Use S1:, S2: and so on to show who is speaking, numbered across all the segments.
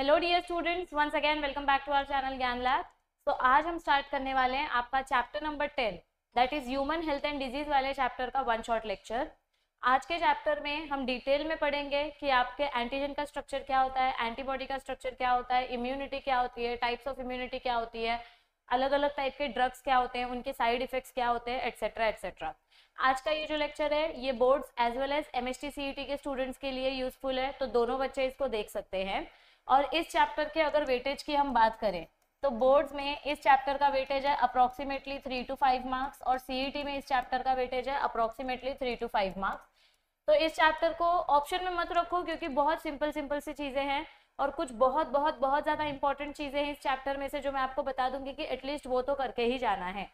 S1: Hello dear students once again welcome back to our channel Gyan lab तो आज हम start करने वाले हैं आपका chapter number ten that is human health and disease वाले चैप्टर का वन शॉट लेक्चर आज के चैप्टर में हम डिटेल में पढ़ेंगे कि आपके एंटीजन का स्ट्रक्चर क्या होता है एंटीबॉडी का स्ट्रक्चर क्या होता है इम्यूनिटी क्या होती है टाइप्स ऑफ इम्यूनिटी क्या होती है अलग अलग टाइप के ड्रग्स क्या होते हैं उनके साइड इफेक्ट्स क्या होते हैं एक्सेट्रा एट्सेट्रा आज का ये जो लेक्चर है ये boards as well as M S के स्टूडेंट्स के लिए यूजफुल है तो दोनों बच्चे इसको देख सकते हैं और इस चैप्टर के अगर वेटेज की हम बात करें तो बोर्ड्स में इस चैप्टर का वेटेज है approximately three to five marks और सीई e में इस चैप्टर का वेटेज है approximately three to five marks तो इस चैप्टर को ऑप्शन में मत रखो क्योंकि बहुत सिंपल सिंपल सी चीज़ें हैं और कुछ बहुत बहुत बहुत ज़्यादा इंपॉर्टेंट चीज़ें हैं इस चैप्टर में से जो मैं आपको बता दूंगी कि एटलीस्ट वो तो करके ही जाना है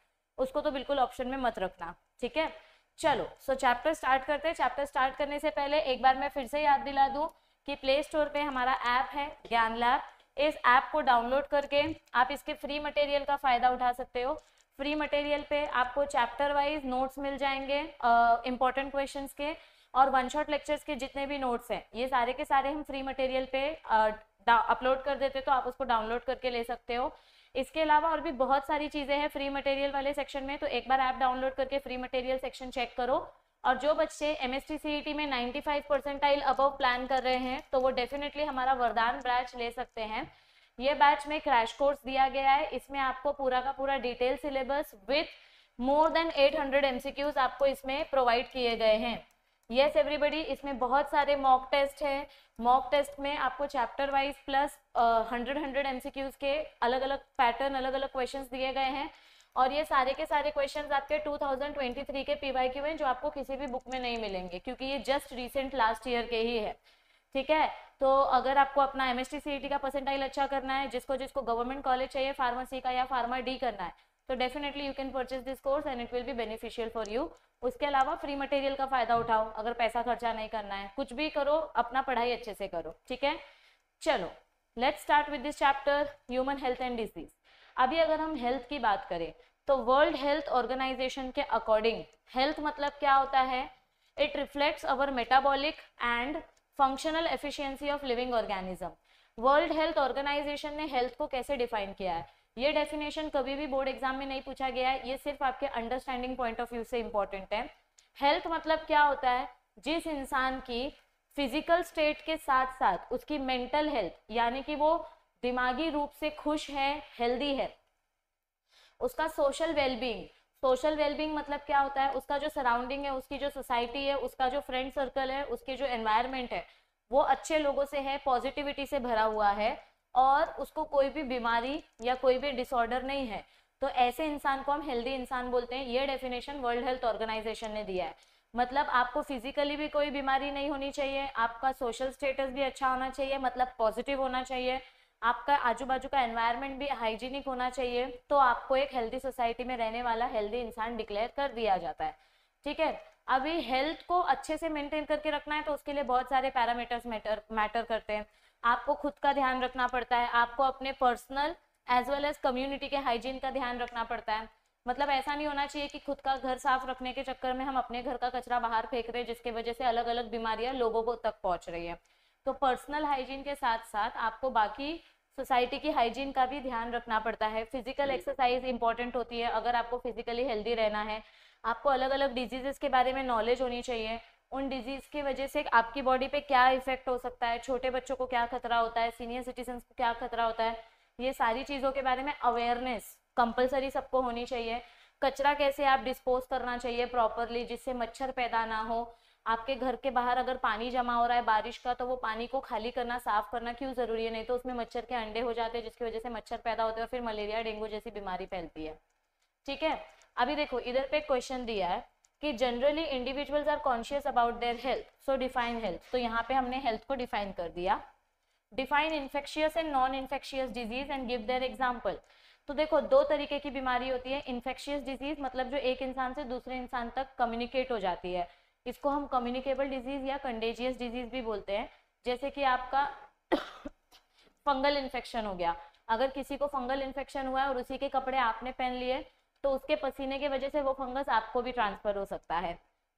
S1: उसको तो बिल्कुल ऑप्शन में मत रखना ठीक है चलो सो चैप्टर स्टार्ट करते हैं चैप्टर स्टार्ट करने से पहले एक बार मैं फिर से याद दिला दूँ कि प्ले स्टोर पे हमारा ऐप है ज्ञान लैब इस ऐप को डाउनलोड करके आप इसके फ्री मटेरियल का फ़ायदा उठा सकते हो फ्री मटेरियल पे आपको चैप्टर वाइज नोट्स मिल जाएंगे इंपॉर्टेंट uh, क्वेश्चन के और वन शॉट लेक्चर्स के जितने भी नोट्स हैं ये सारे के सारे हम फ्री मटेरियल पे अपलोड uh, कर देते तो आप उसको डाउनलोड करके ले सकते हो इसके अलावा और भी बहुत सारी चीज़ें हैं फ्री मटेरियल वाले सेक्शन में तो एक बार ऐप डाउनलोड करके फ्री मटेरियल सेक्शन चेक करो और जो बच्चे एम एस टी में 95 परसेंटाइल अबव प्लान कर रहे हैं तो वो डेफिनेटली हमारा वरदान बैच ले सकते हैं ये बैच में क्रैश कोर्स दिया गया है इसमें आपको पूरा का पूरा detail syllabus with more than 800 hundred आपको इसमें प्रोवाइड किए गए हैं यस एवरीबडी इसमें बहुत सारे मॉक टेस्ट हैं मॉक टेस्ट में आपको chapter wise plus hundred hundred MCQs के अलग अलग पैटर्न अलग अलग क्वेश्चन दिए गए हैं और ये सारे के सारे क्वेश्चन आपके 2023 के पी वाई क्यू हैं जो आपको किसी भी बुक में नहीं मिलेंगे क्योंकि ये जस्ट रिसेंट लास्ट ईयर के ही है ठीक है तो अगर आपको अपना एम एस e का परसेंटाइल अच्छा करना है जिसको जिसको गवर्नमेंट कॉलेज चाहिए फार्मेसी का या फार्मा डी करना है तो definitely you can purchase this course and it will be beneficial for you उसके अलावा फ्री मटेरियल का फायदा उठाओ अगर पैसा खर्चा नहीं करना है कुछ भी करो अपना पढ़ाई अच्छे से करो ठीक है चलो let's start with this chapter human health and disease अभी अगर हम हेल्थ की बात करें तो वर्ल्ड हेल्थ ऑर्गेनाइजेशन के अकॉर्डिंग हेल्थ मतलब क्या होता है it reflects our metabolic and functional efficiency of living organism world health organization ने हेल्थ को कैसे डिफाइन किया है ये डेफिनेशन कभी भी बोर्ड एग्जाम में नहीं पूछा गया है ये सिर्फ आपके अंडरस्टैंडिंग पॉइंट ऑफ व्यू से इंपॉर्टेंट है हेल्थ मतलब क्या होता है जिस इंसान की फिजिकल स्टेट के साथ साथ उसकी मेंटल हेल्थ यानी कि वो दिमागी रूप से खुश है हेल्दी है उसका सोशल वेलबींग सोशल वेलबींग मतलब क्या होता है उसका जो सराउंडिंग है उसकी जो सोसाइटी है उसका जो फ्रेंड सर्कल है उसके जो एनवायरमेंट है वो अच्छे लोगों से है पॉजिटिविटी से भरा हुआ है और उसको कोई भी बीमारी या कोई भी डिसऑर्डर नहीं है तो ऐसे इंसान को हम हेल्दी इंसान बोलते हैं ये डेफिनेशन वर्ल्ड हेल्थ ऑर्गेनाइजेशन ने दिया है मतलब आपको फिजिकली भी कोई बीमारी नहीं होनी चाहिए आपका सोशल स्टेटस भी अच्छा होना चाहिए मतलब पॉजिटिव होना चाहिए आपका आजू बाजू का एनवायरनमेंट भी हाइजीनिक होना चाहिए तो आपको एक हेल्दी सोसाइटी में रहने वाला हेल्दी इंसान डिक्लेयर कर दिया जाता है ठीक है अभी हेल्थ को अच्छे से मेंटेन करके रखना है तो उसके लिए बहुत सारे पैरामीटर्स मैटर मैटर करते हैं आपको खुद का ध्यान रखना पड़ता है आपको अपने personal as well as community के हाइजीन का ध्यान रखना पड़ता है मतलब ऐसा नहीं होना चाहिए कि खुद का घर साफ रखने के चक्कर में हम अपने घर का कचरा बाहर फेंक रहे हैं जिसके वजह से अलग अलग बीमारियां लोगों को तक पहुंच रही है तो पर्सनल हाइजीन के साथ साथ आपको बाकी सोसाइटी की हाइजीन का भी ध्यान रखना पड़ता है फिजिकल एक्सरसाइज इंपॉर्टेंट होती है अगर आपको फिजिकली हेल्दी रहना है आपको अलग अलग डिजीजेस के बारे में नॉलेज होनी चाहिए उन डिजीज़ की वजह से आपकी बॉडी पे क्या इफेक्ट हो सकता है छोटे बच्चों को क्या खतरा होता है सीनियर सिटीजन को क्या खतरा होता है ये सारी चीज़ों के बारे में अवेयरनेस कंपलसरी सबको होनी चाहिए कचरा कैसे आप डिस्पोज करना चाहिए प्रॉपरली जिससे मच्छर पैदा ना हो आपके घर के बाहर अगर पानी जमा हो रहा है बारिश का तो वो पानी को खाली करना साफ करना क्यों जरूरी है नहीं तो उसमें मच्छर के अंडे हो जाते हैं जिसकी वजह से मच्छर पैदा होते हैं और फिर मलेरिया डेंगू जैसी बीमारी फैलती है ठीक है अभी देखो इधर पे क्वेश्चन दिया है कि generally individuals are conscious about their health so define health तो यहाँ पे हमने हेल्थ को डिफाइन कर दिया define infectious and non infectious disease and give their example तो देखो दो तरीके की बीमारी होती है इन्फेक्शियस डिजीज मतलब जो एक इंसान से दूसरे इंसान तक कम्युनिकेट हो जाती है इसको हम कम्युनिकेबल डिजीज या कंडेजियस डिजीज भी बोलते हैं जैसे कि आपका फंगल इन्फेक्शन हो गया अगर किसी को फंगल इन्फेक्शन हुआ है और उसी के कपड़े आपने पहन लिए तो उसके पसीने की वजह से वो फंगस आपको भी ट्रांसफर हो सकता है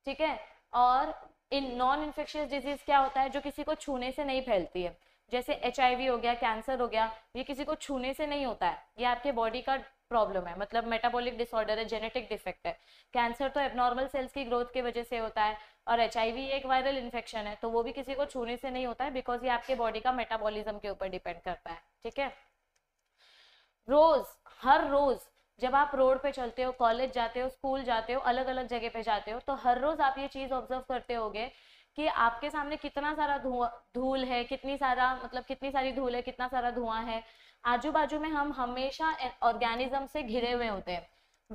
S1: ठीक है और इन नॉन इन्फेक्शियस डिजीज क्या होता है जो किसी को छूने से नहीं फैलती है जैसे एच हो गया कैंसर हो गया ये किसी को छूने से नहीं होता है ये आपके बॉडी का प्रॉब्लम है मतलब मेटाबॉलिक डिसऑर्डर है जेनेटिक डिफेक्ट है कैंसर तो एबनॉर्मल सेल्स की ग्रोथ की वजह से होता है और एच एक वायरल इन्फेक्शन है तो वो भी किसी को छूने से नहीं होता है बिकॉज ये आपके बॉडी का मेटाबॉलिज्म के ऊपर डिपेंड करता है ठीक है रोज हर रोज जब आप रोड पे चलते हो कॉलेज जाते हो स्कूल जाते हो अलग अलग जगह पे जाते हो तो हर रोज आप ये चीज ऑब्जर्व करते होगे कि आपके सामने कितना सारा धुआं धूल है कितनी सारा मतलब कितनी सारी धूल है कितना सारा धुआं है आजू बाजू में हम हमेशा ऑर्गेनिज्म से घिरे हुए होते हैं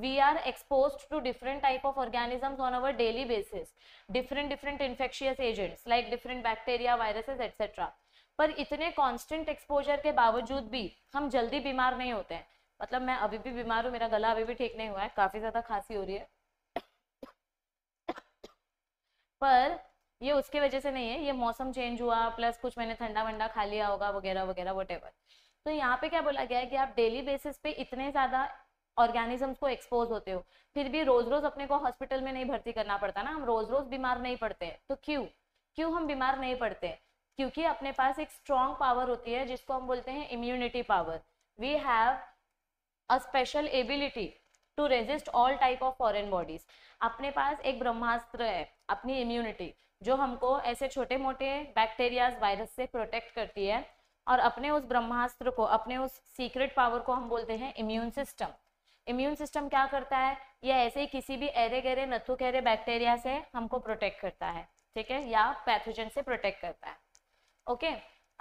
S1: we are expose to different type of organism on our daily basis different different infectious agents like different bacteria viruses etcetera पर इतने कॉन्स्टेंट एक्सपोजर के बावजूद भी हम जल्दी बीमार नहीं होते हैं मतलब मैं अभी भी बीमार हूँ मेरा गला अभी भी ठीक नहीं हुआ है काफी ज्यादा खांसी हो रही है पर ये उसके वजह से नहीं है ये मौसम चेंज हुआ प्लस कुछ मैंने ठंडा वंडा खा लिया होगा वगैरह वगैरह वट तो यहाँ पे क्या बोला गया है कि आप डेली बेसिस पे इतने ज़्यादा ऑर्गेनिजम्स को एक्सपोज होते हो फिर भी रोज रोज अपने को हॉस्पिटल में नहीं भर्ती करना पड़ता ना हम रोज रोज बीमार नहीं पड़ते तो क्यों क्यों हम बीमार नहीं पड़ते क्योंकि अपने पास एक स्ट्रॉन्ग पावर होती है जिसको हम बोलते हैं immunity power we have a special ability to resist all type of foreign bodies अपने पास एक ब्रह्मास्त्र है अपनी इम्यूनिटी जो हमको ऐसे छोटे मोटे बैक्टीरियाज वायरस से प्रोटेक्ट करती है और अपने उस ब्रह्मास्त्र को अपने उस सीक्रेट पावर को हम बोलते हैं इम्यून सिस्टम इम्यून सिस्टम क्या करता है यह ऐसे ही किसी भी एरे गहरे नथु गहरे बैक्टेरिया से हमको प्रोटेक्ट करता है ठीक है या पैथोजन से प्रोटेक्ट करता है ओके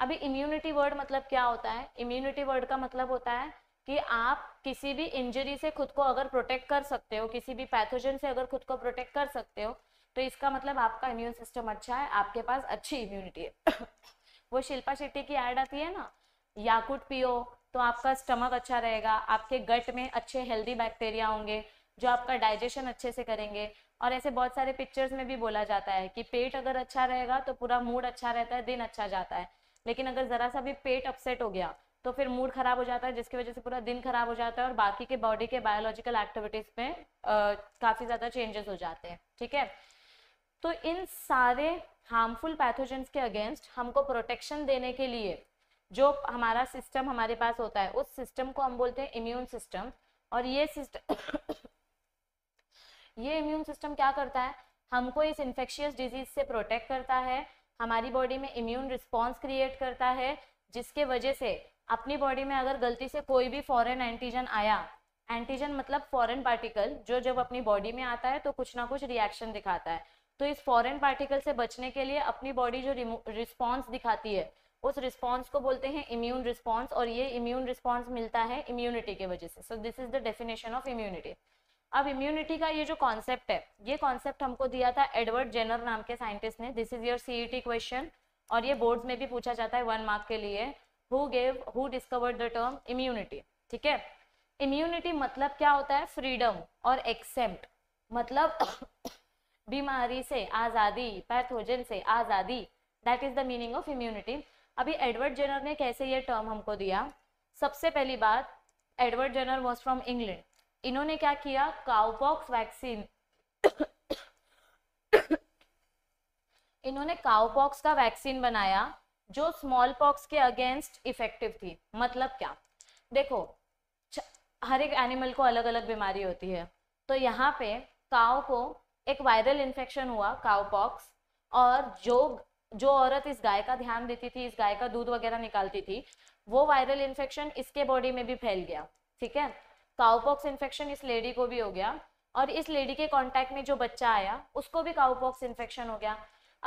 S1: अभी इम्यूनिटी वर्ड मतलब क्या होता है इम्यूनिटी वर्ड का मतलब होता है कि आप किसी भी इंजरी से खुद को अगर प्रोटेक्ट कर सकते हो किसी भी पैथोजन से अगर खुद को प्रोटेक्ट कर सकते हो तो इसका मतलब आपका इम्यून सिस्टम अच्छा है आपके पास अच्छी इम्यूनिटी है वो शिल्पा शेट्टी की एड आती है ना याकूट पियो तो आपका स्टमक अच्छा रहेगा आपके गट में अच्छे हेल्दी बैक्टीरिया होंगे जो आपका डाइजेशन अच्छे से करेंगे और ऐसे बहुत सारे पिक्चर्स में भी बोला जाता है कि पेट अगर अच्छा रहेगा तो पूरा मूड अच्छा रहता है दिन अच्छा जाता है लेकिन अगर ज़रा सा भी पेट अपसेट हो गया तो फिर मूड खराब हो जाता है जिसकी वजह से पूरा दिन खराब हो जाता है और बाकी के बॉडी के बायोलॉजिकल एक्टिविटीज़ में काफ़ी ज़्यादा चेंजेस हो जाते हैं ठीक है तो इन सारे हार्मफुल पैथोजेंस के अगेंस्ट हमको प्रोटेक्शन देने के लिए जो हमारा सिस्टम हमारे पास होता है उस सिस्टम को हम बोलते हैं इम्यून सिस्टम और ये सिस्टम ये इम्यून सिस्टम क्या करता है हमको इस इन्फेक्शियस डिजीज से प्रोटेक्ट करता है हमारी बॉडी में इम्यून रिस्पॉन्स क्रिएट करता है जिसके वजह से अपनी बॉडी में अगर गलती से कोई भी फॉरेन एंटीजन आया एंटीजन मतलब फॉरेन पार्टिकल जो जब अपनी बॉडी में आता है तो कुछ ना कुछ रिएक्शन दिखाता है तो इस फॉरेन पार्टिकल से बचने के लिए अपनी बॉडी जो रिस्पॉन्स दिखाती है उस रिस्पॉन्स को बोलते हैं इम्यून रिस्पॉन्स और ये इम्यून रिस्पॉन्स मिलता है इम्यूनिटी के वजह से so this is the definition of immunity अब इम्यूनिटी का ये जो कॉन्सेप्ट है ये कॉन्सेप्ट हमको दिया था एडवर्ड जेनर नाम के साइंटिस्ट ने this is your CET question और ये बोर्ड्स में भी पूछा जाता है वन मार्क के लिए who gave who discovered the term immunity ठीक है इम्यूनिटी मतलब क्या होता है फ्रीडम और एक्सेप्ट मतलब बीमारी से आज़ादी पैथोजन से आज़ादी that is the meaning of immunity अभी एडवर्ड जेनर ने कैसे ये टर्म हमको दिया सबसे पहली बात Edward Jenner was from England इन्होंने क्या किया काउपॉक्स वैक्सीन इन्होंने काउपॉक्स का वैक्सीन बनाया जो स्मॉल पॉक्स के अगेंस्ट इफेक्टिव थी मतलब क्या देखो हर एक एनिमल को अलग अलग बीमारी होती है तो यहाँ पे काओ को एक वायरल इन्फेक्शन हुआ काउपॉक्स और जो जो औरत इस गाय का ध्यान देती थी इस गाय का दूध वगैरह निकालती थी वो वायरल इन्फेक्शन इसके बॉडी में भी फैल गया ठीक है काउपॉक्स इन्फेक्शन इस लेडी को भी हो गया और इस लेडी के कॉन्टेक्ट में जो बच्चा आया उसको भी काउपॉक्स इन्फेक्शन हो गया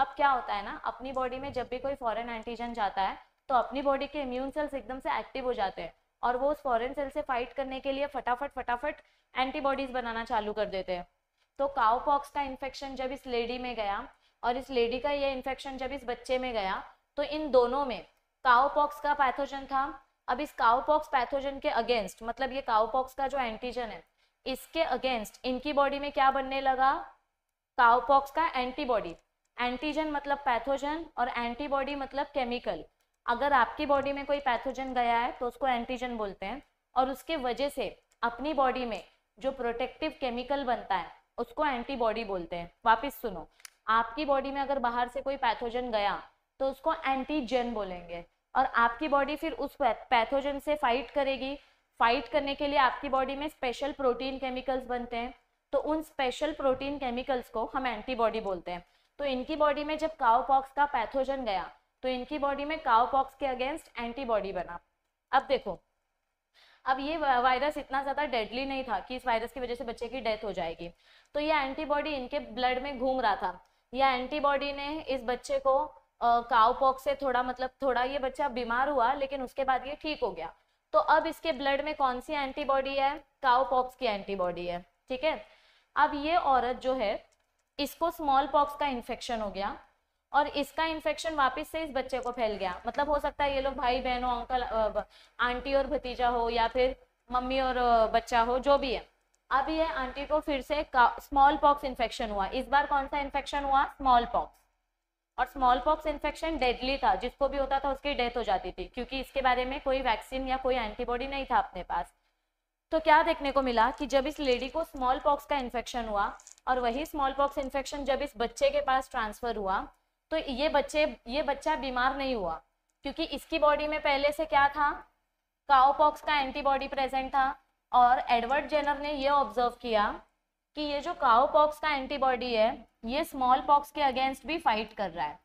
S1: अब क्या होता है ना अपनी बॉडी में जब भी कोई फॉरेन एंटीजन जाता है तो अपनी बॉडी के इम्यून सेल्स एकदम से एक्टिव हो जाते हैं और वो उस फॉरेन सेल से फाइट करने के लिए फटाफट फटाफट एंटीबॉडीज बनाना चालू कर देते हैं तो काउपॉक्स का इन्फेक्शन जब इस लेडी में गया और इस लेडी का ये इन्फेक्शन जब इस बच्चे में गया तो इन दोनों में काउपॉक्स का पैथोजन था अब इस काउपॉक्स पैथोजन के अगेंस्ट मतलब ये काउपॉक्स का जो एंटीजन है इसके अगेंस्ट इनकी बॉडी में क्या बनने लगा काउपॉक्स का एंटीबॉडी एंटीजन मतलब पैथोजन और एंटीबॉडी मतलब केमिकल अगर आपकी बॉडी में कोई पैथोजन गया है तो उसको एंटीजन बोलते हैं और उसके वजह से अपनी बॉडी में जो प्रोटेक्टिव केमिकल बनता है उसको एंटीबॉडी बोलते हैं वापस सुनो आपकी बॉडी में अगर बाहर से कोई पैथोजन गया तो उसको एंटीजन बोलेंगे और आपकी बॉडी फिर उस पैथोजन से फाइट करेगी फाइट करने के लिए आपकी बॉडी में स्पेशल प्रोटीन केमिकल्स बनते हैं तो उन स्पेशल प्रोटीन केमिकल्स को हम एंटीबॉडी बोलते हैं तो इनकी बॉडी में जब काओपॉक्स का पैथोजन गया तो इनकी बॉडी में काओपॉक्स के अगेंस्ट एंटीबॉडी बना अब देखो अब ये वायरस इतना ज़्यादा डेडली नहीं था कि इस वायरस की वजह से बच्चे की डेथ हो जाएगी तो ये एंटीबॉडी इनके ब्लड में घूम रहा था यह एंटीबॉडी ने इस बच्चे को काउपॉक्स से थोड़ा मतलब थोड़ा ये बच्चा बीमार हुआ लेकिन उसके बाद ये ठीक हो गया तो अब इसके ब्लड में कौन सी एंटीबॉडी है काउपॉक्स की एंटीबॉडी है ठीक है अब ये औरत जो है इसको स्मॉल पॉक्स का इन्फेक्शन हो गया और इसका इन्फेक्शन वापस से इस बच्चे को फैल गया मतलब हो सकता है ये लोग भाई बहनों अंकल आंटी और भतीजा हो या फिर मम्मी और बच्चा हो जो भी है अब ये आंटी को फिर से स्मॉल पॉक्स इन्फेक्शन हुआ इस बार कौन सा इन्फेक्शन हुआ स्मॉल पॉक्स और स्मॉल पॉक्स इन्फेक्शन डेडली था जिसको भी होता था उसकी डेथ हो जाती थी क्योंकि इसके बारे में कोई वैक्सीन या कोई एंटीबॉडी नहीं था अपने पास तो क्या देखने को मिला कि जब इस लेडी को स्मॉल पॉक्स का इन्फेक्शन हुआ और वही स्मॉल पॉक्स इन्फेक्शन जब इस बच्चे के पास ट्रांसफर हुआ तो ये बच्चे ये बच्चा बीमार नहीं हुआ क्योंकि इसकी बॉडी में पहले से क्या था काओपॉक्स का एंटीबॉडी प्रेजेंट था और एडवर्ड जेनर ने ये ऑब्जर्व किया कि ये जो काओपॉक्स का एंटीबॉडी है ये स्मॉल पॉक्स के अगेंस्ट भी फाइट कर रहा है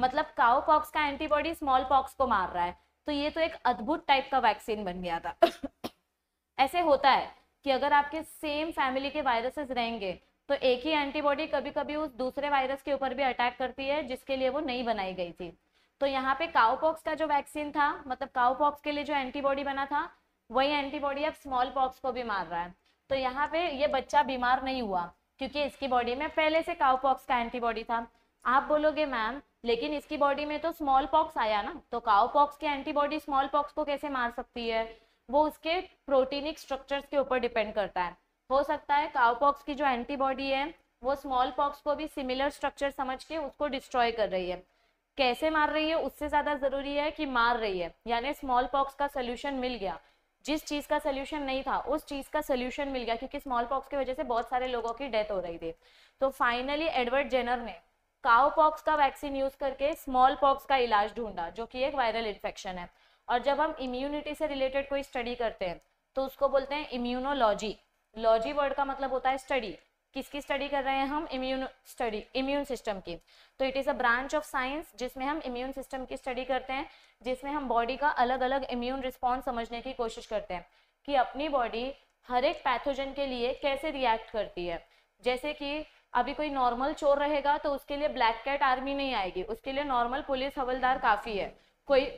S1: मतलब काओपॉक्स का एंटीबॉडी स्मॉल पॉक्स को मार रहा है तो ये तो एक अद्भुत टाइप का वैक्सीन बन गया था ऐसे होता है कि अगर आपके सेम फैमिली के वायरसेस रहेंगे तो एक ही एंटीबॉडी कभी कभी उस दूसरे वायरस के ऊपर भी अटैक करती है जिसके लिए वो नहीं बनाई गई थी तो यहाँ पे काउपॉक्स का जो वैक्सीन था मतलब काउपॉक्स के लिए जो एंटीबॉडी बना था वही एंटीबॉडी अब स्मॉल पॉक्स को भी मार रहा है तो यहाँ पे ये बच्चा बीमार नहीं हुआ क्योंकि इसकी बॉडी में पहले से काउपॉक्स का एंटीबॉडी था आप बोलोगे मैम लेकिन इसकी बॉडी में तो स्मॉल पॉक्स आया ना तो काउपॉक्स की एंटीबॉडी स्मॉल पॉक्स को कैसे मार सकती है वो उसके प्रोटीनिक स्ट्रक्चर्स के ऊपर डिपेंड करता है हो सकता है काउपॉक्स की जो एंटीबॉडी है वो स्मॉल पॉक्स को भी सिमिलर स्ट्रक्चर समझ के उसको डिस्ट्रॉय कर रही है कैसे मार रही है उससे ज़्यादा ज़रूरी है कि मार रही है यानी स्मॉल पॉक्स का सोल्यूशन मिल गया जिस चीज़ का सोल्यूशन नहीं था उस चीज़ का सोल्यूशन मिल गया क्योंकि स्मॉल पॉक्स की वजह से बहुत सारे लोगों की डेथ हो रही थी तो फाइनली एडवर्ड जेनर ने काउ पॉक्स का वैक्सीन यूज़ करके स्मॉल पॉक्स का इलाज ढूंढा जो कि एक वायरल इन्फेक्शन है और जब हम इम्यूनिटी से रिलेटेड कोई स्टडी करते हैं तो उसको बोलते हैं इम्यूनोलॉजी लॉजी वर्ड का मतलब होता है स्टडी किसकी स्टडी कर रहे हैं हम इम्यून स्टडी इम्यून सिस्टम की तो it is a branch of science जिसमें हम इम्यून सिस्टम की स्टडी करते हैं जिसमें हम बॉडी का अलग अलग इम्यून रिस्पॉन्स समझने की कोशिश करते हैं कि अपनी बॉडी हर एक पैथोजन के लिए कैसे रिएक्ट करती है जैसे कि अभी कोई नॉर्मल चोर रहेगा तो उसके लिए ब्लैक कैट आर्मी नहीं आएगी उसके लिए नॉर्मल पुलिस हवलदार काफ़ी है कोई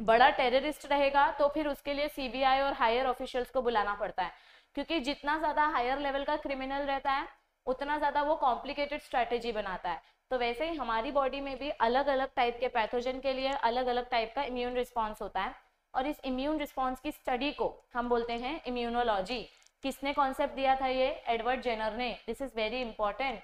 S1: बड़ा टेररिस्ट रहेगा तो फिर उसके लिए सीबीआई और हायर ऑफिशियल्स को बुलाना पड़ता है क्योंकि जितना ज़्यादा हायर लेवल का क्रिमिनल रहता है उतना ज़्यादा वो कॉम्प्लिकेटेड स्ट्रैटेजी बनाता है तो वैसे ही हमारी बॉडी में भी अलग अलग टाइप के पैथोजन के लिए अलग अलग टाइप का इम्यून रिस्पॉन्स होता है और इस इम्यून रिस्पॉन्स की स्टडी को हम बोलते हैं इम्यूनोलॉजी किसने कॉन्सेप्ट दिया था ये एडवर्ड जेनर ने this is very important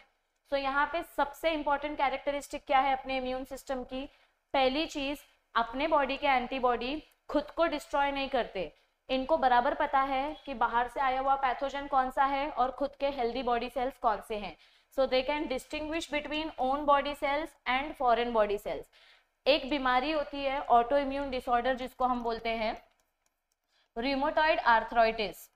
S1: so यहाँ पे सबसे इंपॉर्टेंट कैरेक्टरिस्टिक क्या है अपने इम्यून सिस्टम की पहली चीज़ अपने बॉडी के एंटीबॉडी खुद को डिस्ट्रॉय नहीं करते इनको बराबर पता है कि बाहर से आया हुआ पैथोजन कौन सा है और खुद के हेल्दी बॉडी सेल्स कौन से हैं so they can distinguish between own body cells and foreign body cells एक बीमारी होती है ऑटो इम्यून डिसऑर्डर जिसको हम बोलते हैं रूमोटॉइड आर्थराइटिस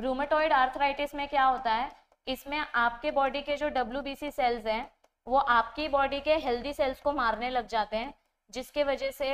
S1: रूमोटॉइड आर्थराइटिस में क्या होता है इसमें आपके बॉडी के जो डब्ल्यू सेल्स हैं वो आपकी बॉडी के हेल्दी सेल्स को मारने लग जाते हैं जिसके वजह से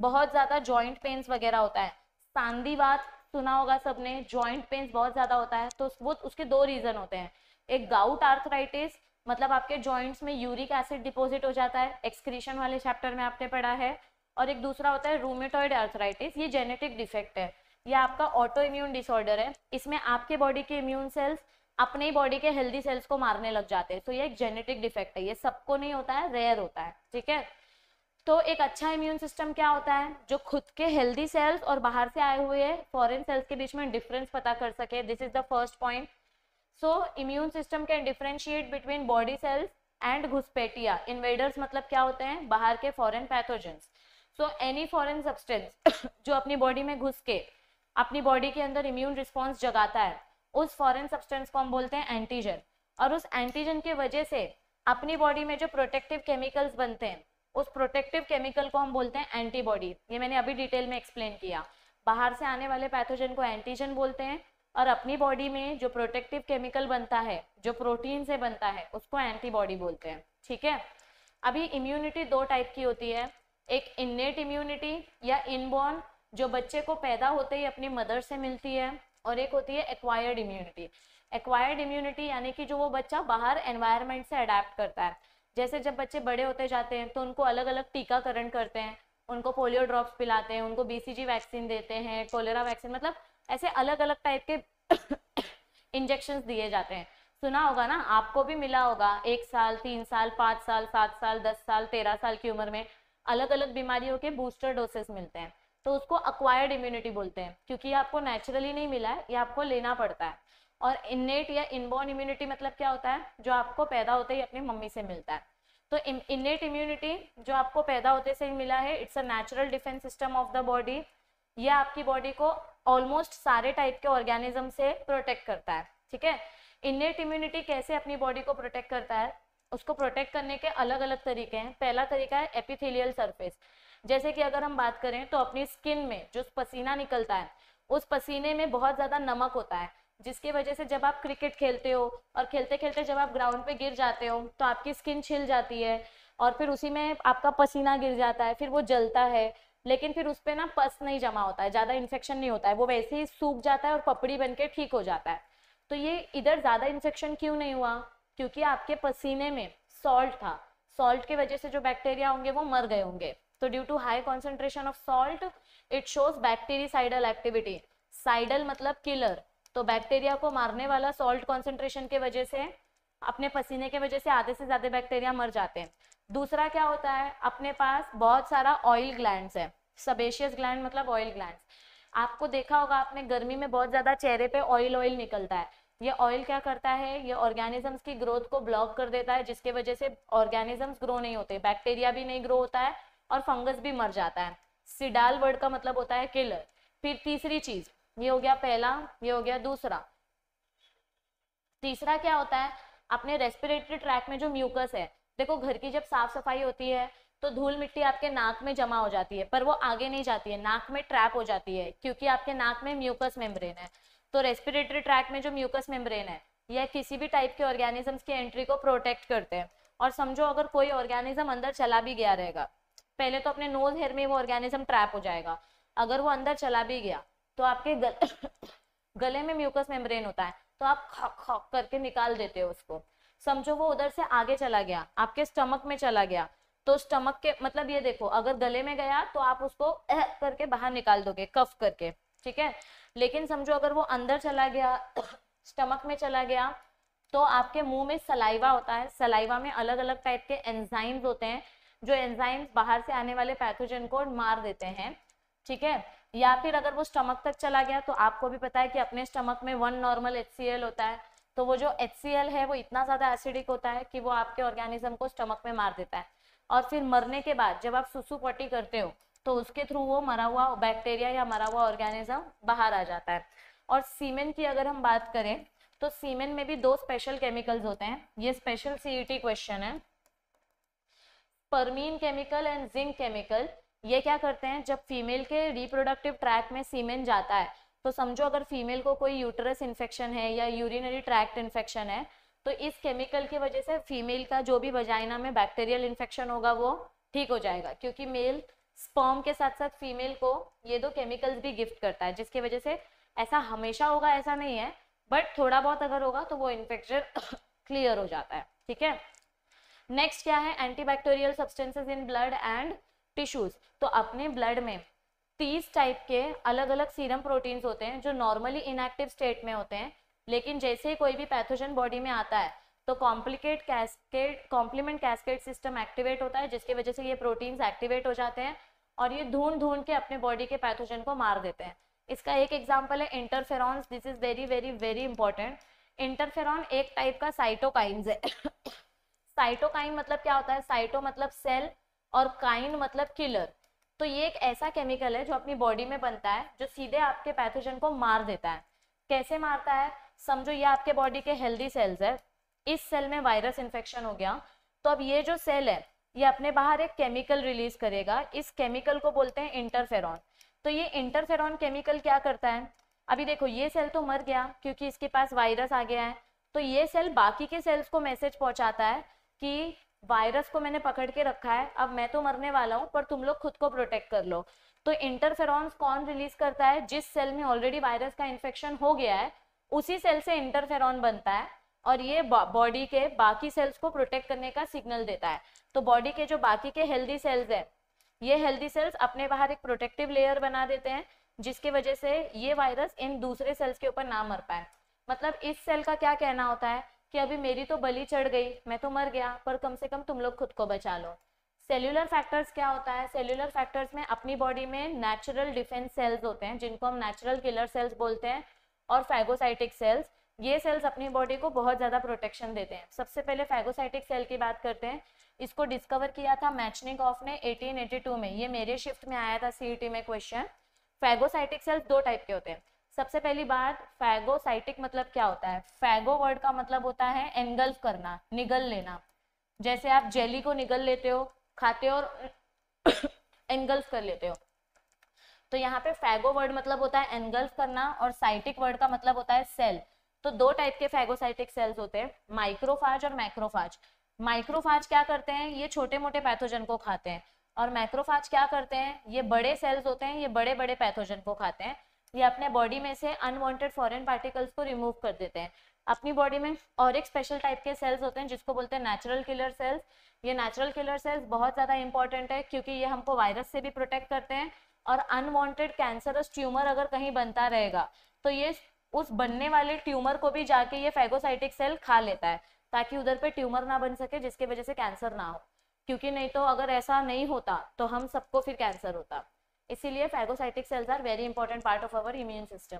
S1: बहुत ज़्यादा जॉइंट पेन्स वगैरह होता है सांदीवात सुना होगा सबने जॉइंट पेन्स बहुत ज़्यादा होता है तो वो उसके दो रीज़न होते हैं एक गाउट आर्थराइटिस मतलब आपके जॉइंट्स में यूरिक एसिड डिपॉजिट हो जाता है एक्सक्रीशन वाले चैप्टर में आपने पढ़ा है और एक दूसरा होता है रूमेटॉइड आर्थराइटिस ये जेनेटिक डिफेक्ट है ये आपका ऑटो इम्यून डिसऑर्डर है इसमें आपके बॉडी के इम्यून सेल्स अपने ही बॉडी के हेल्दी सेल्स को मारने लग जाते हैं तो ये एक जेनेटिक डिफेक्ट है ये सबको नहीं होता है रेयर होता है ठीक है तो एक अच्छा इम्यून सिस्टम क्या होता है जो खुद के हेल्दी सेल्स और बाहर से आए हुए फॉरेन सेल्स के बीच में डिफरेंस पता कर सके this is the first point so immune system can differentiate between body cells and घुसपेटिया इन्वेडर्स मतलब क्या होते हैं बाहर के foreign pathogens so any foreign substance जो अपनी बॉडी में घुस के अपनी बॉडी के अंदर इम्यून रिस्पॉन्स जगाता है उस फॉरेन सब्सटेंस को हम बोलते हैं एंटीजन और उस एंटीजन के वजह से अपनी बॉडी में जो प्रोटेक्टिव केमिकल्स बनते हैं उस प्रोटेक्टिव केमिकल को हम बोलते हैं एंटीबॉडी ये मैंने अभी डिटेल में एक्सप्लेन किया बाहर से आने वाले पैथोजन को एंटीजन बोलते हैं और अपनी बॉडी में जो प्रोटेक्टिव केमिकल बनता है जो प्रोटीन से बनता है उसको एंटीबॉडी बोलते हैं ठीक है अभी इम्यूनिटी दो टाइप की होती है एक इननेट इम्यूनिटी या इनबॉर्न जो बच्चे को पैदा होते ही अपनी मदर से मिलती है और एक होती है एक्वायर्ड इम्यूनिटी एक्वायर्ड इम्यूनिटी यानी कि जो वो बच्चा बाहर एनवायरमेंट से अडेप्ट करता है जैसे जब बच्चे बड़े होते जाते हैं तो उनको अलग अलग टीकाकरण करते हैं उनको पोलियो ड्रॉप्स पिलाते हैं उनको बीसीजी वैक्सीन देते हैं कोलेरा वैक्सीन मतलब ऐसे अलग अलग टाइप के इंजेक्शन दिए जाते हैं सुना होगा ना आपको भी मिला होगा एक साल तीन साल पाँच साल सात साल दस साल तेरह साल की उम्र में अलग अलग बीमारियों के बूस्टर डोसेस मिलते हैं तो उसको अक्वायर्ड इम्यूनिटी बोलते हैं क्योंकि ये आपको नेचुरली नहीं मिला है ये आपको लेना पड़ता है और इन्नेट या इनबॉर्न इम्यूनिटी मतलब क्या होता है जो आपको पैदा होते ही अपनी मम्मी से मिलता है तो इन्नेट इम्यूनिटी जो आपको पैदा होते से ही मिला है it's a natural defence system of the body यह आपकी बॉडी को ऑलमोस्ट सारे टाइप के ऑर्गेनिज्म से प्रोटेक्ट करता है ठीक है इन्नेट इम्यूनिटी कैसे अपनी बॉडी को प्रोटेक्ट करता है उसको प्रोटेक्ट करने के अलग अलग तरीके हैं पहला तरीका है एपिथेलियल सरफेस जैसे कि अगर हम बात करें तो अपनी स्किन में जो पसीना निकलता है उस पसीने में बहुत ज़्यादा नमक होता है जिसकी वजह से जब आप क्रिकेट खेलते हो और खेलते खेलते जब आप ग्राउंड पे गिर जाते हो तो आपकी स्किन छिल जाती है और फिर उसी में आपका पसीना गिर जाता है फिर वो जलता है लेकिन फिर उस पर ना पस नहीं जमा होता है ज़्यादा इन्फेक्शन नहीं होता है वो वैसे ही सूख जाता है और पपड़ी बन के ठीक हो जाता है तो ये इधर ज़्यादा इन्फेक्शन क्यों नहीं हुआ क्योंकि आपके पसीने में सॉल्ट था सॉल्ट के वजह से जो बैक्टीरिया होंगे वो मर गए होंगे तो due to high concentration of salt it shows bactericidal activity cidal मतलब किलर तो बैक्टीरिया को मारने वाला सॉल्ट कॉन्सेंट्रेशन के वजह से अपने पसीने के वजह से आधे से ज़्यादा बैक्टीरिया मर जाते हैं दूसरा क्या होता है अपने पास बहुत सारा ऑयल ग्लैंड है सबेशियस ग्लैंड मतलब ऑयल ग्लैंड आपको देखा होगा आपने गर्मी में बहुत ज़्यादा चेहरे पे ऑयल ऑयल निकलता है ये ऑयल क्या करता है ये ऑर्गेनिजम्स की ग्रोथ को ब्लॉक कर देता है जिसके वजह से ऑर्गेनिजम्स ग्रो नहीं होते बैक्टीरिया भी नहीं ग्रो होता है और फंगस भी मर जाता है सिडाल वर्ड का मतलब होता है किलर फिर तीसरी चीज ये हो गया पहला ये हो गया दूसरा तीसरा क्या होता है अपने रेस्पिरेटरी ट्रैक में जो म्यूकस है देखो घर की जब साफ सफाई होती है तो धूल मिट्टी आपके नाक में जमा हो जाती है पर वो आगे नहीं जाती है नाक में ट्रैप हो जाती है क्योंकि आपके नाक में म्यूकस मेम्ब्रेन है तो रेस्पिरेटरी ट्रैक में जो म्यूकस मेम्ब्रेन है यह किसी भी टाइप के ऑर्गेनिजम्स की एंट्री को प्रोटेक्ट करते हैं और समझो अगर कोई ऑर्गेनिज्म अंदर चला भी गया रहेगा पहले तो अपने नोज हेयर में वो ऑर्गेनिज्म ट्रैप हो जाएगा अगर वो अंदर चला भी गया तो आपके गल, गले में म्यूकस मेम्ब्रेन होता है तो आप खौक खौक करके निकाल देते हो उसको समझो वो उधर से आगे चला गया आपके स्टमक में चला गया तो स्टमक के मतलब ये देखो अगर गले में गया तो आप उसको एह करके बाहर निकाल दोगे कफ करके ठीक है लेकिन समझो अगर वो अंदर चला गया स्टमक में चला गया तो आपके मुंह में सलाइवा होता है सलाइवा में अलग अलग टाइप के एंजाइम्स होते हैं जो एंजाइम्स बाहर से आने वाले पैथोजन को मार देते हैं ठीक है या फिर अगर वो स्टमक तक चला गया तो आपको भी पता है कि अपने स्टमक में वन नॉर्मल एच होता है तो वो जो एच है वो इतना ज़्यादा एसिडिक होता है कि वो आपके ऑर्गेनिज्म को स्टमक में मार देता है और फिर मरने के बाद जब आप सुसु पट्टी करते हो तो उसके थ्रू वो मरा हुआ बैक्टीरिया या मरा हुआ ऑर्गेनिज्म बाहर आ जाता है और सीमेन की अगर हम बात करें तो सीमेन में भी दो स्पेशल केमिकल्स होते हैं ये स्पेशल सीईटी क्वेश्चन है परमीन केमिकल एंड जिंक केमिकल ये क्या करते हैं जब फीमेल के रिप्रोडक्टिव ट्रैक में सीमेन जाता है तो समझो अगर फीमेल को कोई यूटरस इन्फेक्शन है या यूरिनरी ट्रैक्ट इन्फेक्शन है तो इस केमिकल की वजह से फीमेल का जो भी वजाइना में बैक्टीरियल इन्फेक्शन होगा वो ठीक हो जाएगा क्योंकि मेल स्पर्म के साथ साथ फीमेल को ये दो केमिकल्स भी गिफ्ट करता है जिसकी वजह से ऐसा हमेशा होगा ऐसा नहीं है बट थोड़ा बहुत अगर होगा तो वो इन्फेक्शन क्लियर हो जाता है ठीक है नेक्स्ट क्या है antibacterial substances in blood and tissues तो अपने ब्लड में तीस टाइप के अलग अलग सीरम प्रोटीन्स होते हैं जो नॉर्मली इनएक्टिव स्टेट में होते हैं लेकिन जैसे ही कोई भी पैथोजन बॉडी में आता है तो complicate cascade complement cascade system activate होता है जिसकी वजह से ये प्रोटीन्स एक्टिवेट हो जाते हैं और ये ढूंढ ढूंढ के अपने बॉडी के पैथोजन को मार देते हैं इसका एक एग्जाम्पल है interferons this is very very very important interferon एक टाइप का साइटोकाइंस है साइटोकाइन मतलब क्या होता है साइटो मतलब सेल और काइन मतलब किलर तो ये एक ऐसा केमिकल है जो अपनी बॉडी में बनता है जो सीधे आपके पैथोजन को मार देता है कैसे मारता है समझो ये आपके बॉडी के हेल्दी सेल्स है इस सेल में वायरस इन्फेक्शन हो गया तो अब ये जो सेल है ये अपने बाहर एक केमिकल रिलीज करेगा इस केमिकल को बोलते हैं इंटरफेरॉन तो ये इंटरफेरॉन केमिकल क्या करता है अभी देखो ये सेल तो मर गया क्योंकि इसके पास वायरस आ गया है तो ये सेल बाकी के सेल्स को मैसेज पहुंचाता है कि वायरस को मैंने पकड़ के रखा है अब मैं तो मरने वाला हूँ पर तुम लोग खुद को प्रोटेक्ट कर लो तो इंटरफेरॉन्स कौन रिलीज करता है जिस सेल में ऑलरेडी वायरस का इन्फेक्शन हो गया है उसी सेल से इंटरफेरॉन बनता है और ये बॉडी के बाकी सेल्स को प्रोटेक्ट करने का सिग्नल देता है तो बॉडी के जो बाकी के हेल्दी सेल्स हैं ये हेल्दी सेल्स अपने बाहर एक प्रोटेक्टिव लेयर बना देते हैं जिसके वजह से ये वायरस इन दूसरे सेल्स के ऊपर ना मर पाए मतलब इस सेल का क्या कहना होता है कि अभी मेरी तो बली चढ़ गई मैं तो मर गया पर कम से कम तुम लोग खुद को बचा लो सेल्युलर फैक्टर्स क्या होता है सेल्युलर फैक्टर्स में अपनी बॉडी में नेचुरल डिफेंस सेल्स होते हैं जिनको हम नेचुरल किलर सेल्स बोलते हैं और फैगोसाइटिक सेल्स ये सेल्स अपनी बॉडी को बहुत ज़्यादा प्रोटेक्शन देते हैं सबसे पहले फैगोसाइटिक सेल की बात करते हैं इसको डिस्कवर किया था मैचनिक ऑफ ने 1882 में ये मेरे शिफ्ट में आया था सीईटी e में क्वेश्चन फैगोसाइटिक सेल्स दो टाइप के होते हैं सबसे पहली बात फैगोसाइटिक मतलब क्या होता है फैगो वर्ड का मतलब होता है एनगल्फ करना निगल लेना जैसे आप जेली को निगल लेते हो खाते हो और एनगल्फ कर लेते हो तो यहाँ पे फैगो वर्ड मतलब होता है एनगल्फ करना और साइटिक वर्ड का मतलब होता है सेल तो दो टाइप के फैगोसाइटिक सेल्स होते हैं माइक्रोफाज और मैक्रोफाज माइक्रोफाज क्या करते हैं ये छोटे मोटे पैथोजन को खाते हैं और मैक्रोफाज क्या करते हैं ये बड़े सेल्स होते हैं ये बड़े बड़े पैथोजन को खाते हैं ये अपने बॉडी में से अनवांटेड फॉरेन पार्टिकल्स को रिमूव कर देते हैं अपनी बॉडी में और एक स्पेशल टाइप के सेल्स होते हैं जिसको बोलते हैं नेचुरल किलर सेल्स ये नेचुरल किलर सेल्स बहुत ज़्यादा इंपॉर्टेंट है क्योंकि ये हमको वायरस से भी प्रोटेक्ट करते हैं और अनवांटेड कैंसरस ट्यूमर अगर कहीं बनता रहेगा तो ये उस बनने वाले ट्यूमर को भी जाके ये फेगोसाइटिक सेल खा लेता है ताकि उधर पर ट्यूमर ना बन सके जिसकी वजह से कैंसर ना हो क्योंकि नहीं तो अगर ऐसा नहीं होता तो हम सबको फिर कैंसर होता इसीलिए phagocytic cells are very important part of our immune system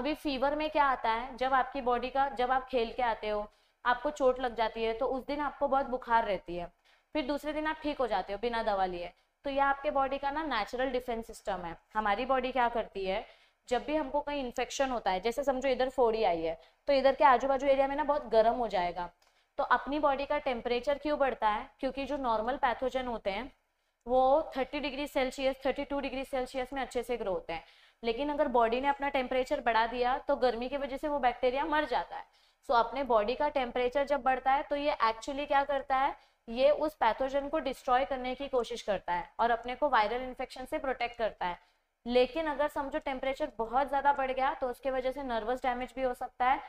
S1: अभी फीवर में क्या आता है जब आपकी बॉडी का जब आप खेल के आते हो आपको चोट लग जाती है तो उस दिन आपको बहुत बुखार रहती है फिर दूसरे दिन आप ठीक हो जाते हो बिना दवा लिए तो यह आपके बॉडी का ना नेचुरल डिफेंस सिस्टम है हमारी बॉडी क्या करती है जब भी हमको कहीं इन्फेक्शन होता है जैसे समझो इधर फोड़ी आई है तो इधर के आजू बाजू एरिया में ना बहुत गर्म हो जाएगा तो अपनी बॉडी का टेम्परेचर क्यों बढ़ता है क्योंकि जो नॉर्मल पैथोजन होते हैं वो 30 डिग्री सेल्सियस 32 डिग्री सेल्सियस में अच्छे से ग्रो होते हैं लेकिन अगर बॉडी ने अपना टेम्परेचर बढ़ा दिया तो गर्मी की वजह से वो बैक्टीरिया मर जाता है सो so, अपने बॉडी का टेम्परेचर जब बढ़ता है तो ये एक्चुअली क्या करता है ये उस पैथोजन को डिस्ट्रॉय करने की कोशिश करता है और अपने को वायरल इन्फेक्शन से प्रोटेक्ट करता है लेकिन अगर समझो टेम्परेचर बहुत ज़्यादा बढ़ गया तो उसके वजह से नर्वस डैमेज भी हो सकता है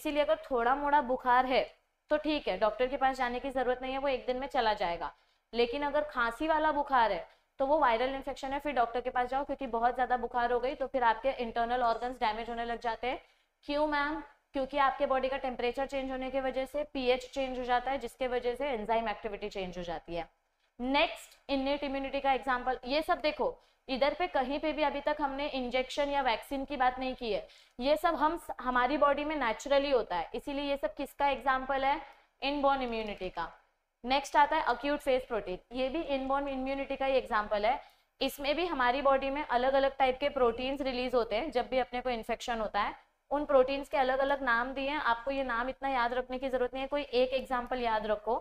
S1: इसीलिए अगर थोड़ा मोड़ा बुखार है तो ठीक है डॉक्टर के पास जाने की ज़रूरत नहीं है वो एक दिन में चला जाएगा लेकिन अगर खांसी वाला बुखार है तो वो वायरल इन्फेक्शन है फिर डॉक्टर के पास जाओ क्योंकि बहुत ज्यादा बुखार हो गई तो फिर आपके इंटरनल ऑर्गन्स डैमेज होने लग जाते हैं क्यों मैम क्योंकि आपके बॉडी का टेम्परेचर चेंज होने की वजह से पीएच चेंज हो जाता है जिसके वजह से एंजाइम एक्टिविटी चेंज हो जाती है नेक्स्ट इन्नेट इम्यूनिटी का एग्जाम्पल ये सब देखो इधर पे कहीं पे भी अभी तक हमने इंजेक्शन या वैक्सीन की बात नहीं की है ये सब हम हमारी बॉडी में नेचुरली होता है इसीलिए ये सब किसका एग्जाम्पल है इनबॉर्न इम्यूनिटी का नेक्स्ट आता है अक्यूट फेस प्रोटीन ये भी इनबॉर्न इम्यूनिटी का ही एग्जाम्पल है इसमें भी हमारी बॉडी में अलग अलग टाइप के प्रोटीन्स रिलीज होते हैं जब भी अपने को इन्फेक्शन होता है उन प्रोटीन्स के अलग अलग नाम दिए हैं आपको ये नाम इतना याद रखने की जरूरत नहीं है कोई एक एग्जाम्पल याद रखो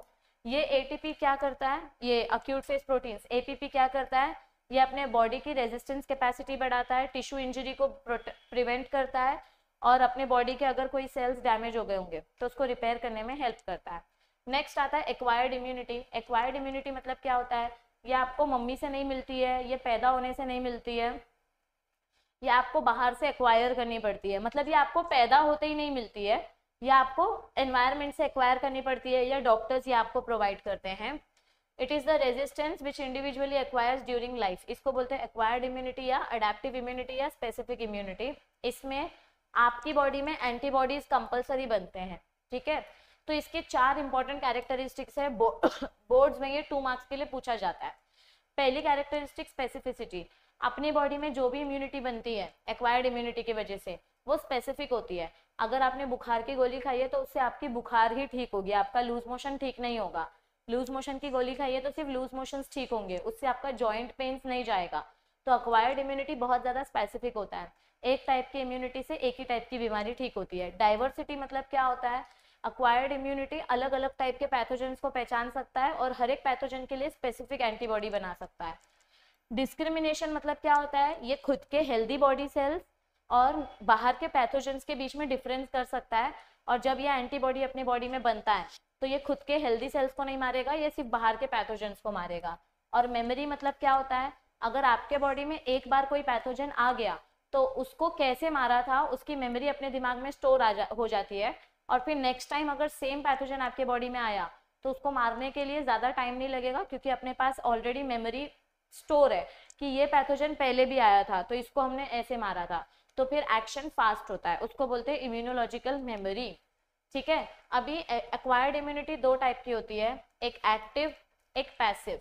S1: ये एटीपी क्या करता है ये अक्यूट फेस प्रोटीन्स एपीपी क्या करता है ये अपने बॉडी की रेजिस्टेंस कैपेसिटी बढ़ाता है टिश्यू इंजरी को प्रिवेंट करता है और अपने बॉडी के अगर कोई सेल्स डैमेज हो गए होंगे तो उसको रिपेयर करने में हेल्प करता है नेक्स्ट आता है एक्वायर्ड इम्यूनिटी एक्वायर्ड इम्यूनिटी मतलब क्या होता है ये आपको मम्मी से नहीं मिलती है ये पैदा होने से नहीं मिलती है ये आपको बाहर से एक्वायर करनी पड़ती है मतलब ये आपको पैदा होते ही नहीं मिलती है ये आपको एनवायरमेंट से एक्वायर करनी पड़ती है या डॉक्टर्स ये आपको प्रोवाइड करते हैं it is the resistance which individually acquires during life इसको बोलते हैं एक्वायर्ड इम्यूनिटी या अडेप्टिव इम्यूनिटी या स्पेसिफिक इम्यूनिटी इसमें आपकी बॉडी में एंटीबॉडीज कंपलसरी बनते हैं ठीक है तो इसके चार इंपॉर्टेंट कैरेक्टरिस्टिक्स है बोर्ड्स में ये टू मार्क्स के लिए पूछा जाता है पहली कैरेक्टरिस्टिक स्पेसिफिसिटी अपनी बॉडी में जो भी इम्यूनिटी बनती है एक्वायर्ड इम्यूनिटी की वजह से वो स्पेसिफिक होती है अगर आपने बुखार की गोली खाई है तो उससे आपकी बुखार ही ठीक होगी आपका लूज मोशन ठीक नहीं होगा लूज मोशन की गोली खाई है तो सिर्फ लूज मोशन ठीक होंगे उससे आपका जॉइंट पेन्स नहीं जाएगा तो अक्वायर्ड इम्यूनिटी बहुत ज़्यादा स्पेसिफिक होता है एक टाइप की इम्यूनिटी से एक ही टाइप की बीमारी ठीक होती है डाइवर्सिटी मतलब क्या होता है अक्वायर्ड इम्यूनिटी अलग अलग टाइप के पैथोजेंस को पहचान सकता है और हर एक पैथोजन के लिए स्पेसिफिक एंटीबॉडी बना सकता है डिस्क्रिमिनेशन मतलब क्या होता है ये खुद के हेल्दी बॉडी सेल्स और बाहर के पैथोजेंस के बीच में डिफरेंस कर सकता है और जब यह एंटीबॉडी अपने बॉडी में बनता है तो ये खुद के हेल्दी सेल्स को नहीं मारेगा ये सिर्फ बाहर के पैथोजेंस को मारेगा और मेमोरी मतलब क्या होता है अगर आपके बॉडी में एक बार कोई पैथोजन आ गया तो उसको कैसे मारा था उसकी मेमोरी अपने दिमाग में स्टोर आ जा हो जाती है और फिर नेक्स्ट टाइम अगर सेम पैथोजन आपके बॉडी में आया तो उसको मारने के लिए ज़्यादा टाइम नहीं लगेगा क्योंकि अपने पास ऑलरेडी मेमोरी स्टोर है कि ये पैथोजन पहले भी आया था तो इसको हमने ऐसे मारा था तो फिर एक्शन फास्ट होता है उसको बोलते हैं इम्यूनोलॉजिकल मेमोरी ठीक है अभी एक्वायर्ड इम्यूनिटी दो टाइप की होती है एक एक्टिव एक पैसिव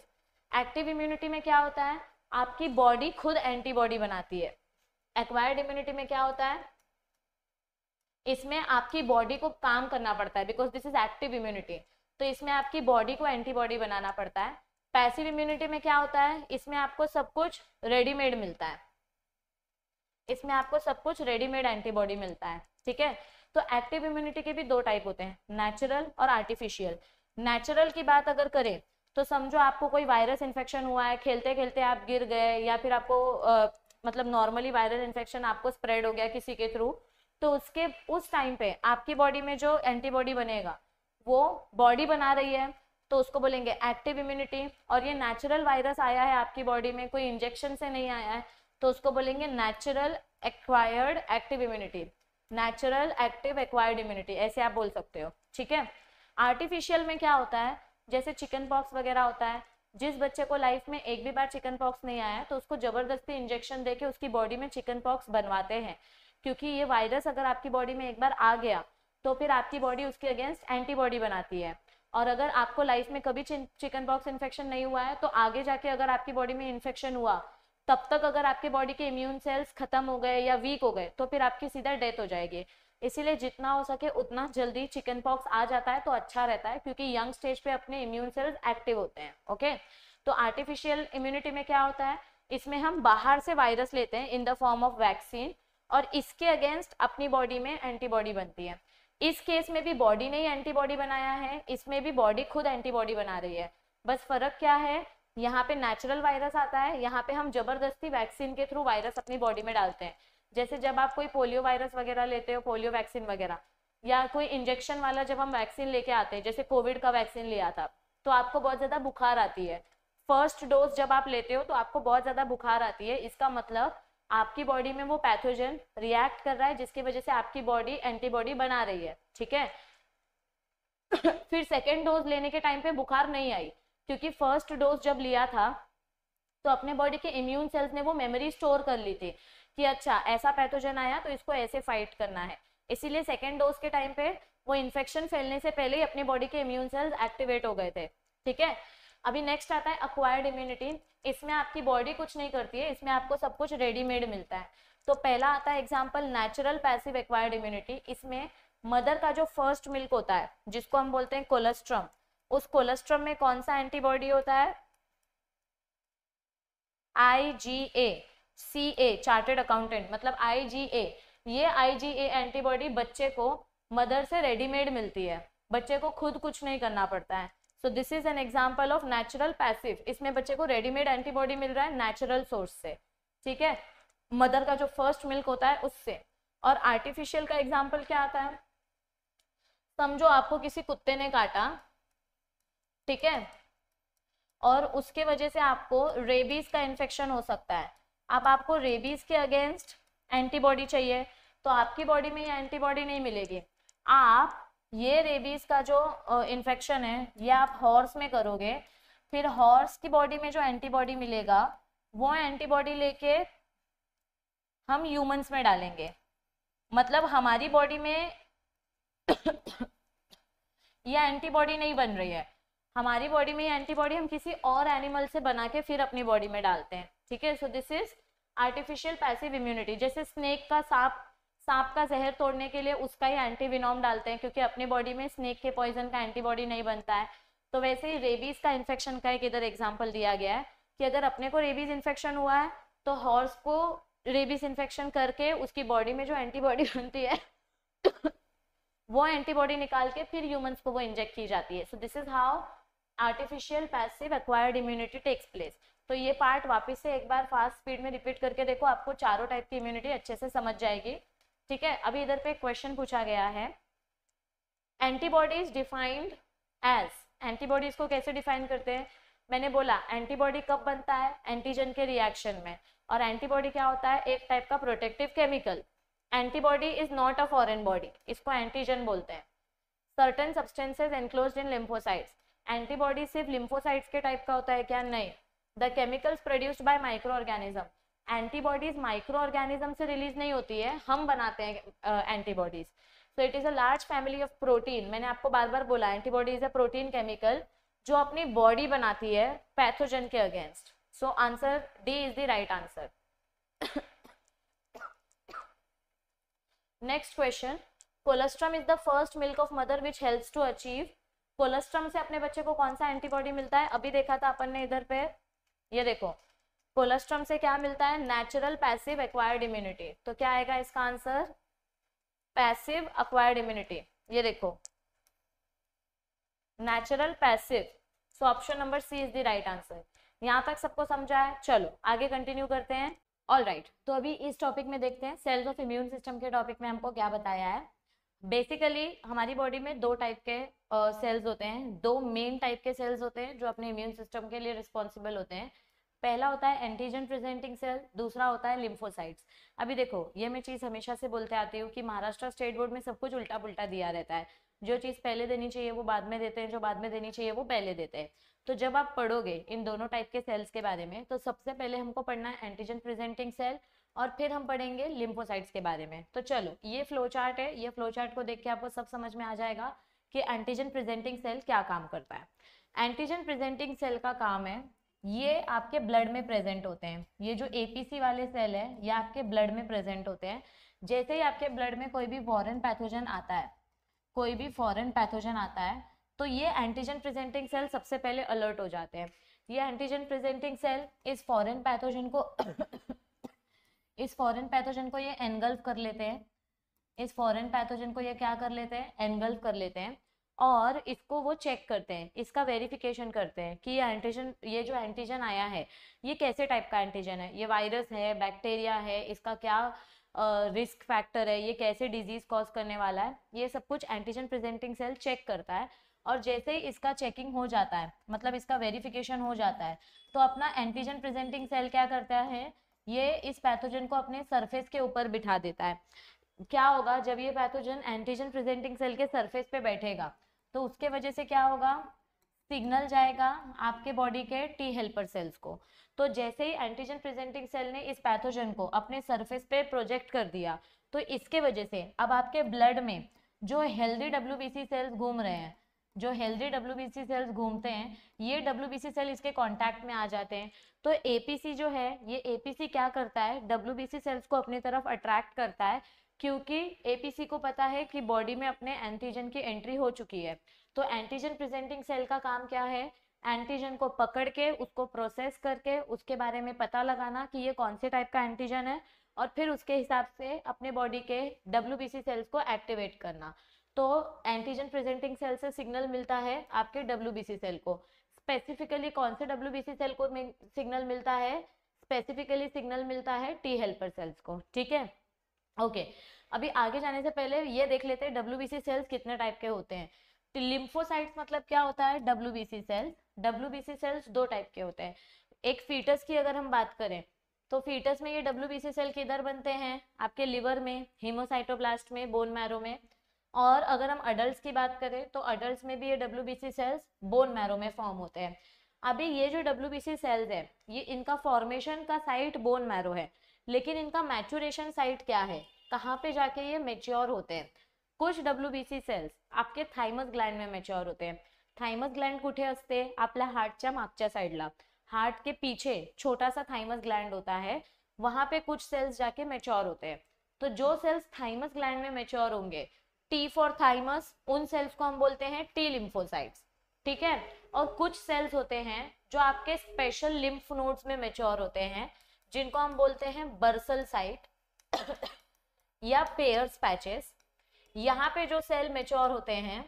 S1: एक्टिव इम्यूनिटी में क्या होता है आपकी बॉडी खुद एंटीबॉडी बनाती है एक्वायर्ड इम्यूनिटी में क्या होता है इसमें आपकी बॉडी को काम करना पड़ता है because this is active immunity तो इसमें आपकी बॉडी को एंटीबॉडी बनाना पड़ता है पैसिव इम्यूनिटी में क्या होता है इसमें आपको सब कुछ रेडीमेड मिलता है इसमें आपको सब कुछ रेडीमेड एंटीबॉडी मिलता है ठीक है तो एक्टिव इम्यूनिटी के भी दो टाइप होते हैं नेचुरल और आर्टिफिशियल नेचुरल की बात अगर करें तो समझो आपको कोई वायरस इन्फेक्शन हुआ है खेलते खेलते आप गिर गए या फिर आपको आ, मतलब नॉर्मली वायरल इन्फेक्शन आपको स्प्रेड हो गया किसी के थ्रू तो उसके उस टाइम पे आपकी बॉडी में जो एंटीबॉडी बनेगा वो बॉडी बना रही है तो उसको बोलेंगे एक्टिव इम्यूनिटी और ये नेचुरल वायरस आया है आपकी बॉडी में कोई इंजेक्शन से नहीं आया है तो उसको बोलेंगे natural acquired active immunity natural active acquired immunity ऐसे आप बोल सकते हो ठीक है आर्टिफिशियल में क्या होता है जैसे चिकन पॉक्स वगैरह होता है जिस बच्चे को लाइफ में एक भी बार चिकन पॉक्स नहीं आया है तो उसको जबरदस्ती इंजेक्शन देके उसकी बॉडी में चिकन पॉक्स बनवाते हैं क्योंकि ये वायरस अगर आपकी बॉडी में एक बार आ गया तो फिर आपकी बॉडी उसके अगेंस्ट एंटीबॉडी बनाती है और अगर आपको लाइफ में कभी चिकन बॉक्स इन्फेक्शन नहीं हुआ है तो आगे जाके अगर आपकी बॉडी में इन्फेक्शन हुआ तब तक अगर आपके बॉडी के इम्यून सेल्स खत्म हो गए या वीक हो गए तो फिर आपकी सीधा डेथ हो जाएगी इसीलिए जितना हो सके उतना जल्दी चिकन पॉक्स आ जाता है तो अच्छा रहता है क्योंकि यंग स्टेज पे अपने इम्यून सेल्स एक्टिव होते हैं ओके तो आर्टिफिशियल इम्यूनिटी में क्या होता है इसमें हम बाहर से वायरस लेते हैं in the form of vaccine और इसके अगेंस्ट अपनी बॉडी में एंटीबॉडी बनती है इस केस में भी बॉडी ने ही एंटीबॉडी बनाया है इसमें भी बॉडी खुद एंटीबॉडी बना रही है बस फर्क क्या है यहाँ पे नेचुरल वायरस आता है यहाँ पे हम जबरदस्ती वैक्सीन के थ्रू वायरस अपनी बॉडी में डालते हैं जैसे जब आप कोई पोलियो वायरस वगैरह लेते हो पोलियो वैक्सीन वगैरह या कोई इंजेक्शन वाला जब हम वैक्सीन लेके आते हैं जैसे कोविड का वैक्सीन लिया था तो आपको बहुत ज़्यादा बुखार आती है फर्स्ट डोज जब आप लेते हो तो आपको बहुत ज़्यादा बुखार आती है इसका मतलब आपकी बॉडी में वो पैथोजन रिएक्ट कर रहा है जिसकी वजह से आपकी बॉडी एंटीबॉडी बना रही है ठीक है फिर सेकेंड डोज लेने के टाइम पे बुखार नहीं आई क्योंकि फर्स्ट डोज जब लिया था तो अपने बॉडी के इम्यून सेल्स ने वो मेमोरी स्टोर कर ली थी कि अच्छा ऐसा पैथोजन आया तो इसको ऐसे फाइट करना है इसीलिए सेकेंड डोज के टाइम पे वो इन्फेक्शन फैलने से पहले ही अपने बॉडी के इम्यून सेल्स एक्टिवेट हो गए थे ठीक है अभी नेक्स्ट आता है अक्वायर्ड इम्यूनिटी इसमें आपकी बॉडी कुछ नहीं करती है इसमें आपको सब कुछ रेडीमेड मिलता है तो पहला आता है example natural passive acquired immunity इसमें मदर का जो फर्स्ट मिल्क होता है जिसको हम बोलते हैं कोलेस्ट्रम उस कोलेस्ट्रम में कौन सा एंटीबॉडी होता है आई जी ए सी ए चार्टेड अकाउंटेंट मतलब आई जी ए ये आई जी ए एंटीबॉडी बच्चे को मदर से रेडीमेड मिलती है बच्चे को खुद कुछ नहीं करना पड़ता है so this is an example of natural passive इसमें बच्चे को रेडीमेड एंटीबॉडी मिल रहा है नेचुरल सोर्स से ठीक है मदर का जो फर्स्ट मिल्क होता है उससे और आर्टिफिशियल का एग्जाम्पल क्या आता है समझो आपको किसी कुत्ते ने काटा ठीक है और उसके वजह से आपको रेबीज का इन्फेक्शन हो सकता है आप आपको रेबीज के अगेंस्ट एंटीबॉडी चाहिए तो आपकी बॉडी में ये एंटीबॉडी नहीं मिलेगी आप ये रेबीज का जो इन्फेक्शन है ये आप हॉर्स में करोगे फिर हॉर्स की बॉडी में जो एंटीबॉडी मिलेगा वो एंटीबॉडी लेके हम ह्यूमंस में डालेंगे मतलब हमारी बॉडी में ये एंटीबॉडी नहीं बन रही है हमारी बॉडी में ये एंटीबॉडी हम किसी और एनिमल से बना के फिर अपनी बॉडी में डालते हैं ठीक है so this is artificial passive immunity जैसे स्नेक का सांप सांप का जहर तोड़ने के लिए उसका ही एंटीविनोम डालते हैं क्योंकि अपने बॉडी में स्नेक के पॉइजन का एंटीबॉडी नहीं बनता है तो वैसे ही रेबीज का इन्फेक्शन का एक इधर एग्जाम्पल दिया गया है कि अगर अपने को रेबीज इन्फेक्शन हुआ है तो हॉर्स को रेबीज इन्फेक्शन करके उसकी बॉडी में जो एंटीबॉडी बनती है वो एंटीबॉडी निकाल के फिर ह्यूमंस को वो इंजेक्ट की जाती है so this is how artificial passive acquired immunity takes place तो ये पार्ट वापस से एक बार फास्ट स्पीड में रिपीट करके देखो आपको चारों टाइप की इम्यूनिटी अच्छे से समझ जाएगी ठीक है अभी इधर पे क्वेश्चन पूछा गया है एंटीबॉडीज डिफाइंड एज एंटीबॉडीज को कैसे डिफाइन करते हैं मैंने बोला एंटीबॉडी कब बनता है एंटीजन के रिएक्शन में और एंटीबॉडी क्या होता है एक टाइप का protective chemical antibody is not a foreign body इसको एंटीजन बोलते हैं certain substances enclose in lymphocytes antibody सिर्फ लिम्फोसाइट्स के टाइप का होता है क्या नहीं the chemicals produced by microorganism antibodies microorganism से रिलीज नहीं होती है हम बनाते हैं antibodies so it is a large family of protein मैंने आपको बार बार बोला एंटीबॉडीज अ प्रोटीन केमिकल जो अपनी बॉडी बनाती है पैथोजन के against so answer D is the right answer next question colostrum is the first milk of mother which helps to achieve colostrum से अपने बच्चे को कौन सा एंटीबॉडी मिलता है अभी देखा था अपन ने इधर पे ये देखो कोलेस्ट्रम से क्या मिलता है नेचुरल पैसिव एक्वायर्ड इम्यूनिटी तो क्या आएगा इसका आंसर पैसिव अक्वायर्ड इम्यूनिटी ये देखो natural passive so option number C is the right answer यहाँ तक सबको समझा है चलो आगे कंटिन्यू करते हैं ऑल राइट right. तो अभी इस टॉपिक में देखते हैं सेल्स ऑफ इम्यून सिस्टम के टॉपिक में हमको क्या बताया है बेसिकली हमारी बॉडी में दो टाइप के सेल्स uh, होते हैं दो मेन टाइप के सेल्स होते हैं जो अपने इम्यून सिस्टम के लिए रिस्पॉन्सिबल होते हैं पहला होता है एंटीजन प्रेजेंटिंग सेल दूसरा होता है लिम्फोसाइट्स अभी देखो ये मैं चीज़ हमेशा से बोलते आती हूँ कि महाराष्ट्र स्टेट बोर्ड में सब कुछ उल्टा पुल्टा दिया रहता है जो चीज़ पहले देनी चाहिए वो बाद में देते हैं जो बाद में देनी चाहिए वो पहले देते हैं तो जब आप पढ़ोगे इन दोनों टाइप के सेल्स के बारे में तो सबसे पहले हमको पढ़ना है एंटीजन प्रेजेंटिंग सेल और फिर हम पढ़ेंगे लिम्फोसाइट्स के बारे में तो चलो ये फ्लो चार्ट है ये फ्लो चार्ट को देख के आपको सब समझ में आ जाएगा कि एंटीजन प्रेजेंटिंग सेल क्या काम करता है एंटीजन प्रेजेंटिंग सेल का काम है ये आपके ब्लड में प्रेजेंट होते हैं ये जो एपीसी वाले सेल है ये आपके ब्लड में प्रेजेंट होते हैं जैसे ही आपके ब्लड में कोई भी फॉरन पैथोजन आता है कोई भी फॉरन पैथोजन आता है तो ये एंटीजन प्रेजेंटिंग सेल सबसे पहले अलर्ट हो जाते हैं ये एंटीजन प्रेजेंटिंग सेल इस फॉरन पैथोजन को इस फॉरन पैथोजन को ये एनगल्फ कर लेते हैं इस फॉरन पैथोजन को ये क्या कर लेते हैं एनगल्फ कर लेते हैं और इसको वो चेक करते हैं इसका वेरिफिकेशन करते हैं कि ये एंटीजन ये जो एंटीजन आया है ये कैसे टाइप का एंटीजन है ये वायरस है बैक्टीरिया है इसका क्या रिस्क uh, फैक्टर है ये कैसे डिजीज कॉज करने वाला है ये सब कुछ एंटीजन प्रेजेंटिंग सेल चेक करता है और जैसे ही इसका चेकिंग हो जाता है मतलब इसका वेरिफिकेशन हो जाता है तो अपना एंटीजन प्रेजेंटिंग सेल क्या करता है ये इस पैथोजन को अपने सरफेस के ऊपर बिठा देता है क्या होगा जब ये पैथोजन एंटीजन प्रेजेंटिंग सेल के सरफेस पे बैठेगा तो उसके वजह से क्या होगा सिग्नल जाएगा आपके बॉडी के टी हेल्पर सेल्स को तो जैसे ही एंटीजन प्रेजेंटिंग सेल ने इस पैथोजन को अपने सरफेस पे प्रोजेक्ट कर दिया तो इसके वजह से अब आपके ब्लड में जो हेल्दी डब्ल्यू सेल्स घूम रहे हैं जो हेल्दी डब्ल्यू सेल्स घूमते हैं ये डब्ल्यू सेल इसके कॉन्टैक्ट में आ जाते हैं तो एपीसी जो है ये एपीसी क्या करता है डब्ल्यू सेल्स को अपनी तरफ अट्रैक्ट करता है क्योंकि एपीसी को पता है कि बॉडी में अपने एंटीजन की एंट्री हो चुकी है तो एंटीजन प्रेजेंटिंग सेल का काम क्या है एंटीजन को पकड़ के उसको प्रोसेस करके उसके बारे में पता लगाना कि ये कौन से टाइप का एंटीजन है और फिर उसके हिसाब से अपने बॉडी के डब्ल्यू सेल्स को एक्टिवेट करना तो एंटीजन प्रेजेंटिंग सेल से सिग्नल मिलता है आपके डब्ल्यू सेल को स्पेसिफिकली कौन से डब्ल्यू सेल को सिग्नल मिलता है स्पेसिफिकली सिग्नल मिलता है टी हेल्पर सेल्स को ठीक है ओके अभी आगे जाने से पहले ये देख लेते हैं डब्ल्यू सेल्स कितने टाइप के होते हैं लिम्फोसाइट्स मतलब क्या होता है डब्ल्यू सेल्स डब्ल्यू सेल्स दो टाइप के होते हैं एक फीटस की अगर हम बात करें तो फीटस में ये डब्ल्यू सेल किधर बनते हैं आपके लिवर में हीमोसाइटोप्लास्ट में बोन मैरो में और अगर हम अडल्ट की बात करें तो अडल्ट में भी ये डब्ल्यू सेल्स बोन मैरो में फॉर्म होते हैं अभी ये जो डब्ल्यू सेल्स है ये इनका फॉर्मेशन का साइट बोन मैरो है लेकिन इनका मैचुरेशन साइट क्या है कहाँ पे जाके ये मेच्योर होते हैं कुछ डब्ल्यू सेल्स आपके थाइमस ग्लैंड में मेच्योर होते हैं थायमस ग्लँड कुठे असते आपल्या हार्टच्या मागच्या साईडला हार्ट के पीछे छोटा सा थाइमस ग्लैंड होता है वहां पे कुछ सेल्स जाके मेच्योर होते हैं तो जो सेल्स थाइमस ग्लैंड में मेच्योर होंगे टी फॉर थाइमस उन सेल्स को हम बोलते हैं टी लिम्फोसाइट्स ठीक है और कुछ सेल्स होते हैं जो आपके स्पेशल लिम्फ नोड्स में मेच्योर होते हैं जिनको हम बोलते हैं बर्सल साइट या पेयर्स पैचेस यहाँ पे जो सेल मेच्योर होते हैं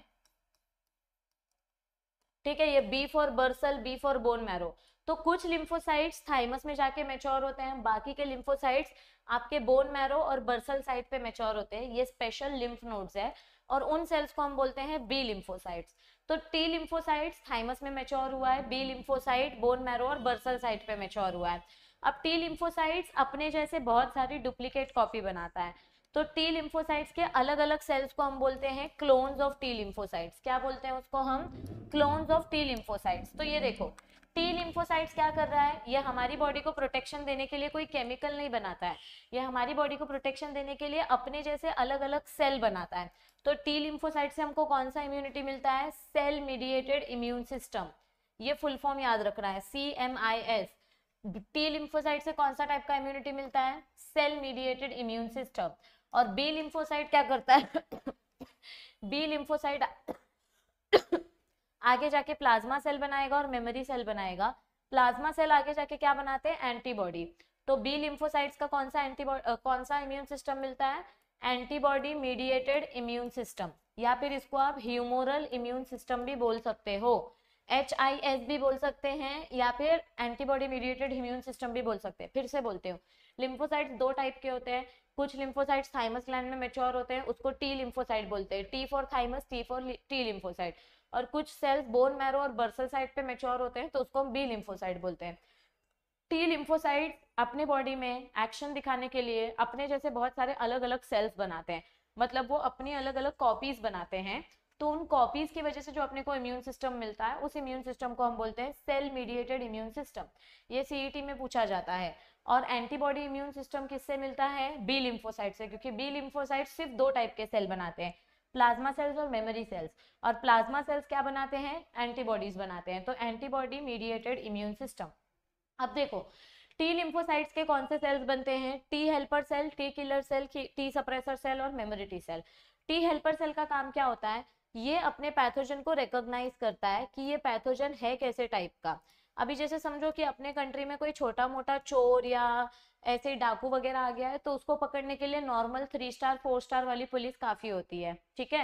S1: ठीक है ये B for bursal B for bone marrow तो कुछ लिम्फोसाइट्स थाइमस में जाके मेच्योर होते हैं बाकी के लिम्फोसाइट्स आपके बोन मैरो और बर्सल साइट पे मेच्योर होते हैं ये स्पेशल लिम्फ नोड्स है और उन सेल्स को हम बोलते हैं बी लिम्फोसाइट्स तो टी लिम्फोसाइट्स थाइमस में मेच्योर हुआ है बी लिम्फोसाइट बोन मैरो और बर्सल साइट पे मेच्योर हुआ है अब टी लिम्फोसाइट्स अपने जैसे बहुत सारी डुप्लीकेट कॉपी बनाता है तो टी लिम्फोसाइट्स के अलग अलग सेल्स को हम बोलते हैं क्लोन्स ऑफ टी लिम्फोसाइट्स क्या बोलते हैं उसको हम क्लोन्स ऑफ टी लिम्फोसाइट्स तो ये देखो टी लिम्फोसाइट्स क्या कर रहा है ये हमारी बॉडी को प्रोटेक्शन देने के लिए कोई केमिकल नहीं बनाता है ये हमारी बॉडी को प्रोटेक्शन देने के लिए अपने जैसे अलग अलग सेल बनाता है तो टी लिम्फोसाइट से हमको कौन सा इम्यूनिटी मिलता है सेल मीडिएटेड इम्यून सिस्टम ये फुल फॉर्म याद रखना है C M I S T lymphocyte से कौन सा टाइप का इम्यूनिटी मिलता है सेल मीडिएटेड इम्यून सिस्टम और बी लिम्फोसाइट क्या करता है बी लिम्फोसाइट आगे जाके प्लाज्मा सेल बनाएगा और मेमोरी सेल बनाएगा प्लाज्मा सेल आगे जाके क्या बनाते हैं एंटीबॉडी तो बी लिम्फोसाइट्स का कौन सा एंटीबॉडी कौन सा इम्यून सिस्टम मिलता है एंटीबॉडी मीडिएटेड इम्यून सिस्टम या फिर इसको आप ह्यूमोरल इम्यून सिस्टम भी बोल सकते हो एच आई एस भी बोल सकते हैं या फिर एंटीबॉडी मीडिएटेड इम्यून सिस्टम भी बोल सकते हैं फिर से बोलते हो लिम्फोसाइट्स दो टाइप के होते हैं कुछ लिम्फोसाइट्स थाइमस ग्लैंड में मेच्योर होते हैं उसको टी लिम्फोसाइट बोलते हैं T for thymus T for T lymphocyte और कुछ सेल्स बोन मैरो और बर्सल साइट पे मेच्योर होते हैं तो उसको हम बी लिम्फोसाइट बोलते हैं टी लिम्फोसाइट अपने बॉडी में एक्शन दिखाने के लिए अपने जैसे बहुत सारे अलग अलग सेल्स बनाते हैं मतलब वो अपनी अलग अलग कॉपीज बनाते हैं तो उन कॉपीज की वजह से जो अपने को इम्यून सिस्टम मिलता है उस इम्यून सिस्टम को हम बोलते हैं सेल मीडिएटेड इम्यून सिस्टम ये सीईटी e में पूछा जाता है और एंटीबॉडी इम्यून सिस्टम किससे मिलता है बी लिम्फोसाइट से क्योंकि बी लिम्फोसाइट सिर्फ दो टाइप के सेल बनाते हैं प्लाज्मा सेल्स और मेमोरी सेल्स और प्लाज्मा सेल्स क्या बनाते हैं एंटीबॉडीज बनाते हैं तो एंटीबॉडी मीडिएटेड इम्यून सिस्टम अब देखो टी लिम्फोसाइट्स के कौन से सेल्स बनते हैं T helper cell T killer cell T suppressor cell और memory T cell T helper cell का काम क्या होता है ये अपने पैथोजन को रिकोगनाइज करता है कि ये पैथोजन है कैसे टाइप का अभी जैसे समझो कि अपने कंट्री में कोई छोटा मोटा चोर या ऐसे डाकू वगैरह आ गया है तो उसको पकड़ने के लिए normal three star four star वाली पुलिस काफी होती है ठीक है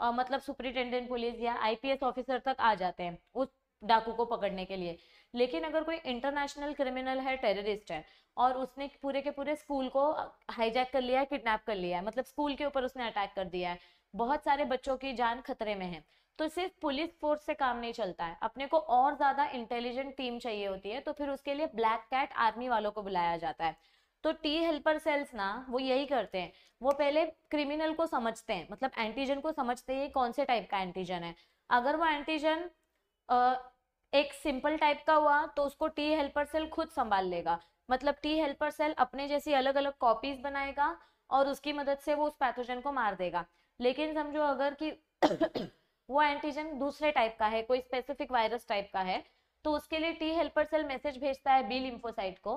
S1: आ, मतलब सुपरिटेंडेंट पुलिस या आईपीएस ऑफिसर तक आ जाते हैं उस डाकू को पकड़ने के लिए लेकिन अगर कोई इंटरनेशनल क्रिमिनल है टेररिस्ट है और उसने पूरे के पूरे स्कूल को हाईजैक कर लिया है किडनैप कर लिया है मतलब स्कूल के ऊपर उसने अटैक कर दिया है बहुत सारे बच्चों की जान खतरे में है तो सिर्फ पुलिस फोर्स से काम नहीं चलता है अपने को और ज्यादा इंटेलिजेंट टीम चाहिए होती है तो फिर उसके लिए ब्लैक कैट आर्मी वालों को बुलाया जाता है तो टी हेल्पर सेल्स ना वो यही करते हैं वो पहले क्रिमिनल को समझते हैं मतलब एंटीजन को समझते हैं कौन से टाइप का एंटीजन है अगर वो एंटीजन एक सिंपल टाइप का हुआ तो उसको टी हेल्पर सेल खुद संभाल लेगा मतलब टी हेल्पर सेल अपने जैसी अलग अलग कॉपीज बनाएगा और उसकी मदद से वो उस पैथोजन को मार देगा लेकिन समझो अगर कि वो एंटीजन दूसरे टाइप का है कोई स्पेसिफिक वायरस टाइप का है तो उसके लिए टी हेल्पर सेल मैसेज भेजता है बी लिम्फोसाइट को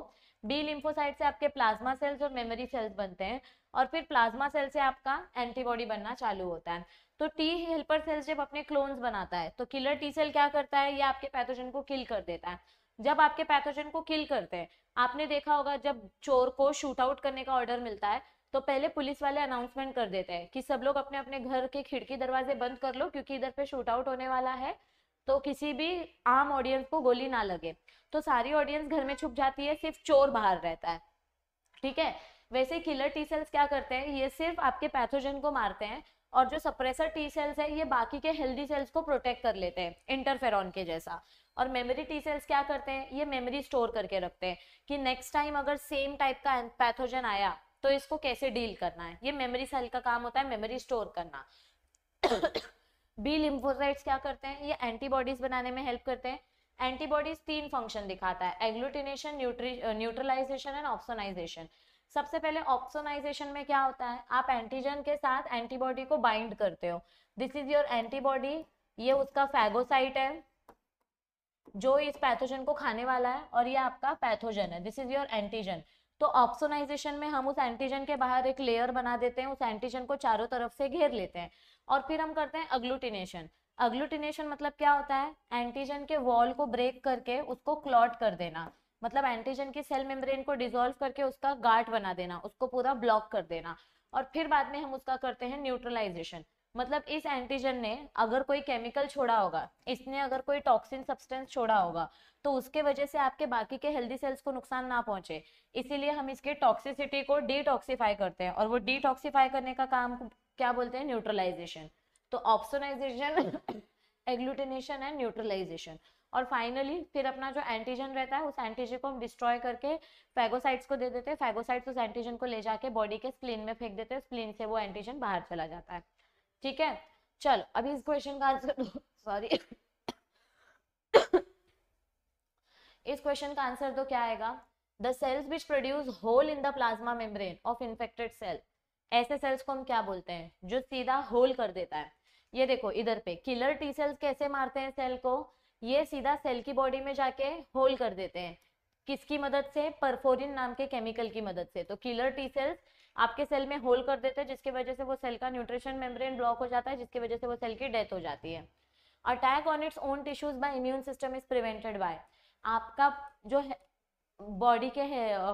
S1: बी लिम्फोसाइट से आपके प्लाज्मा सेल्स और मेमोरी सेल्स बनते हैं और फिर प्लाज्मा सेल से आपका एंटीबॉडी बनना चालू होता है तो टी हेल्पर सेल्स जब अपने क्लोन्स बनाता है तो किलर टी सेल क्या करता है ये आपके पैथोजन को किल कर देता है जब आपके पैथोजन को किल करते हैं आपने देखा होगा जब चोर को शूट आउट करने का ऑर्डर मिलता है तो पहले पुलिस वाले अनाउंसमेंट कर देते हैं कि सब लोग अपने अपने घर के खिड़की दरवाजे बंद कर लो क्योंकि इधर पे शूट आउट होने वाला है तो किसी भी आम ऑडियंस को गोली ना लगे तो सारी ऑडियंस घर में छुप जाती है सिर्फ चोर बाहर रहता है ठीक है वैसे किलर टी सेल्स क्या करते हैं ये सिर्फ आपके पैथोजन को मारते हैं और जो सप्रेसर टी सेल्स है ये बाकी के हेल्दी सेल्स को प्रोटेक्ट कर लेते हैं इंटरफेरॉन के जैसा और मेमोरी टी सेल्स क्या करते हैं ये मेमोरी स्टोर करके रखते हैं कि नेक्स्ट टाइम अगर सेम टाइप का पैथोजन आया तो इसको कैसे डील करना है ये मेमोरी सेल का काम होता है मेमोरी स्टोर करना बी लिम्फोसाइट्स क्या करते हैं ये एंटीबॉडीज बनाने में हेल्प करते हैं एंटीबॉडीज तीन फंक्शन दिखाता है एग्लूटिनेशन न्यूट्रलाइजेशन एंड ऑप्सोनाइजेशन सबसे पहले ऑप्सोनाइजेशन में क्या होता है आप एंटीजन के साथ एंटीबॉडी को बाइंड करते हो दिस इज योर एंटीबॉडी ये उसका फैगोसाइट है जो इस पैथोजन को खाने वाला है और ये आपका पैथोजन है दिस इज योर एंटीजन तो ऑप्सोनाइजेशन में हम उस एंटीजन के बाहर एक लेयर बना देते हैं उस एंटीजन को चारों तरफ से घेर लेते हैं और फिर हम करते हैं अग्लूटिनेशन अग्लूटिनेशन मतलब क्या होता है एंटीजन के वॉल को ब्रेक करके उसको क्लॉट कर देना मतलब एंटीजन की सेल मेम्ब्रेन को डिजोल्व करके उसका गार्ड बना देना उसको पूरा ब्लॉक कर देना और फिर बाद में हम उसका करते हैं न्यूट्रलाइजेशन मतलब इस एंटीजन ने अगर कोई केमिकल छोड़ा होगा इसने अगर कोई टॉक्सिन सब्सटेंस छोड़ा होगा तो उसके वजह से आपके बाकी के हेल्दी सेल्स को नुकसान ना पहुंचे इसीलिए हम इसके टॉक्सिसिटी को डिटॉक्सीफाई करते हैं और वो डिटॉक्सीफाई करने का काम क्या बोलते हैं न्यूट्रलाइजेशन तो ऑप्सोनाइजेशन एग्लूटिनेशन एंड न्यूट्रलाइजेशन और फाइनली फिर अपना जो एंटीजन रहता है उस एंटीजन को हम डिस्ट्रॉय करके फैगोसाइट्स को दे देते हैं फैगोसाइट्स उस एंटीजन को ले जाके बॉडी के स्प्लीन में फेंक देते हैं स्प्लीन से वो एंटीजन बाहर चला जाता है ठीक है चलो अभी इस क्वेश्चन का आंसर दो सॉरी इस क्वेश्चन का आंसर तो क्या आएगा the cells which produce hole in the plasma membrane of infected cell ऐसे सेल्स को हम क्या बोलते हैं जो सीधा होल कर देता है ये देखो इधर पे किलर टी सेल्स कैसे मारते हैं सेल को ये सीधा सेल की बॉडी में जाके होल कर देते हैं किसकी मदद से परफोरिन नाम के केमिकल की मदद से तो किलर टी सेल्स आपके सेल में होल कर देते हैं जिसकी वजह से वो सेल का न्यूट्रिशन मेम्ब्रेन ब्लॉक हो जाता है जिसकी वजह से वो सेल की डेथ हो जाती है attack on its own tissues by immune system is prevented by आपका जो बॉडी के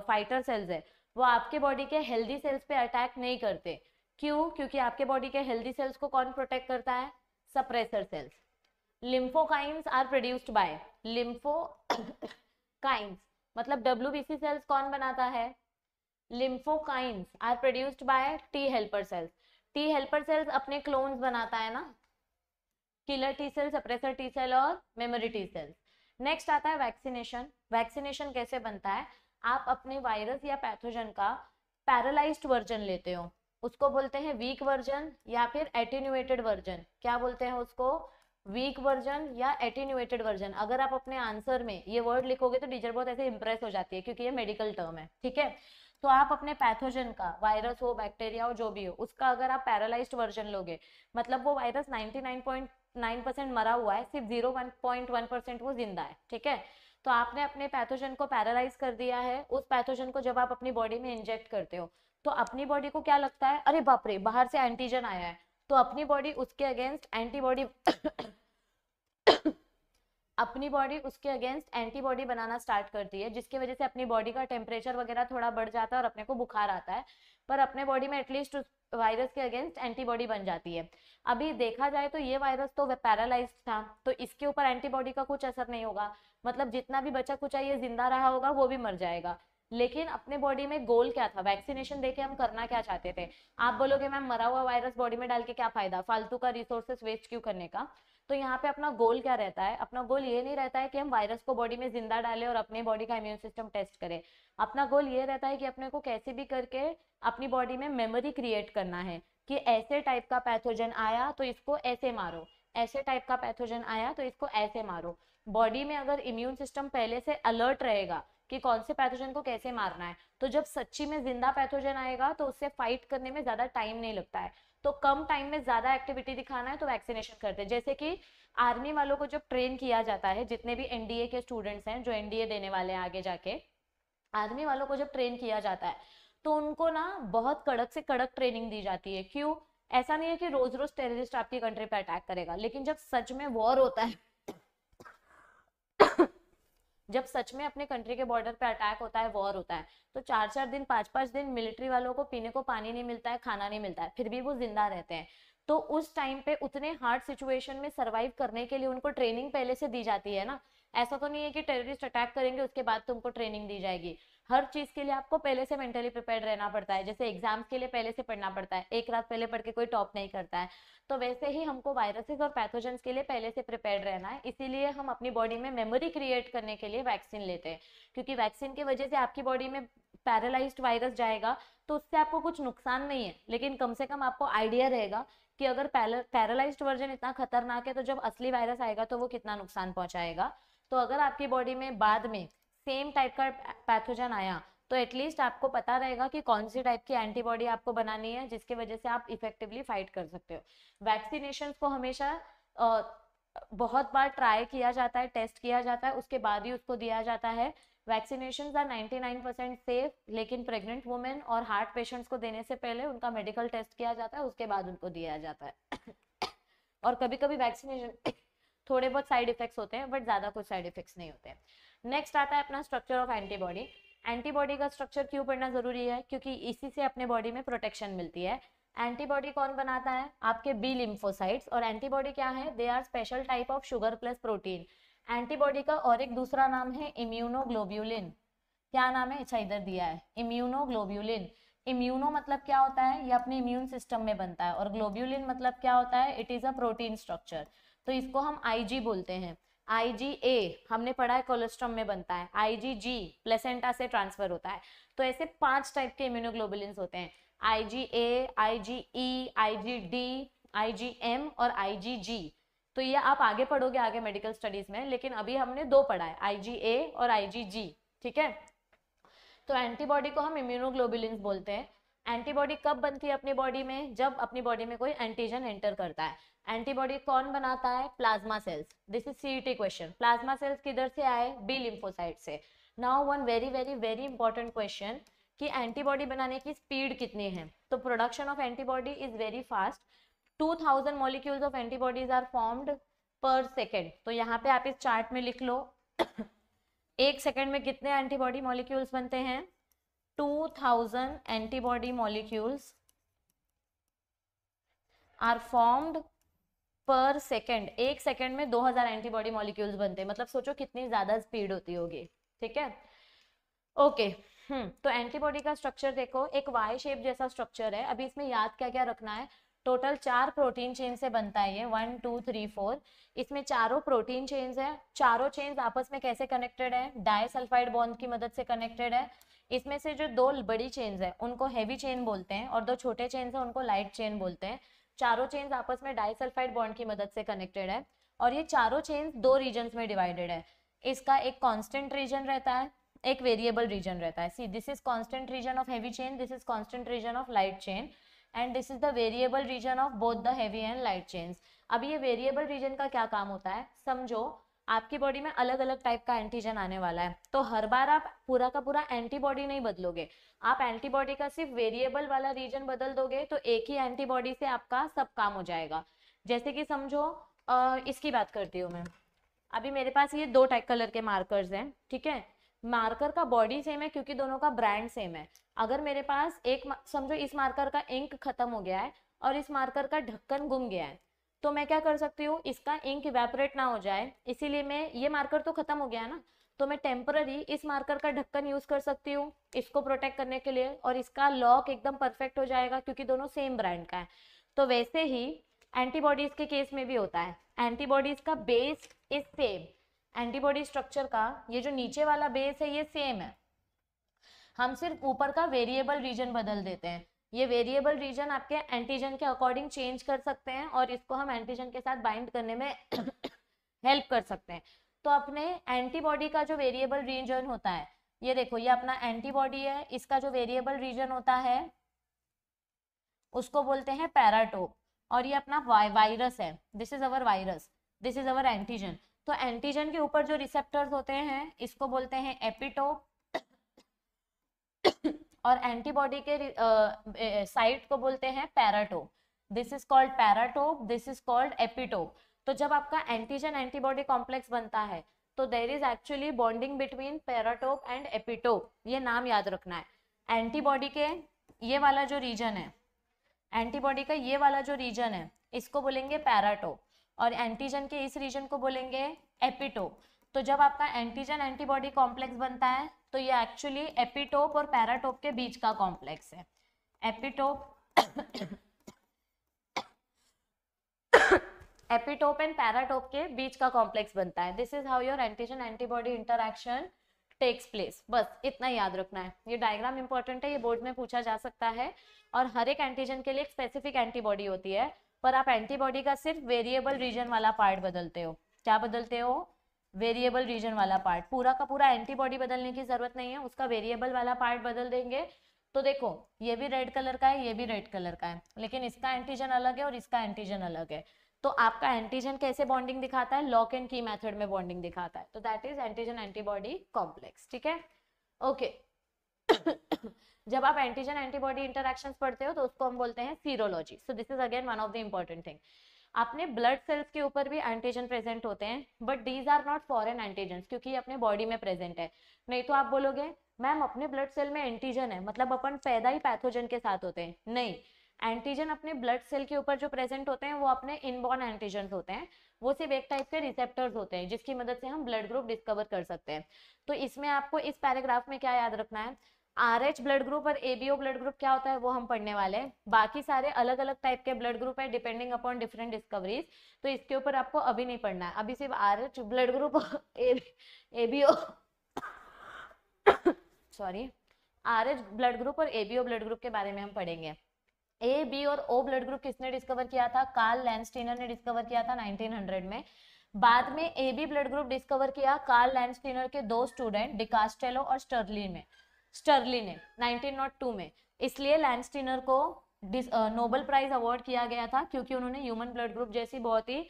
S1: फाइटर सेल्स है वो आपके बॉडी के हेल्दी सेल्स पे अटैक नहीं करते क्यों क्योंकि आपके बॉडी के हेल्दी सेल्स को कौन प्रोटेक्ट करता है suppressor cells lymphokines are produced by lymphokines मतलब डब्ल्यू सेल्स कौन बनाता है lymphokines are produced by T helper cells T helper cells अपने क्लोन्स बनाता है ना killer T cell suppressor T cell और मेमोरी टी सेल्स नेक्स्ट आता है वैक्सीनेशन वैक्सीनेशन कैसे बनता है आप अपने वायरस या पैथोजन का पैरालाइज्ड वर्जन लेते हो उसको बोलते हैं वीक वर्जन या फिर एटीन्यूएटेड वर्जन क्या बोलते हैं उसको वीक वर्जन या एटीन्यूएटेड वर्जन अगर आप अपने आंसर में ये वर्ड लिखोगे तो टीचर बहुत ऐसे इंप्रेस हो जाती है क्योंकि ये मेडिकल टर्म है ठीक है तो आप अपने पैथोजन का वायरस हो बैक्टीरिया हो जो भी हो उसका अगर आप पैरालाइज वर्जन लोगे मतलब वो वायरस 99.9 परसेंट मरा हुआ है सिर्फ जीरो परसेंट वो जिंदा है ठीक है तो आपने अपने पैथोजन को पैरालाइज कर दिया है उस पैथोजन को जब आप अपनी बॉडी में इंजेक्ट करते हो तो अपनी बॉडी को क्या लगता है अरे बापरे बाहर से एंटीजन आया है तो अपनी बॉडी उसके अगेंस्ट एंटीबॉडी अपनी बॉडी उसके अगेंस्ट एंटीबॉडी बनाना स्टार्ट करती है जिसकी वजह से अपनी बॉडी का टेम्परेचर वगैरह थोड़ा बढ़ जाता है और अपने को बुखार आता है पर अपने बॉडी में एटलीस्ट उस वायरस के अगेंस्ट एंटीबॉडी बन जाती है अभी देखा जाए तो ये वायरस तो पैरालाइज था तो इसके ऊपर एंटीबॉडी का कुछ असर नहीं होगा मतलब जितना भी बचा कुचा ये जिंदा रहा होगा वो भी मर जाएगा लेकिन अपने बॉडी में गोल क्या था वैक्सीनेशन देके हम करना क्या चाहते थे आप बोलोगे मैम मरा हुआ वायरस बॉडी में डाल के क्या फायदा फालतू का रिसोर्सेस वेस्ट क्यों करने का तो यहाँ पे अपना गोल क्या रहता है अपना गोल ये नहीं रहता है कि हम वायरस को बॉडी में जिंदा डालें और अपने बॉडी का इम्यून सिस्टम टेस्ट करें अपना गोल ये रहता है कि अपने को कैसे भी करके अपनी बॉडी में मेमोरी क्रिएट करना है कि ऐसे टाइप का पैथोजन आया तो इसको ऐसे मारो ऐसे टाइप का पैथोजन आया तो इसको ऐसे मारो बॉडी में अगर इम्यून सिस्टम पहले से अलर्ट रहेगा कि कौन से पैथोजन को कैसे मारना है तो जब सच्ची में जिंदा पैथोजन आएगा तो उससे फाइट करने में ज्यादा टाइम नहीं लगता है तो कम टाइम में ज़्यादा एक्टिविटी दिखाना है तो वैक्सीनेशन करते हैं जैसे कि आर्मी वालों को जब ट्रेन किया जाता है जितने भी एनडीए के स्टूडेंट्स हैं जो एनडीए देने वाले हैं आगे जाके आर्मी वालों को जब ट्रेन किया जाता है तो उनको ना बहुत कड़क से कड़क ट्रेनिंग दी जाती है क्यों ऐसा नहीं है कि रोज रोज टेररिस्ट आपकी कंट्री पर अटैक करेगा लेकिन जब सच में वॉर होता है जब सच में अपने कंट्री के बॉर्डर पे अटैक होता है वॉर होता है तो चार चार दिन पांच पांच दिन मिलिट्री वालों को पीने को पानी नहीं मिलता है खाना नहीं मिलता है फिर भी वो जिंदा रहते हैं तो उस टाइम पे उतने हार्ड सिचुएशन में सर्वाइव करने के लिए उनको ट्रेनिंग पहले से दी जाती है ना ऐसा तो नहीं है कि टेररिस्ट अटैक करेंगे उसके बाद तुमको ट्रेनिंग दी जाएगी हर चीज के लिए आपको पहले से मेंटली प्रिपेयर रहना पड़ता है जैसे एग्जाम्स के लिए पहले से पढ़ना पड़ता है एक रात पहले पढ़ के कोई टॉप नहीं करता है तो वैसे ही हमको वायरसेस और पैथोजेंस के लिए पहले से प्रिपेयर रहना है इसीलिए हम अपनी बॉडी में मेमोरी क्रिएट करने के लिए वैक्सीन लेते हैं क्योंकि वैक्सीन की वजह से आपकी बॉडी में पैरालाइज्ड वायरस जाएगा तो उससे आपको कुछ नुकसान नहीं है लेकिन कम से कम आपको आइडिया रहेगा कि अगर पैरालाइज्ड वर्जन इतना खतरनाक है तो जब असली वायरस आएगा तो वो कितना नुकसान पहुंचाएगा तो अगर आपकी बॉडी में बाद में सेम टाइप का पैथोजन आया तो एटलीस्ट आपको पता रहेगा कि कौन सी टाइप की एंटीबॉडी आपको बनानी है जिसकी वजह से आप इफेक्टिवली फाइट कर सकते हो वैक्सीनेशन को हमेशा बहुत बार ट्राई किया जाता है टेस्ट किया जाता है उसके बाद ही उसको दिया जाता है वैक्सीनेशन आर 99 परसेंट सेफ लेकिन प्रेग्नेंट वुमेन और हार्ट पेशेंट्स को देने से पहले उनका मेडिकल टेस्ट किया जाता है उसके बाद उनको दिया जाता है और कभी कभी वैक्सीनेशन थोड़े बहुत साइड इफेक्ट्स होते हैं बट ज़्यादा कुछ साइड इफेक्ट्स नहीं होते हैं नेक्स्ट आता है अपना स्ट्रक्चर ऑफ एंटीबॉडी एंटीबॉडी का स्ट्रक्चर क्यों पढ़ना जरूरी है क्योंकि इसी से अपने बॉडी में प्रोटेक्शन मिलती है एंटीबॉडी कौन बनाता है आपके बी लिम्फोसाइट्स और एंटीबॉडी क्या है they are special type of sugar plus protein antibody का और एक दूसरा नाम है इम्यूनोग्लोब्यूलिन क्या नाम है अच्छा इधर दिया है इम्यूनोग्लोब्यूलिन इम्यूनो मतलब क्या होता है ये अपने इम्यून सिस्टम में बनता है और ग्लोब्यूलिन मतलब क्या होता है it is a protein structure तो इसको हम आईजी बोलते हैं आईजीए हमने पढ़ा है कोलेस्ट्रॉम में बनता है जी प्लेसेंटा से ट्रांसफर होता है तो ऐसे पांच टाइप के इम्यूनोग्लोबुलिन होते हैं डी आई जी एम और जी तो ये आप आगे पढ़ोगे आगे मेडिकल स्टडीज में लेकिन अभी हमने दो पढ़ा है ए और जी ठीक है तो एंटीबॉडी को हम इम्यूनोग्लोबुलिन बोलते हैं एंटीबॉडी कब बनती है अपनी बॉडी में जब अपनी बॉडी में कोई एंटीजन एंटर करता है एंटीबॉडी कौन बनाता है plasma cells this is CET question plasma cells किधर से आए बी लिम्फोसाइट से now one very very very important question कि एंटीबॉडी बनाने की स्पीड कितनी है तो production of antibody is very fast 2000 thousand molecules of antibodies are formed per second तो यहाँ पे आप इस चार्ट में लिख लो एक सेकेंड में कितने एंटीबॉडी मॉलिक्यूल्स बनते हैं 2000 thousand antibody molecules are formed per second एक सेकेंड में 2000 एंटीबॉडी मॉलिक्यूल्स बनते हैं मतलब सोचो कितनी ज्यादा स्पीड होती होगी ठीक है ओके हम्म तो एंटीबॉडी का स्ट्रक्चर देखो एक वाई शेप जैसा स्ट्रक्चर है अभी इसमें याद क्या क्या रखना है टोटल चार प्रोटीन चेन से बनता है ये वन टू थ्री फोर इसमें चारों प्रोटीन चेन्स है चारों चेन्स आपस में कैसे कनेक्टेड है डायसल्फाइड बॉन्ड की मदद से कनेक्टेड है इसमें से जो दो बड़ी चेन्स है उनको हैवी चेन बोलते हैं और दो छोटे चेन्स है उनको लाइट चेन बोलते हैं चारों चेन्स आपस में डाइसल्फाइड बॉन्ड की मदद से कनेक्टेड है और ये चारों चेन्स दो रीजन में डिवाइडेड है इसका एक कॉन्स्टेंट रीजन रहता है एक वेरिएबल रीजन रहता है see this is constant region of heavy chain this is constant region of light chain and this is the variable region of both the heavy and light chains अब ये variable reason का क्या काम होता है समझो आपकी बॉडी में अलग अलग टाइप का एंटीजन आने वाला है तो हर बार आप पूरा का पूरा एंटीबॉडी नहीं बदलोगे आप एंटीबॉडी का सिर्फ वेरिएबल वाला रीजन बदल दोगे तो एक ही एंटीबॉडी से आपका सब काम हो जाएगा जैसे कि समझो इसकी बात करती हूँ मैं अभी मेरे पास ये दो टाइप कलर के मार्कर्स हैं ठीक है मार्कर का बॉडी सेम है क्योंकि दोनों का ब्रांड सेम है अगर मेरे पास एक समझो इस मार्कर का इंक खत्म हो गया है और इस मार्कर का ढक्कन गुम गया है तो मैं क्या कर सकती हूँ इसका इंक इवेपोरेट ना हो जाए इसीलिए मैं ये मार्कर तो खत्म हो गया है ना तो मैं टेम्पररी इस मार्कर का ढक्कन यूज कर सकती हूँ इसको प्रोटेक्ट करने के लिए और इसका लॉक एकदम परफेक्ट हो जाएगा क्योंकि दोनों सेम ब्रांड का है तो वैसे ही एंटीबॉडीज के केस में भी होता है एंटीबॉडीज का base is same antibody structure का ये जो नीचे वाला बेस है ये सेम है हम सिर्फ ऊपर का वेरिएबल रीजन बदल देते हैं ये वेरिएबल रीजन आपके एंटीजन के अकॉर्डिंग चेंज कर सकते हैं और इसको हम एंटीजन के साथ बाइंड करने में हेल्प कर सकते हैं तो अपने एंटीबॉडी का जो वेरिएबल रीजन होता है ये देखो ये अपना एंटीबॉडी है इसका जो वेरिएबल रीजन होता है उसको बोलते हैं पैराटोप और ये अपना वायरस है this is our virus this is our antigen तो एंटीजन के ऊपर जो रिसेप्टर्स होते हैं इसको बोलते हैं एपिटोप और एंटीबॉडी के साइट को बोलते हैं paratope this is called paratope this is called epitope तो जब आपका एंटीजन एंटीबॉडी कॉम्प्लेक्स बनता है तो there is actually bonding between paratope and epitope ये नाम याद रखना है एंटीबॉडी के ये वाला जो रीजन है एंटीबॉडी का ये वाला जो रीजन है इसको बोलेंगे पैराटोप और एंटीजन के इस रीजन को बोलेंगे एपिटोप तो जब आपका एंटीजन एंटीबॉडी कॉम्प्लेक्स बनता है तो ये एक्चुअली एपिटोप और पैराटोप के बीच का कॉम्प्लेक्स है एपिटोप एपिटोप एंड पैराटोप के बीच का कॉम्प्लेक्स बनता है this is how your antigen antibody interaction takes place बस इतना याद रखना है ये डायग्राम इंपॉर्टेंट है ये बोर्ड में पूछा जा सकता है और हर एक एंटीजन के लिए एक स्पेसिफिक एंटीबॉडी होती है पर आप एंटीबॉडी का सिर्फ वेरिएबल रीजन वाला पार्ट बदलते हो क्या बदलते हो वेरिएबल रीजन वाला पार्ट पूरा का पूरा एंटीबॉडी बदलने की जरूरत नहीं है उसका वेरिएबल वाला पार्ट बदल देंगे तो देखो ये भी रेड कलर का है ये भी रेड कलर का है लेकिन इसका एंटीजन अलग है और इसका एंटीजन अलग है तो आपका एंटीजन कैसे बॉन्डिंग दिखाता है लॉक एंड की मेथड में बॉन्डिंग दिखाता है तो that is antigen antibody complex ठीक है ओके जब आप एंटीजन एंटीबॉडी इंटरेक्शन पढ़ते हो तो उसको हम बोलते हैं serology so this is again one of the important thing अपने ब्लड सेल्स के ऊपर भी एंटीजन प्रेजेंट होते हैं but these are not foreign antigen क्योंकि ये अपने बॉडी में प्रेजेंट है नहीं तो आप बोलोगे मैम अपने ब्लड सेल में एंटीजन है मतलब अपन पैदा ही पैथोजन के साथ होते हैं नहीं एंटीजन अपने ब्लड सेल के ऊपर जो प्रेजेंट होते हैं वो अपने इनबॉर्न एंटीजन होते हैं वो सिर्फ एक टाइप के रिसेप्टर्स होते हैं जिसकी मदद से हम ब्लड ग्रुप डिस्कवर कर सकते हैं तो इसमें आपको इस पैराग्राफ में क्या याद रखना है आर एच ब्लड ग्रुप और एबीओ ब्लड ग्रुप क्या होता है वो हम पढ़ने वाले हैं बाकी सारे अलग अलग टाइप के ब्लड ग्रुप है डिपेंडिंग अपॉन डिफरेंट डिस्कवरीज तो इसके ऊपर आपको अभी नहीं पढ़ना है अभी सिर्फ R H blood group ABO sorry R H blood group और एबीओ ब्लड ग्रुप के बारे में हम पढ़ेंगे ए बी और ओ ब्लड ग्रुप किसने डिस्कवर किया था कार्ल लैंडस्टीनर ने डिस्कवर किया था 1900 में बाद में A B blood group discover Karl कार्ल लैंडस्टीनर के दो स्टूडेंट डिकास्टेलो और स्टर्ली में स्टर्ली ने 1902 में इसलिए लैंडस्टीनर को नोबल प्राइज अवार्ड किया गया था क्योंकि उन्होंने ह्यूमन ब्लड ग्रुप जैसी बहुत ही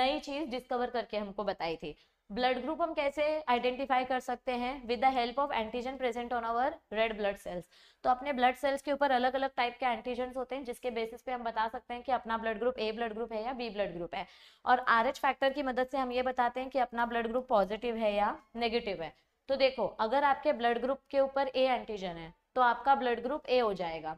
S1: नई चीज डिस्कवर करके हमको बताई थी ब्लड ग्रुप हम कैसे आइडेंटिफाई कर सकते हैं with the help of antigen present on our red blood cells तो अपने ब्लड सेल्स के ऊपर अलग अलग टाइप के एंटीजन होते हैं जिसके बेसिस पे हम बता सकते हैं कि अपना blood group A blood group है या बी ब्लड ग्रुप है और आर फैक्टर की मदद से हम ये बताते हैं कि अपना ब्लड ग्रुप पॉजिटिव है या नेगेटिव है तो देखो अगर आपके ब्लड ग्रुप के ऊपर ए एंटीजन है तो आपका ब्लड ग्रुप ए हो जाएगा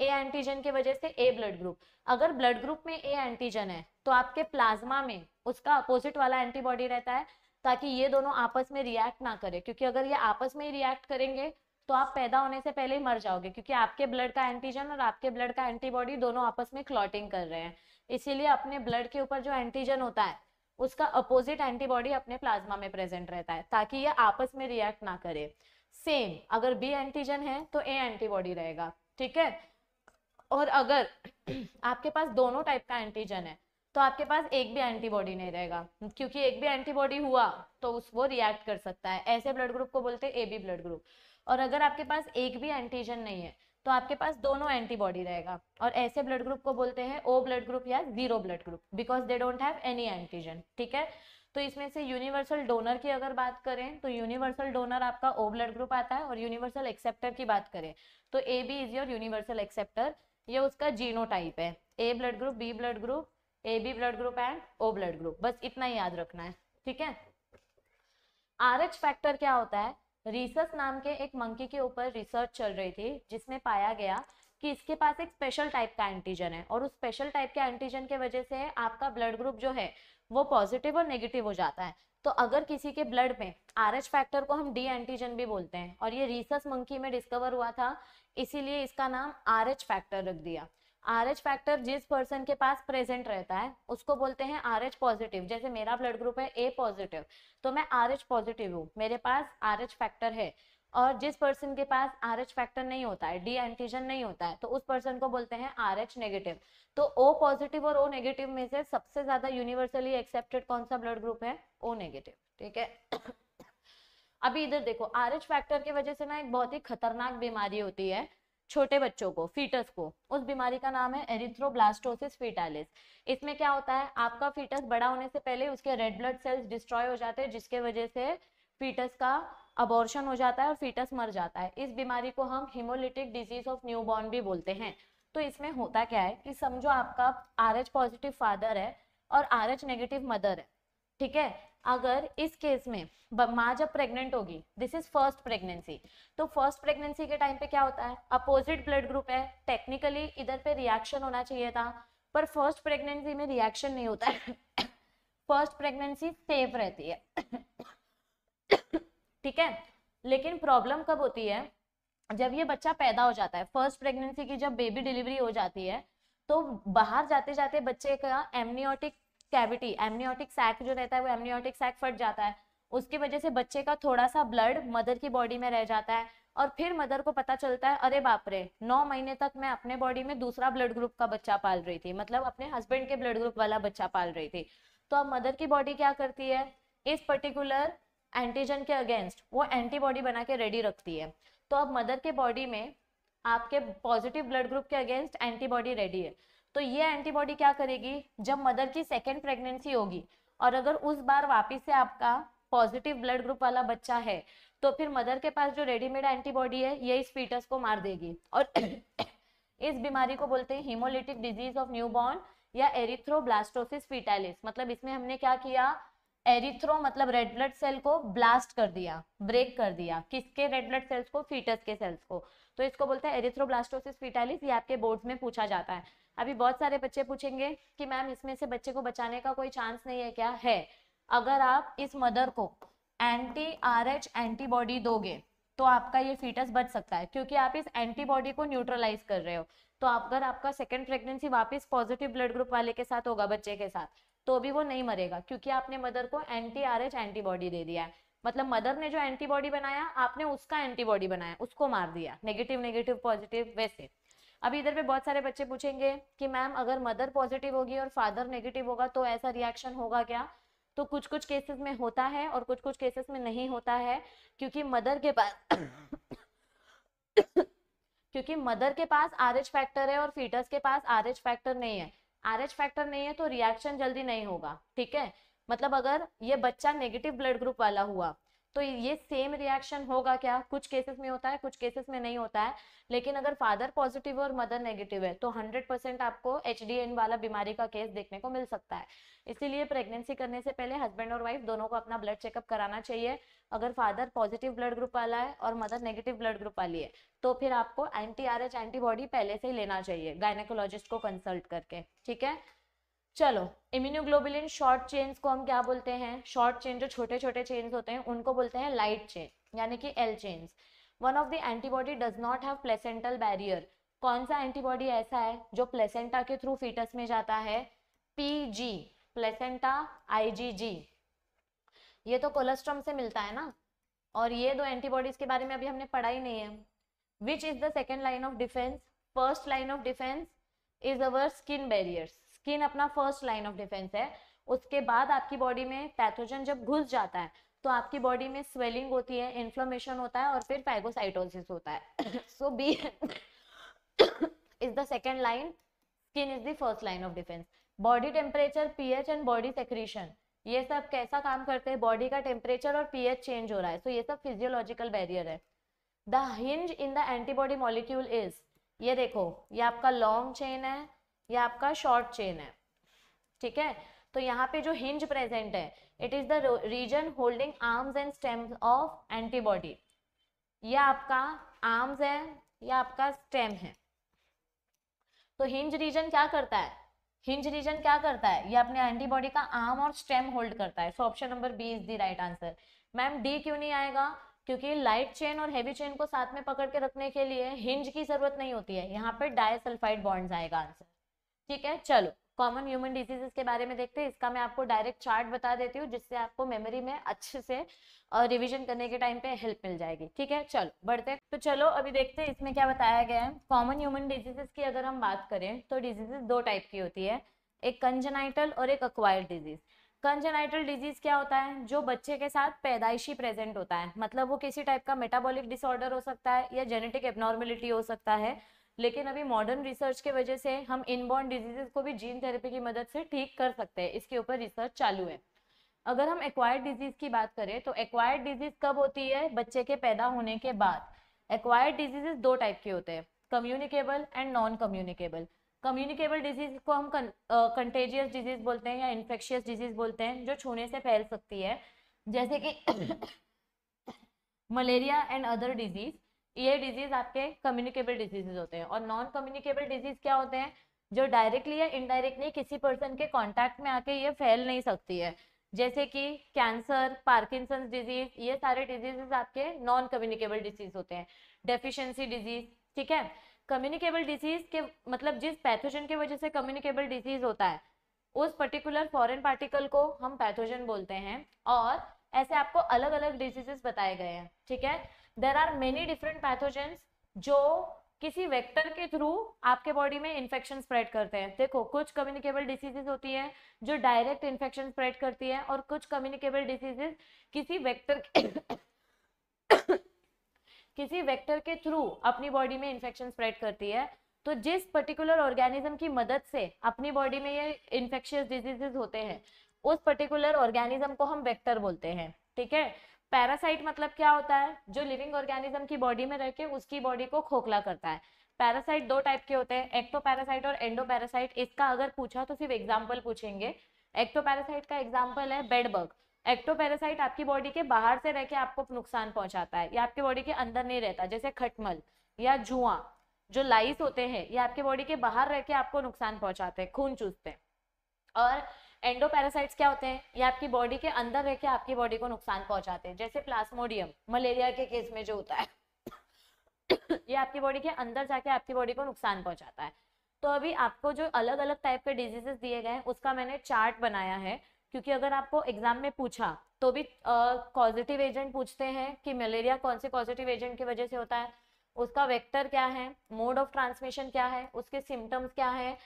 S1: ए एंटीजन की वजह से ए ब्लड ग्रुप अगर ब्लड ग्रुप में ए एंटीजन है तो आपके प्लाज्मा में उसका अपोजिट वाला एंटीबॉडी रहता है ताकि ये दोनों आपस में रिएक्ट ना करें क्योंकि अगर ये आपस में ही रिएक्ट करेंगे तो आप पैदा होने से पहले ही मर जाओगे क्योंकि आपके ब्लड का एंटीजन और आपके ब्लड का एंटीबॉडी दोनों आपस में क्लॉटिंग कर रहे हैं इसीलिए अपने ब्लड के ऊपर जो एंटीजन होता है उसका अपोजिट एंटीबॉडी अपने प्लाज्मा में प्रेजेंट रहता है ताकि ये आपस में रिएक्ट ना करे सेम अगर बी एंटीजन है तो ए एंटीबॉडी रहेगा ठीक है और अगर आपके पास दोनों टाइप का एंटीजन है तो आपके पास एक भी एंटीबॉडी नहीं रहेगा क्योंकि एक भी एंटीबॉडी हुआ तो उस वो रिएक्ट कर सकता है ऐसे ब्लड ग्रुप को बोलते हैं ए बी ब्लड ग्रुप और अगर आपके पास एक भी एंटीजन नहीं है तो आपके पास दोनों एंटीबॉडी रहेगा और ऐसे ब्लड ग्रुप को बोलते हैं ओ ब्लड ग्रुप या zero blood group because they don't have any antigen ठीक है तो इसमें से यूनिवर्सल डोनर की अगर बात करें तो यूनिवर्सल डोनर आपका ओ ब्लड ग्रुप आता है और यूनिवर्सल एक्सेप्टर की बात करें तो A B is your universal acceptor ये उसका जीनो टाइप है A blood group B blood group A B blood group and O blood group बस इतना ही याद रखना है ठीक है आर एच फैक्टर क्या होता है रिसर्च नाम के एक मंकी के ऊपर रिसर्च चल रही थी जिसमें पाया गया कि इसके पास एक स्पेशल टाइप का एंटीजन है और उस स्पेशल टाइप के एंटीजन के वजह से आपका ब्लड ग्रुप जो है वो पॉजिटिव और नेगेटिव हो जाता है तो अगर किसी के ब्लड में आर एच फैक्टर को हम डी एंटीजन भी बोलते हैं और ये रिसर्च मंकी में डिस्कवर हुआ था इसीलिए इसका नाम आर एच फैक्टर रख दिया आर एच फैक्टर जिस पर्सन के पास प्रेजेंट रहता है उसको बोलते हैं आर एच पॉजिटिव जैसे मेरा ब्लड ग्रुप है ए पॉजिटिव तो मैं आर एच पॉजिटिव हूँ मेरे पास आर एच फैक्टर है और जिस पर्सन के पास आर एच फैक्टर नहीं होता है डी एंटीजन नहीं होता है तो उस पर्सन को बोलते हैं आर एच नेगेटिव तो ओ पॉजिटिव और ओ नेगेटिव में से सबसे ज्यादा यूनिवर्सली एक्सेप्टेड कौन सा ब्लड ग्रुप है ओ नेगेटिव ठीक है अभी इधर देखो आर एच फैक्टर की वजह से ना एक बहुत ही खतरनाक बीमारी होती है छोटे बच्चों को फीटस को उस बीमारी का नाम है एरिथ्रोब्लास्टोसिस फीटालिस इसमें क्या होता है आपका फीटस बड़ा होने से पहले उसके रेड ब्लड सेल्स डिस्ट्रॉय हो जाते हैं जिसके वजह से फीटस का अबॉर्शन हो जाता है और फीटस मर जाता है इस बीमारी को हम हिमोलिटिक डिजीज ऑफ न्यूबॉर्न भी बोलते हैं तो इसमें होता क्या है कि समझो आपका आर एच पॉजिटिव फादर है और आर एच नेगेटिव मदर है ठीक है अगर इस केस में माँ जब प्रेग्नेंट होगी दिस इज फर्स्ट प्रेगनेंसी तो फर्स्ट प्रेगनेंसी के टाइम पे क्या होता है अपोजिट ब्लड ग्रुप है टेक्निकली इधर पे रिएक्शन होना चाहिए था पर फर्स्ट प्रेगनेंसी में रिएक्शन नहीं होता है फर्स्ट प्रेगनेंसी सेफ रहती है ठीक है लेकिन प्रॉब्लम कब होती है जब ये बच्चा पैदा हो जाता है फर्स्ट प्रेगनेंसी की जब बेबी डिलीवरी हो जाती है तो बाहर जाते जाते बच्चे का एमनियोटिक कैविटी एमनियोटिक सैक जो रहता है वो एमनियोटिक सैक फट जाता है उसकी वजह से बच्चे का थोड़ा सा ब्लड मदर की बॉडी में रह जाता है और फिर मदर को पता चलता है अरे बाप रे नौ महीने तक मैं अपने बॉडी में दूसरा ब्लड ग्रुप का बच्चा पाल रही थी मतलब अपने हस्बैंड के ब्लड ग्रुप वाला बच्चा पाल रही थी तो अब मदर की बॉडी क्या करती है इस पर्टिकुलर एंटीजन के अगेंस्ट वो एंटीबॉडी बना के रेडी रखती है तो अब मदर के बॉडी में आपके पॉजिटिव ब्लड ग्रुप के अगेंस्ट एंटीबॉडी रेडी है तो ये एंटीबॉडी क्या करेगी जब मदर की सेकेंड प्रेगनेंसी होगी और अगर उस बार वापिस से आपका पॉजिटिव ब्लड ग्रुप वाला बच्चा है तो फिर मदर के पास जो रेडीमेड एंटीबॉडी है ये इस फीटस को मार देगी और इस बीमारी को बोलते हैं हीमोलिटिक डिजीज ऑफ न्यूबॉर्न या एरिथ्रोब्लास्टोसिस फीटालिस मतलब इसमें हमने क्या किया एरिथ्रो मतलब रेड ब्लड सेल को ब्लास्ट कर दिया ब्रेक कर दिया किसके रेड ब्लड सेल्स को फीटस के सेल्स को तो इसको बोलते हैं एरिथ्रोब्लास्टोसिस फीटालिस ये आपके बोर्ड्स में पूछा जाता है अभी बहुत सारे बच्चे पूछेंगे कि मैम इसमें से बच्चे को बचाने का कोई चांस नहीं है क्या है अगर आप इस मदर को एंटी आर एच एंटीबॉडी दोगे तो आपका ये फीटस बच सकता है क्योंकि आप इस एंटीबॉडी को न्यूट्रलाइज कर रहे हो तो अगर आपका सेकेंड प्रेगनेंसी वापस पॉजिटिव ब्लड ग्रुप वाले के साथ होगा बच्चे के साथ तो भी वो नहीं मरेगा क्योंकि आपने मदर को एंटी आर एच एंटीबॉडी दे दिया है मतलब मदर ने जो एंटीबॉडी बनाया आपने उसका एंटीबॉडी बनाया उसको मार दिया नेगेटिव नेगेटिव पॉजिटिव वैसे अभी इधर पे बहुत सारे बच्चे पूछेंगे कि मैम अगर मदर पॉजिटिव होगी और फादर नेगेटिव होगा तो ऐसा रिएक्शन होगा क्या तो कुछ कुछ केसेस में होता है और कुछ कुछ केसेस में नहीं होता है क्योंकि मदर के पास क्योंकि मदर के पास आर फैक्टर है और फीटस के पास आर फैक्टर नहीं है आर फैक्टर नहीं है तो रिएक्शन जल्दी नहीं होगा ठीक है मतलब अगर ये बच्चा नेगेटिव ब्लड ग्रुप वाला हुआ तो ये सेम रिएक्शन होगा क्या कुछ केसेस में होता है कुछ केसेस में नहीं होता है लेकिन अगर फादर पॉजिटिव और मदर नेगेटिव है तो 100 परसेंट आपको एच वाला बीमारी का केस देखने को मिल सकता है इसीलिए प्रेगनेंसी करने से पहले हस्बैंड और वाइफ दोनों को अपना ब्लड चेकअप कराना चाहिए अगर फादर पॉजिटिव ब्लड ग्रुप वाला है और मदर नेगेटिव ब्लड ग्रुप वाली है तो फिर आपको एंटी आर एंटीबॉडी पहले से ही लेना चाहिए गायनेकोलॉजिस्ट को कंसल्ट करके ठीक है चलो इम्यूनोग्लोबुलिन शॉर्ट चेन्स को हम क्या बोलते हैं शॉर्ट चेन जो छोटे छोटे चेन्स होते हैं उनको बोलते हैं लाइट चेन यानी कि L chains one of the antibody does not have placental barrier कौन सा एंटीबॉडी ऐसा है जो प्लेसेंटा के थ्रू फीटस में जाता है पी जी प्लेसेंटा आईजीजी ये तो कोलेस्ट्रम से मिलता है ना और ये दो एंटीबॉडीज के बारे में अभी हमने पढ़ा ही नहीं है which is the second line of defence first line of defence is our skin barriers skin अपना फर्स्ट लाइन ऑफ डिफेंस है उसके बाद आपकी बॉडी में पैथोजन जब घुस जाता है तो आपकी बॉडी में स्वेलिंग होती है इन्फ्लोमेशन होता है और फिर फैगोसाइटोसिस होता है so B is the second line skin is the first line of defence body temperature pH and body secretion ये सब कैसा काम करते हैं बॉडी का टेम्परेचर और पीएच चेंज हो रहा है सो so ये सब फिजियोलॉजिकल बैरियर है the hinge in the antibody molecule is ये देखो ये आपका लॉन्ग चेन है ये आपका शॉर्ट चेन है ठीक है तो यहाँ पे जो हिंज प्रेजेंट है it is the region holding arms and stems of antibody यह आपका आर्म्स है या आपका स्टेम है तो हिंज रीजन क्या करता है हिंज रीजन क्या करता है ये अपने एंटीबॉडी का आर्म और स्टेम होल्ड करता है so option number B is the right answer ma'am D क्यों नहीं आएगा क्योंकि लाइट चेन और हैवी चेन को साथ में पकड़ के रखने के लिए हिंज की जरूरत नहीं होती है यहाँ पे डायसल्फाइड बॉन्ड्स आएगा आंसर ठीक है चलो कॉमन ह्यूमन डिजीजेस के बारे में देखते हैं इसका मैं आपको डायरेक्ट चार्ट बता देती हूँ जिससे आपको मेमोरी में अच्छे से रिविजन करने के टाइम पे हेल्प मिल जाएगी ठीक है चलो बढ़ते हैं तो चलो अभी देखते हैं इसमें क्या बताया गया है कॉमन ह्यूमन डिजीजेस की अगर हम बात करें तो डिजीजेस दो टाइप की होती है एक कंजनाइटल और एक अक्वायर्ड डिजीज कंजेनाइटल डिजीज क्या होता है जो बच्चे के साथ पैदाइशी प्रेजेंट होता है मतलब वो किसी टाइप का मेटाबॉलिक डिसऑर्डर हो सकता है या जेनेटिक एबनॉर्मेलिटी हो सकता है लेकिन अभी मॉडर्न रिसर्च के वजह से हम इनबॉर्न डिजीजेस को भी जीन थेरेपी की मदद से ठीक कर सकते हैं इसके ऊपर रिसर्च चालू है अगर हम एक्वायर्ड डिजीज की बात करें तो एक्वायर्ड डिजीज कब होती है बच्चे के पैदा होने के बाद एक्वायर्ड डिजीजेस दो टाइप के होते हैं communicable and non communicable communicable disease को हम कंटेजियस डिजीज बोलते हैं या इन्फेक्शियस डिजीज बोलते हैं जो छूने से फैल सकती है जैसे कि मलेरिया एंड अदर डिजीज ये डिजीज आपके कम्युनिकेबल डिजीजेज होते हैं और नॉन कम्युनिकेबल डिजीज क्या होते हैं जो डायरेक्टली या इनडायरेक्टली किसी पर्सन के कॉन्टैक्ट में आके ये फैल नहीं सकती है जैसे कि कैंसर पार्किसन डिजीज ये सारे डिजीजेज आपके नॉन कम्युनिकेबल डिजीज होते हैं डेफिशिएंसी डिजीज ठीक है कम्युनिकेबल डिजीज के मतलब जिस पैथोजन की वजह से कम्युनिकेबल डिजीज होता है उस पर्टिकुलर फॉरेन पार्टिकल को हम पैथोजन बोलते हैं और ऐसे आपको अलग अलग डिजीजेस बताए गए हैं ठीक है there are many different pathogens जो किसी वेक्टर के थ्रू आपके बॉडी में इन्फेक्शन स्प्रेड करते हैं देखो कुछ कम्युनिकेबल डिसीजेज होती है जो डायरेक्ट इन्फेक्शन स्प्रेड करती है और कुछ कम्युनिकेबल डिसीजेज किसी वेक्टर किसी वेक्टर के थ्रू अपनी बॉडी में इन्फेक्शन स्प्रेड करती है तो जिस पर्टिकुलर ऑर्गेनिज्म की मदद से अपनी बॉडी में ये इन्फेक्शियस डिजीजेज होते हैं उस पर्टिकुलर ऑर्गेनिज्म को हम वेक्टर बोलते हैं ठीक है पैरासाइट मतलब क्या होता है जो लिविंग ऑर्गेनिज्म की बॉडी में रह के उसकी बॉडी को खोखला करता है पैरासाइट दो टाइप के होते हैं एक्टो पैरासाइट और एंडो पैरासाइट इसका अगर पूछा तो सिर्फ एग्जाम्पल पूछेंगे एक्टो पैरासाइट का एग्जाम्पल है बेडबर्ग एक्टो पैरासाइट आपकी बॉडी के बाहर से रह के आपको नुकसान पहुंचाता है या आपकी बॉडी के अंदर नहीं रहता जैसे खटमल या जुआ जो लाइस होते हैं ये आपके बॉडी के बाहर रह के आपको नुकसान पहुंचाते हैं खून चूसते हैं और एंडो पैरासाइट्स क्या होते हैं ये आपकी बॉडी के अंदर रह के आपकी बॉडी को नुकसान पहुंचाते हैं जैसे प्लास्मोडियम मलेरिया के केस में जो होता है ये आपकी बॉडी के अंदर जाके आपकी बॉडी को नुकसान पहुंचाता है तो अभी आपको जो अलग अलग टाइप के डिजीजेस दिए गए हैं उसका मैंने चार्ट बनाया है क्योंकि अगर आपको एग्जाम में पूछा तो भी पॉजिटिव एजेंट पूछते हैं कि मलेरिया कौन से पॉजिटिव एजेंट की वजह से होता है उसका वेक्टर क्या है मोड ऑफ ट्रांसमिशन क्या है उसके सिम्टम्स क्या है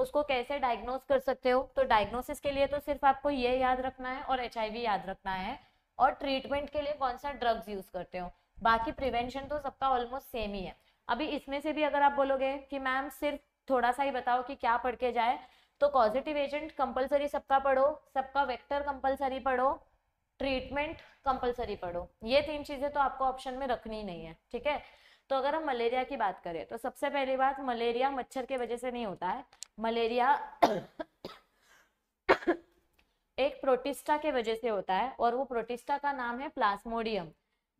S1: उसको कैसे डायग्नोस कर सकते हो तो डायग्नोसिस के लिए तो सिर्फ आपको ये याद रखना है और एच याद रखना है और ट्रीटमेंट के लिए कौन सा ड्रग्स यूज करते हो बाकी प्रिवेंशन तो सबका ऑलमोस्ट सेम ही है अभी इसमें से भी अगर आप बोलोगे कि मैम सिर्फ थोड़ा सा ही बताओ कि क्या पढ़ के जाए तो पॉजिटिव एजेंट कंपलसरी सबका पढ़ो सबका वेक्टर कंपलसरी पढ़ो ट्रीटमेंट कंपलसरी पढ़ो ये तीन चीजें तो आपको ऑप्शन में रखनी ही नहीं है ठीक है तो अगर हम मलेरिया की बात करें तो सबसे पहली बात मलेरिया मच्छर के वजह से नहीं होता है मलेरिया एक प्रोटिस्टा के वजह से होता है और वो प्रोटिस्टा का नाम है प्लास्मोडियम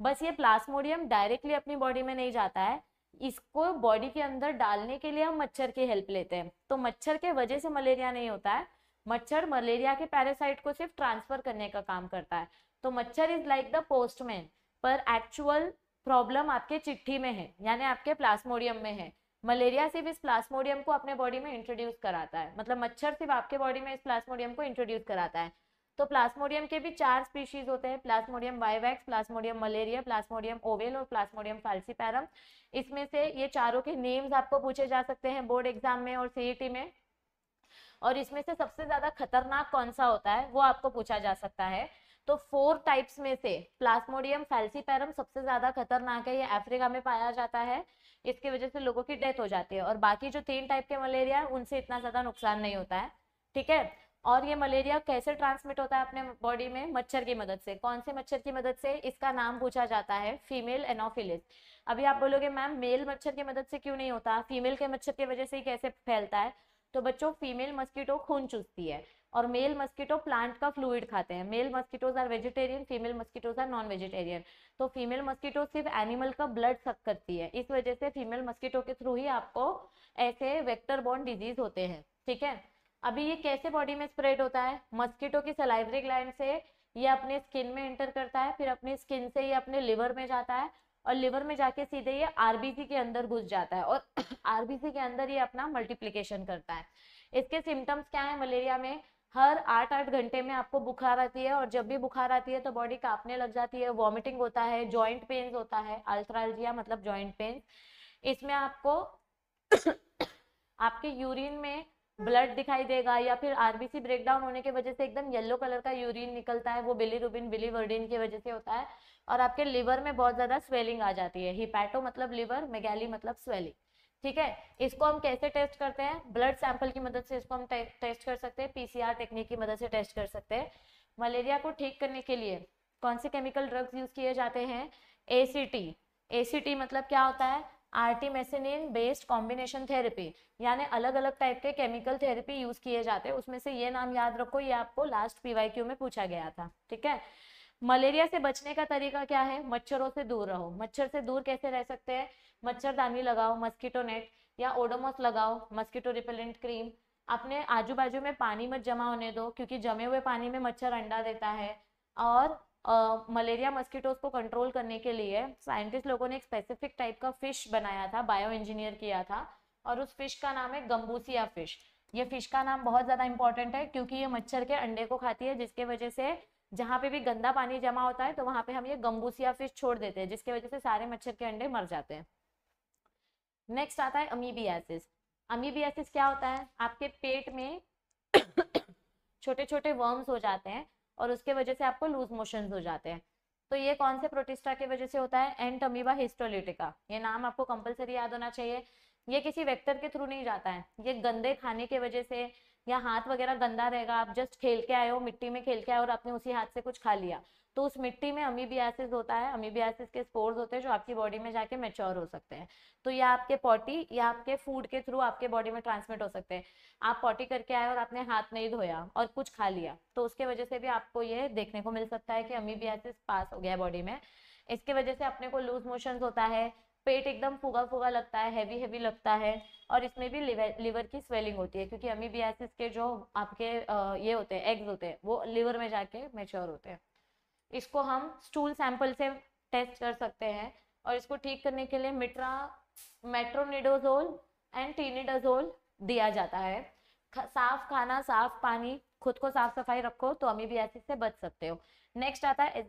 S1: बस ये प्लास्मोडियम डायरेक्टली अपनी बॉडी में नहीं जाता है इसको बॉडी के अंदर डालने के लिए हम मच्छर की हेल्प लेते हैं तो मच्छर के वजह से मलेरिया नहीं होता है मच्छर मलेरिया के पैरासाइट को सिर्फ ट्रांसफर करने का काम करता है तो मच्छर इज लाइक द पोस्टमैन पर एक्चुअल प्रॉब्लम आपके चिट्ठी में है यानी आपके प्लास्मोडियम में है मलेरिया सिर्फ इस प्लास्मोडियम को अपने बॉडी में इंट्रोड्यूस कराता है मतलब मच्छर सिर्फ आपके बॉडी में इस प्लास्मोडियम को इंट्रोड्यूस कराता है तो प्लास्मोडियम के भी चार स्पीशीज होते हैं plasmodium vivax plasmodium malariae plasmodium ovale और प्लास्मोडियम फाल्सीपैरम इसमें से ये चारों के नेम्स आपको पूछे जा सकते हैं बोर्ड एग्जाम में और सीईटी e में और इसमें से सबसे ज्यादा खतरनाक कौन सा होता है वो आपको पूछा जा सकता है तो फोर टाइप्स में से प्लास्मोडियम फैल्सीपैरम सबसे ज्यादा खतरनाक है ये अफ्रीका में पाया जाता है इसकी वजह से लोगों की डेथ हो जाती है और बाकी जो तीन टाइप के मलेरिया है उनसे इतना ज्यादा नुकसान नहीं होता है ठीक है और ये मलेरिया कैसे ट्रांसमिट होता है अपने बॉडी में मच्छर की मदद से कौन से मच्छर की मदद से इसका नाम पूछा जाता है फीमेल एनोफिलिस अभी आप बोलोगे मैम मेल मच्छर की मदद से क्यों नहीं होता फीमेल के मच्छर की वजह से ही कैसे फैलता है तो बच्चों फीमेल मस्कीटो खून चूसती है और मेल मस्कीटो प्लांट का फ्लूड खाते हैं male mosquitoes are vegetarian female mosquitoes are non vegetarian तो फीमेल मस्कीटो सिर्फ एनिमल का ब्लड सक करती है इस वजह से फीमेल मस्कीटो के थ्रू ही आपको ऐसे वेक्टर बॉर्न डिजीज होते हैं ठीक है अभी ये कैसे बॉडी में स्प्रेड होता है मस्कीटो की सलाइवरी ग्लैंड से ये अपने स्किन में एंटर करता है फिर अपने स्किन से ये अपने लिवर में जाता है और लिवर में जाके सीधे ये आरबीसी के अंदर घुस जाता है और आरबीसी के अंदर ये अपना मल्टीप्लीकेशन करता है इसके सिम्टम्स क्या है मलेरिया में हर आठ आठ घंटे में आपको बुखार आती है और जब भी बुखार आती है तो बॉडी कांपने लग जाती है वॉमिटिंग होता है जॉइंट पेन होता है अल्ट्राल्जिया मतलब जॉइंट पेन इसमें आपको आपके यूरिन में ब्लड दिखाई देगा या फिर आरबीसी ब्रेकडाउन होने की वजह से एकदम येलो कलर का यूरिन निकलता है वो बिली रुबिन बिली वर्डिन की वजह से होता है और आपके लिवर में बहुत ज़्यादा स्वेलिंग आ जाती है हिपैटो मतलब लिवर मेगैली मतलब स्वेलिंग ठीक है इसको हम कैसे टेस्ट करते हैं ब्लड सैंपल की मदद से इसको हम टेस्ट कर सकते हैं पीसीआर टेक्निक की मदद से टेस्ट कर सकते हैं मलेरिया को ठीक करने के लिए कौन से केमिकल ड्रग्स यूज किए जाते हैं ए एसीटी मतलब क्या होता है आर्टीमेसिनिन बेस्ड कॉम्बिनेशन थेरेपी यानी अलग अलग टाइप के केमिकल थेरेपी यूज किए जाते हैं उसमें से ये नाम याद रखो ये आपको लास्ट पीवाईक्यू में पूछा गया था ठीक है मलेरिया से बचने का तरीका क्या है मच्छरों से दूर रहो मच्छर से दूर कैसे रह सकते हैं मच्छरदानी लगाओ मस्कीटो नेट या ओडोमोस लगाओ मस्कीटो रिपेलेंट क्रीम अपने आजू बाजू में पानी मत जमा होने दो क्योंकि जमे हुए पानी में मच्छर अंडा देता है और आ, मलेरिया मस्कीटोज को कंट्रोल करने के लिए साइंटिस्ट लोगों ने एक स्पेसिफिक टाइप का फिश बनाया था बायो इंजीनियर किया था और उस फिश का नाम है गम्बूसिया फिश ये फिश का नाम बहुत ज़्यादा इंपॉर्टेंट है क्योंकि ये मच्छर के अंडे को खाती है जिसके वजह से जहाँ पे भी गंदा पानी जमा होता है तो वहाँ पे हम ये गम्बूसिया फिश छोड़ देते हैं जिसके वजह से सारे मच्छर के अंडे मर जाते हैं नेक्स्ट आता है अमीबियासिस अमीबियासिस क्या होता है आपके पेट में छोटे छोटे वर्म्स हो जाते हैं और उसके वजह से आपको लूज मोशन हो जाते हैं तो ये कौन से प्रोटिस्टा के वजह से होता है एंट अमीबा हिस्टोलिटिका ये नाम आपको कंपलसरी याद होना चाहिए ये किसी वेक्टर के थ्रू नहीं जाता है ये गंदे खाने की वजह से या हाथ वगैरह गंदा रहेगा आप जस्ट खेल के आए हो मिट्टी में खेल के आए और आपने उसी हाथ से कुछ खा लिया तो उस मिट्टी में अमीबियासिस होता है अमीबियासिस के स्पोर्स होते हैं जो आपकी बॉडी में जाके मेच्योर हो सकते हैं तो या आपके पॉटी या आपके फूड के थ्रू आपके बॉडी में ट्रांसमिट हो सकते हैं आप पॉटी करके आए और आपने हाथ नहीं धोया और कुछ खा लिया तो उसके वजह से भी आपको ये देखने को मिल सकता है कि अमीबियासिस पास हो गया है बॉडी में इसके वजह से अपने को लूज मोशन होता है पेट एकदम फूगा फूगा लगता है हैवी हैवी लगता है और इसमें भी लिवर लिवर की स्वेलिंग होती है क्योंकि अमीबियासिस के जो आपके ये होते हैं एग्स होते हैं वो लिवर में जाके मेच्योर होते हैं इसको हम स्टूल सैंपल से टेस्ट कर सकते हैं और इसको ठीक करने के लिए मिट्रा मेट्रोनिडोजोल एंड टीनिडाजोल दिया जाता है साफ खाना साफ पानी खुद को साफ सफाई रखो तो अमी भी ऐसी से बच सकते हो नेक्स्ट आता है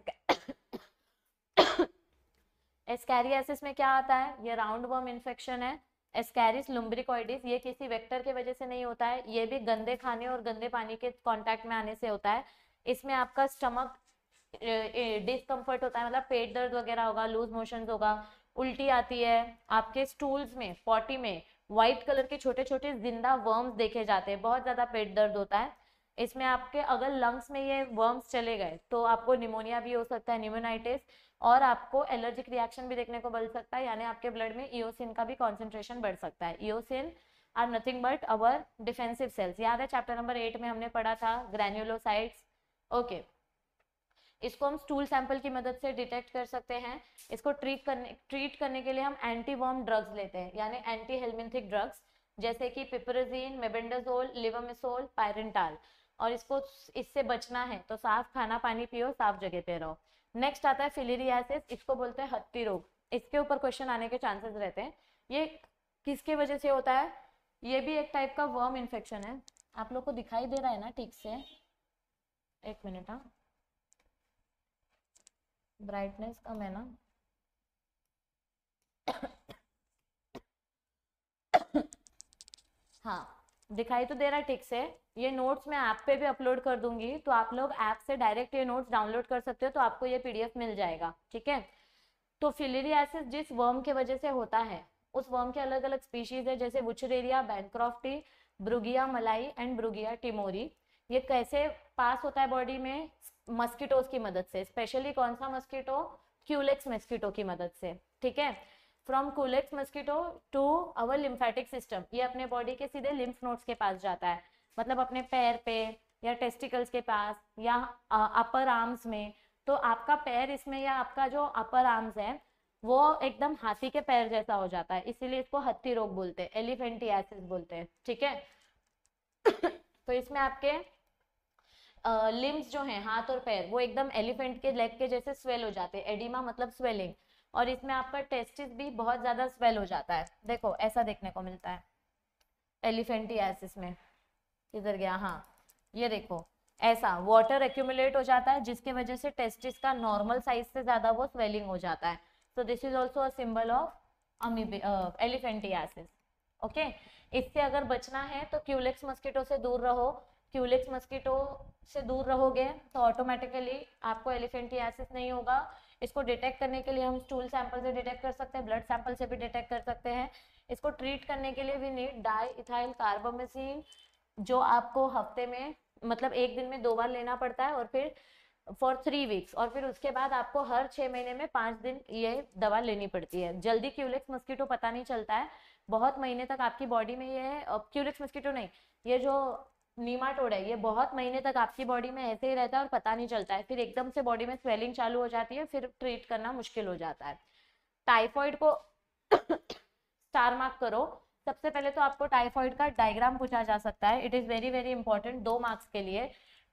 S1: एस्कैरियासिस में क्या आता है ये राउंड वर्म इन्फेक्शन है एस्कैरिस लुम्ब्रिकॉइडिस ये किसी वेक्टर के वजह से नहीं होता है ये भी गंदे खाने और गंदे पानी के कॉन्टैक्ट में आने से होता है इसमें आपका स्टमक डिस्कम्फर्ट होता है मतलब पेट दर्द वगैरह होगा लूज मोशन होगा उल्टी आती है आपके स्टूल्स में पॉटी में व्हाइट कलर के छोटे छोटे जिंदा वर्म्स देखे जाते हैं बहुत ज़्यादा पेट दर्द होता है इसमें आपके अगर लंग्स में ये वर्म्स चले गए तो आपको निमोनिया भी हो सकता है निमोनाइटिस और आपको एलर्जिक रिएक्शन भी देखने को मिल सकता है यानी आपके ब्लड में ईओसिन का भी कॉन्सेंट्रेशन बढ़ सकता है eosin are nothing but our defensive cells याद है चैप्टर नंबर एट में हमने पढ़ा था ग्रेन्यूलोसाइट्स ओके okay. इसको हम स्टूल सैंपल की मदद से डिटेक्ट कर सकते हैं इसको ट्रीट करने ट्रीट करने के लिए हम एंटीवॉर्म ड्रग्स लेते हैं यानी एंटी हेलमिंथिक ड्रग्स जैसे कि पिपरजीन मेबेंडाजोल लिवामिसोल पायरेंटाल और इसको इससे बचना है तो साफ खाना पानी पियो साफ जगह पे रहो नेक्स्ट आता है फिलेरियासिस इसको बोलते हैं हत्ती रोग इसके ऊपर क्वेश्चन आने के चांसेस रहते हैं ये किसके वजह से होता है ये भी एक टाइप का वर्म इन्फेक्शन है आप लोग को दिखाई दे रहा है ना ठीक से एक मिनट हाँ ब्राइटनेस कम है ना हाँ दिखाई तो दे रहा है ठीक से ये नोट्स मैं ऐप पे भी अपलोड कर दूंगी तो आप लोग ऐप से डायरेक्ट ये नोट्स डाउनलोड कर सकते हो तो आपको ये पीडीएफ मिल जाएगा ठीक है तो फिलेरियासिस जिस वर्म के वजह से होता है उस वर्म के अलग अलग स्पीशीज है जैसे बुचरेरिया बैंक्रॉफ्टी ब्रुगिया मलाई एंड ब्रुगिया टिमोरी ये कैसे पास होता है बॉडी में मस्किटोज की मदद से स्पेशली कौन सा मस्किटो क्यूलेक्स मस्किटो की मदद से ठीक है from culex mosquito to our lymphatic system ये अपने बॉडी के सीधे लिम्फ नोड्स के पास जाता है मतलब अपने पैर पे या टेस्टिकल्स के पास या अपर आर्म्स में तो आपका पैर इसमें या आपका जो अपर आर्म्स है वो एकदम हाथी के पैर जैसा हो जाता है इसीलिए इसको हत्ती रोग बोलते हैं एलिफेंटियासिस बोलते हैं ठीक है तो इसमें आपके लिम्स जो हैं हाथ और पैर वो एकदम एलिफेंट के लेग के जैसे स्वेल हो जाते हैं एडिमा मतलब स्वेलिंग और इसमें आपका टेस्टिस भी बहुत ज़्यादा स्वेल हो जाता है देखो ऐसा देखने को मिलता है एलिफेंटियासिस में किधर गया हाँ ये देखो ऐसा वाटर एक्यूमुलेट हो जाता है जिसके वजह से टेस्टिस का नॉर्मल साइज से ज़्यादा वो स्वेलिंग हो जाता है so this is also a symbol of elephantiasis okay इससे अगर बचना है तो क्यूलेक्स मस्किटो से दूर रहो क्यूलिक्स मस्कीटो से दूर रहोगे तो ऑटोमेटिकली आपको एलिफेंटियासिस नहीं होगा इसको डिटेक्ट करने के लिए हम स्टूल सैंपल से डिटेक्ट कर सकते हैं ब्लड सैंपल से भी डिटेक्ट कर सकते हैं इसको ट्रीट करने के लिए भी नीड डाई इथाइल कार्बोमेसिन जो आपको हफ्ते में मतलब एक दिन में दो बार लेना पड़ता है और फिर फॉर थ्री वीक्स और फिर उसके बाद आपको हर छः महीने में पाँच दिन ये दवा लेनी पड़ती है जल्दी क्यूलिक्स मस्कीटो पता नहीं चलता है बहुत महीने तक आपकी बॉडी में ये है क्यूलिक्स मस्कीटो नहीं ये जो नीमाटोड है ये बहुत महीने तक आपकी बॉडी में ऐसे ही रहता है और पता नहीं चलता है फिर एकदम से बॉडी में स्वेलिंग चालू हो जाती है फिर ट्रीट करना मुश्किल हो जाता है टाइफॉइड को स्टार मार्क करो सबसे पहले तो आपको टाइफॉइड का डायग्राम पूछा जा सकता है it is very very important दो मार्क्स के लिए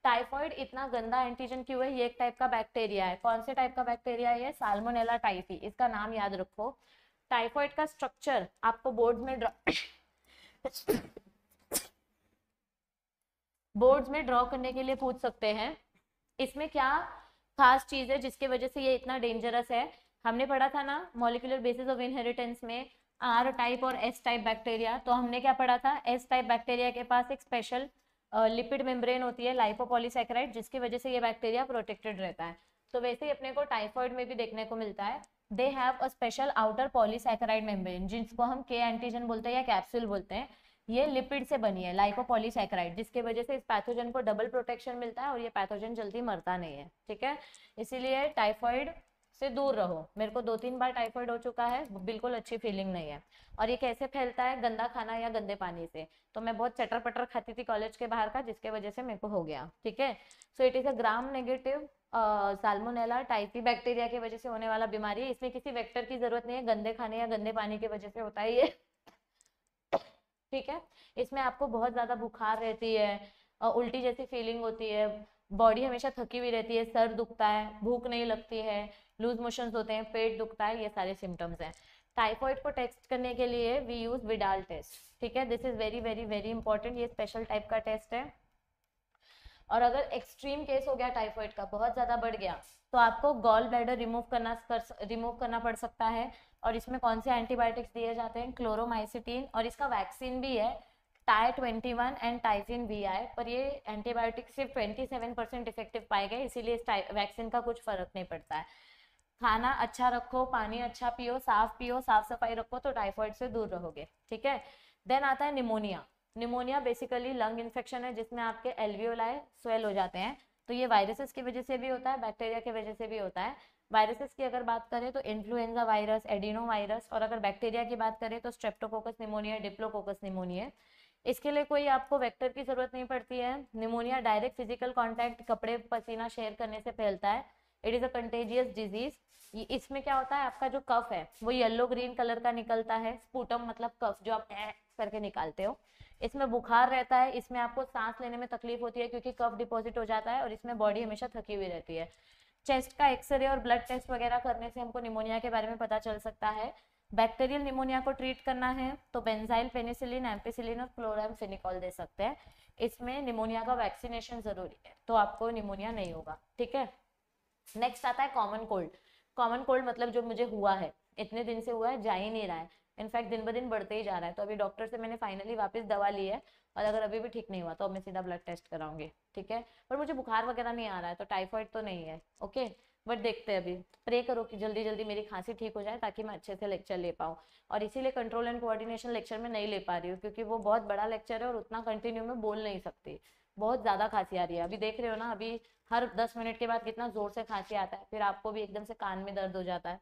S1: टाइफॉइड इतना गंदा एंटीजन क्यों है ये एक टाइप का बैक्टीरिया है कौन से टाइप का बैक्टीरिया है सालमोनेला साल्मोनेला टाइफी इसका नाम याद रखो टाइफॉइड का स्ट्रक्चर आपको बोर्ड में बोर्ड्स में ड्रॉ करने के लिए पूछ सकते हैं इसमें क्या खास चीज़ है जिसके वजह से ये इतना डेंजरस है हमने पढ़ा था ना मॉलिकुलर बेसिस ऑफ इनहेरिटेंस में आर टाइप और एस टाइप बैक्टीरिया तो हमने क्या पढ़ा था एस टाइप बैक्टीरिया के पास एक स्पेशल लिपिड मेम्ब्रेन होती है लाइपोपॉलीसेक्राइड जिसकी वजह से ये बैक्टीरिया प्रोटेक्टेड रहता है तो वैसे ही अपने को टाइफॉइड में भी देखने को मिलता है they have a special outer polysaccharide membrane जिसको हम के एंटीजन बोलते हैं या कैप्सूल बोलते हैं ये लिपिड से बनी है लाइकोपॉलीसैक्राइड जिसके वजह से इस पैथोजन को डबल प्रोटेक्शन मिलता है और ये पैथोजन जल्दी मरता नहीं है ठीक है इसीलिए टाइफॉइड से दूर रहो मेरे को दो तीन बार टाइफाइड हो चुका है बिल्कुल अच्छी फीलिंग नहीं है और ये कैसे फैलता है गंदा खाना या गंदे पानी से तो मैं बहुत चटर पटर खाती थी कॉलेज के बाहर का जिसके वजह से मेरे को हो गया ठीक है so it is a gram negative salmonella typhi bacteria की वजह से होने वाला बीमारी है इसमें किसी वेक्टर की जरूरत नहीं है गंदे खाने या गंदे पानी की वजह से होता है ये ठीक है इसमें आपको बहुत ज़्यादा बुखार रहती है उल्टी जैसी फीलिंग होती है बॉडी हमेशा थकी हुई रहती है सर दुखता है भूख नहीं लगती है लूज मोशंस होते हैं पेट दुखता है ये सारे सिम्टम्स हैं टाइफॉइड को टेस्ट करने के लिए वी यूज़ विडाल टेस्ट ठीक है this is very very very important ये स्पेशल टाइप का टेस्ट है और अगर एक्सट्रीम केस हो गया टाइफॉइड का बहुत ज़्यादा बढ़ गया तो आपको गॉल ब्लैडर रिमूव करना कर रिमूव करना पड़ सकता है और इसमें कौन से एंटीबायोटिक्स दिए जाते हैं क्लोरोमाइसिटीन और इसका वैक्सीन भी है Ty twenty one and Typhim V I पर ये एंटीबायोटिक्स सिर्फ ट्वेंटी सेवन परसेंट इफेक्टिव पाए गए इसीलिए इस वैक्सीन का कुछ फर्क नहीं पड़ता है खाना अच्छा रखो पानी अच्छा पियो साफ पियो साफ सफाई रखो तो टाइफॉइड से दूर रहोगे ठीक है देन आता है pneumonia pneumonia basically lung infection है जिसमें आपके एलवीओलाई स्वेल हो जाते हैं तो ये वायरसेस की वजह से भी होता है बैक्टीरिया की वजह से भी होता है वायरसेस की अगर बात करें तो इन्फ्लुएंजा वायरस एडिनो वायरस और अगर बैक्टीरिया की बात करें तो स्ट्रेप्टोकोकस निमोनिया डिप्लोकोकस निमोनिया इसके लिए कोई आपको वेक्टर की जरूरत नहीं पड़ती है निमोनिया डायरेक्ट फिजिकल कॉन्टैक्ट कपड़े पसीना शेयर करने से फैलता है it is a contagious disease इसमें क्या होता है आपका जो कफ है वो येल्लो ग्रीन कलर का निकलता है स्पूटम मतलब कफ जो आप करके निकालते हो इसमें बुखार रहता है इसमें आपको सांस लेने में तकलीफ होती है क्योंकि कफ डिपॉजिट हो जाता है और इसमें बॉडी हमेशा थकी हुई रहती है चेस्ट का एक्सरे और ब्लड टेस्ट वगैरह करने से हमको निमोनिया के बारे में पता चल सकता है बैक्टीरियल निमोनिया को ट्रीट करना है तो बेंजाइल पेनिसिलिन एम्पेसिलिन और क्लोरामफेनिकॉल दे सकते हैं इसमें निमोनिया का वैक्सीनेशन जरूरी है तो आपको निमोनिया नहीं होगा ठीक है नेक्स्ट आता है कॉमन कोल्ड कॉमन कोल्ड मतलब जो मुझे हुआ है इतने दिन से हुआ है जा ही नहीं रहा है इनफैक्ट दिन ब दिन बढ़ते ही जा रहा है तो अभी डॉक्टर से मैंने फाइनली वापस दवा ली है और अगर अभी भी ठीक नहीं हुआ तो मैं सीधा ब्लड टेस्ट कराऊंगी ठीक है पर मुझे बुखार वगैरह नहीं आ रहा है तो टाइफॉइड तो नहीं है ओके बट देखते हैं अभी प्रे करो कि जल्दी जल्दी मेरी खांसी ठीक हो जाए ताकि मैं अच्छे से लेक्चर ले पाऊँ और इसीलिए कंट्रोल एंड कोऑर्डिनेशन लेक्चर में नहीं ले पा रही हूँ क्योंकि वो बहुत बड़ा लेक्चर है और उतना कंटिन्यू में बोल नहीं सकती बहुत ज़्यादा खांसी आ रही है अभी देख रहे हो ना अभी हर दस मिनट के बाद कितना ज़ोर से खांसी आता है फिर आपको भी एकदम से कान में दर्द हो जाता है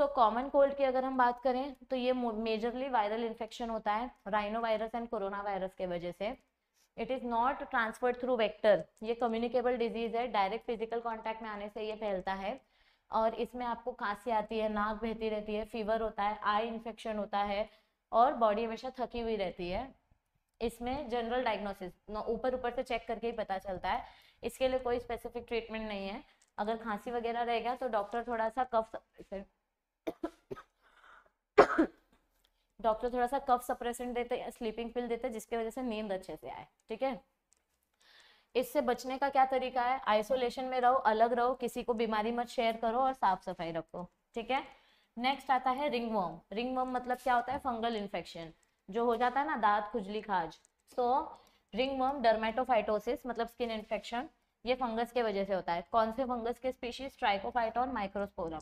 S1: सो कॉमन कोल्ड की अगर हम बात करें तो ये मेजरली वायरल इन्फेक्शन होता है rhinovirus and coronavirus के वजह से it is not transferred through vector ये कम्युनिकेबल डिजीज़ है डायरेक्ट फिजिकल कॉन्टैक्ट में आने से ये फैलता है और इसमें आपको खांसी आती है नाक बहती रहती है फीवर होता है आई इन्फेक्शन होता है और बॉडी हमेशा थकी हुई रहती है इसमें जनरल डायग्नोसिस ऊपर ऊपर से चेक करके ही पता चलता है इसके लिए कोई स्पेसिफिक ट्रीटमेंट नहीं है अगर खांसी वगैरह रहेगा तो डॉक्टर थोड़ा सा कफ डॉक्टर थोड़ा सा कफ सप्रेसेंट देते हैं स्लीपिंग पिल देते हैं जिसकी वजह से नींद अच्छे से आए ठीक है इससे बचने का क्या तरीका है आइसोलेशन में रहो अलग रहो किसी को बीमारी मत शेयर करो और साफ सफाई रखो ठीक है नेक्स्ट आता है रिंगवर्म रिंगवर्म मतलब क्या होता है फंगल इन्फेक्शन जो हो जाता है ना दांत खुजली खाज सो रिंगवर्म डर्मेटोफाइटोसिस मतलब स्किन इन्फेक्शन ये फंगस के वजह से होता है कौन से फंगस के स्पीशीज ट्राइकोफाइटोन माइक्रोस्पोरम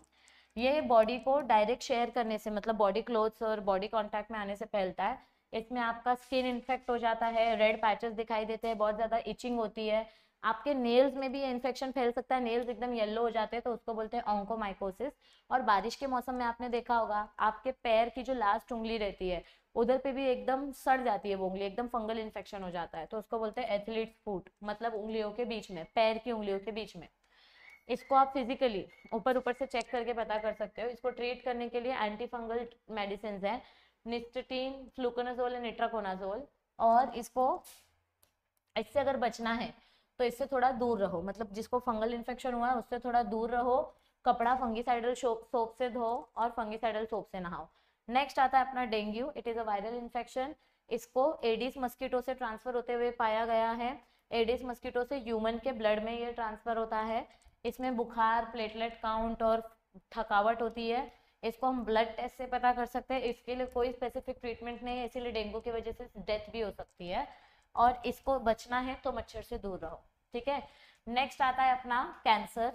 S1: ये बॉडी को डायरेक्ट शेयर करने से मतलब बॉडी क्लोथ्स और बॉडी कॉन्टैक्ट में आने से फैलता है इसमें आपका स्किन इन्फेक्ट हो जाता है रेड पैचेस दिखाई देते हैं बहुत ज़्यादा इचिंग होती है आपके नेल्स में भी ये इन्फेक्शन फैल सकता है नेल्स एकदम येलो हो जाते हैं तो उसको बोलते हैं ऑंकोमाइकोसिस और बारिश के मौसम में आपने देखा होगा आपके पैर की जो लास्ट उंगली रहती है उधर पे भी एकदम सड़ जाती है वो उंगली एकदम फंगल इन्फेक्शन हो जाता है तो उसको बोलते हैं एथलीट्स फूट मतलब उंगलियों के बीच में पैर की उंगलियों के बीच में इसको आप फिजिकली ऊपर ऊपर से चेक करके पता कर सकते हो इसको ट्रीट करने के लिए एंटी फंगल मेडिसिन है निस्टटीन फ्लूकोनाजोल एंड निट्राकोनाजोल और इसको इससे अगर बचना है तो इससे थोड़ा दूर रहो मतलब जिसको फंगल इन्फेक्शन हुआ है उससे थोड़ा दूर रहो कपड़ा फंगिसाइडल सोप से धो और फंगिसाइडल सोप से नहाओ नेक्स्ट आता है अपना dengue it is a viral infection इसको एडिस मस्कीटो से ट्रांसफर होते हुए पाया गया है एडिस मस्कीटो से ह्यूमन के ब्लड में ये ट्रांसफर होता है इसमें बुखार प्लेटलेट काउंट और थकावट होती है इसको हम ब्लड टेस्ट से पता कर सकते हैं इसके लिए कोई स्पेसिफिक ट्रीटमेंट नहीं है इसीलिए डेंगू की वजह से डेथ भी हो सकती है और इसको बचना है तो मच्छर से दूर रहो ठीक है नेक्स्ट आता है अपना कैंसर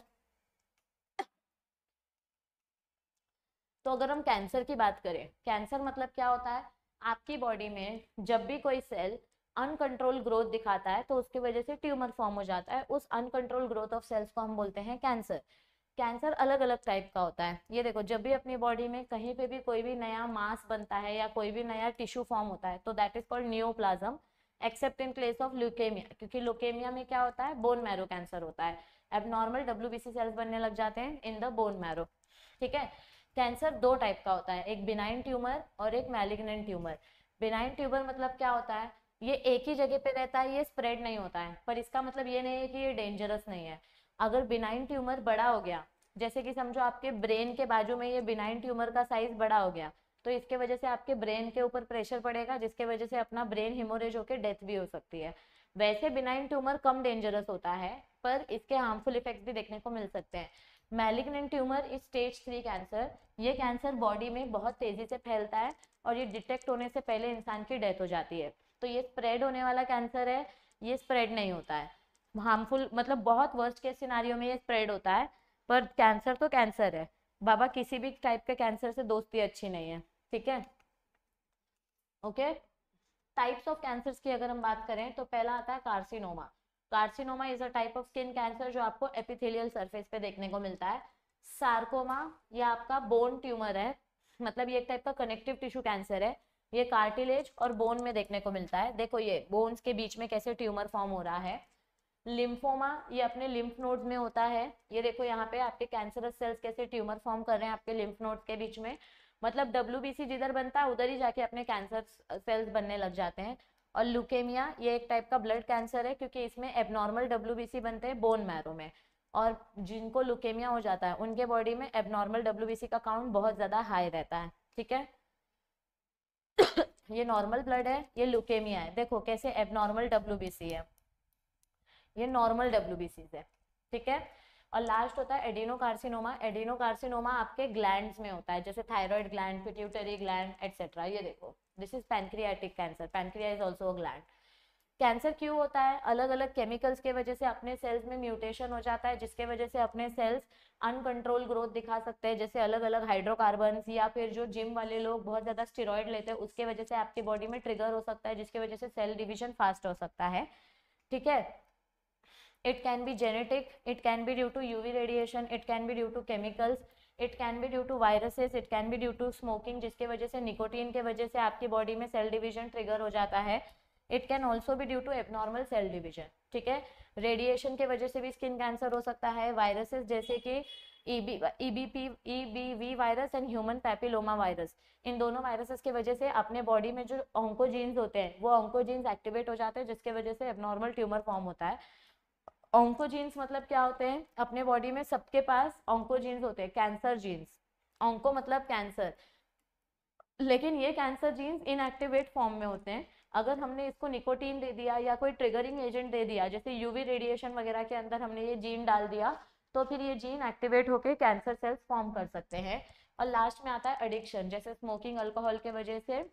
S1: तो अगर हम कैंसर की बात करें कैंसर मतलब क्या होता है आपकी बॉडी में जब भी कोई सेल अनकंट्रोल ग्रोथ दिखाता है तो उसकी वजह से ट्यूमर फॉर्म हो जाता है उस अनकंट्रोल ग्रोथ ऑफ सेल्स को हम बोलते हैं कैंसर कैंसर अलग अलग टाइप का होता है ये देखो जब भी अपनी बॉडी में कहीं पे भी कोई भी नया मास बनता है या कोई भी नया टिश्यू फॉर्म होता है तो that is called neoplasm except in place of leukaemia क्योंकि ल्यूकेमिया में क्या होता है बोन मैरो कैंसर होता है नॉर्मल डब्ल्यू सेल्स बनने लग जाते हैं इन द बोन मैरो ठीक है कैंसर दो टाइप का होता है एक बिनाइन ट्यूमर और एक मैलिग्नेंट ट्यूमर बिनाइन ट्यूमर मतलब क्या होता है ये एक ही जगह पे रहता है ये स्प्रेड नहीं होता है पर इसका मतलब ये नहीं है कि ये डेंजरस नहीं है अगर बिनाइन ट्यूमर बड़ा हो गया जैसे कि समझो आपके ब्रेन के बाजू में ये बिनाइन ट्यूमर का साइज बड़ा हो गया तो इसके वजह से आपके ब्रेन के ऊपर प्रेशर पड़ेगा जिसके वजह से अपना ब्रेन हिमोरेज होकर डेथ भी हो सकती है वैसे बिनाइन ट्यूमर कम डेंजरस होता है पर इसके हार्मफुल इफेक्ट भी देखने को मिल सकते हैं malignant tumour is stage three cancer ये कैंसर बॉडी में बहुत तेजी से फैलता है और ये डिटेक्ट होने से पहले इंसान की डेथ हो जाती है तो ये स्प्रेड होने वाला कैंसर है ये स्प्रेड नहीं होता है हार्मफुल मतलब बहुत वर्स्ट के सिनारियों में ये स्प्रेड होता है पर कैंसर तो कैंसर है बाबा किसी भी टाइप के कैंसर से दोस्ती अच्छी नहीं है ठीक है ओके टाइप्स ऑफ कैंसर की अगर हम बात करें तो पहला आता है carcinoma carcinoma is a type of skin cancer जो आपको एपिथेलियल सरफेस पे देखने को मिलता है सार्कोमा या आपका बोन ट्यूमर है मतलब ये एक टाइप का कनेक्टिव टिश्यू कैंसर है ये कार्टिलेज और बोन में देखने को मिलता है देखो ये बोन्स के बीच में कैसे ट्यूमर फॉर्म हो रहा है लिम्फोमा ये अपने लिम्फ नोड्स में होता है ये देखो यहाँ पे आपके कैंसरस सेल्स कैसे ट्यूमर फॉर्म कर रहे हैं आपके लिम्फ नोड्स के बीच में मतलब डब्ल्यू जिधर बनता है उधर ही जाके अपने कैंसर सेल्स बनने लग जाते हैं और लुकेमिया ये एक टाइप का ब्लड कैंसर है क्योंकि इसमें एबनॉर्मल डब्ल्यू बनते हैं बोन मैरो में और जिनको लुकेमिया हो जाता है उनके बॉडी में एबनॉर्मल डब्ल्यू का काउंट बहुत ज़्यादा हाई रहता है ठीक है ये नॉर्मल ब्लड है ये लुकेमिया है देखो कैसे एबनॉर्मल डब्ल्यू है ये नॉर्मल डब्ल्यू है ठीक है और लास्ट होता है एडिनोकार्सिनोमा एडिनोकार्सिनोमा आपके ग्लैंड में होता है जैसे thyroid gland pituitary gland etcetera ये देखो this is pancreatic cancer pancreas is also gland cancer क्यों होता है अलग अलग केमिकल्स के वजह से अपने सेल्स में म्यूटेशन हो जाता है जिसके वजह से अपने सेल्स अनकंट्रोल ग्रोथ दिखा सकते हैं जैसे अलग अलग हाइड्रोकार्बन या फिर जो जिम वाले लोग बहुत ज़्यादा स्टेरॉयड लेते हैं उसके वजह से आपकी बॉडी में ट्रिगर हो सकता है जिसकी वजह से सेल डिविजन फास्ट हो सकता है ठीक है can be genetic it can be due to U V radiation it can be due to chemicals it can be due to viruses it can be due to smoking जिसके वजह से nicotine के वजह से आपकी बॉडी में cell division trigger हो जाता है इट कैन ऑल्सो भी due to abnormal cell division ठीक है रेडिएशन के वजह से भी स्किन कैंसर हो सकता है वायरसेस जैसे कि E EBP EBV virus and human papilloma virus इन दोनों वायरसेस के वजह से अपने बॉडी में जो ऑंकोजीन्स होते हैं वो ऑंकोजीन्स एक्टिवेट हो जाते हैं जिसके वजह से एबनॉर्मल ट्यूमर फॉर्म होता है ऑंकोजीन्स मतलब क्या होते हैं अपने बॉडी में सबके पास ऑंकोजीन्स होते हैं कैंसर जीन्स ऑंको मतलब कैंसर लेकिन ये कैंसर जीन्स इनएक्टिवेट फॉर्म में होते हैं अगर हमने इसको निकोटीन दे दिया या कोई ट्रिगरिंग एजेंट दे दिया जैसे यूवी रेडिएशन वगैरह के अंदर हमने ये जीन डाल दिया तो फिर ये जीन एक्टिवेट होकर कैंसर सेल्स फॉर्म कर सकते हैं और लास्ट में आता है एडिक्शन जैसे स्मोकिंग अल्कोहल के वजह से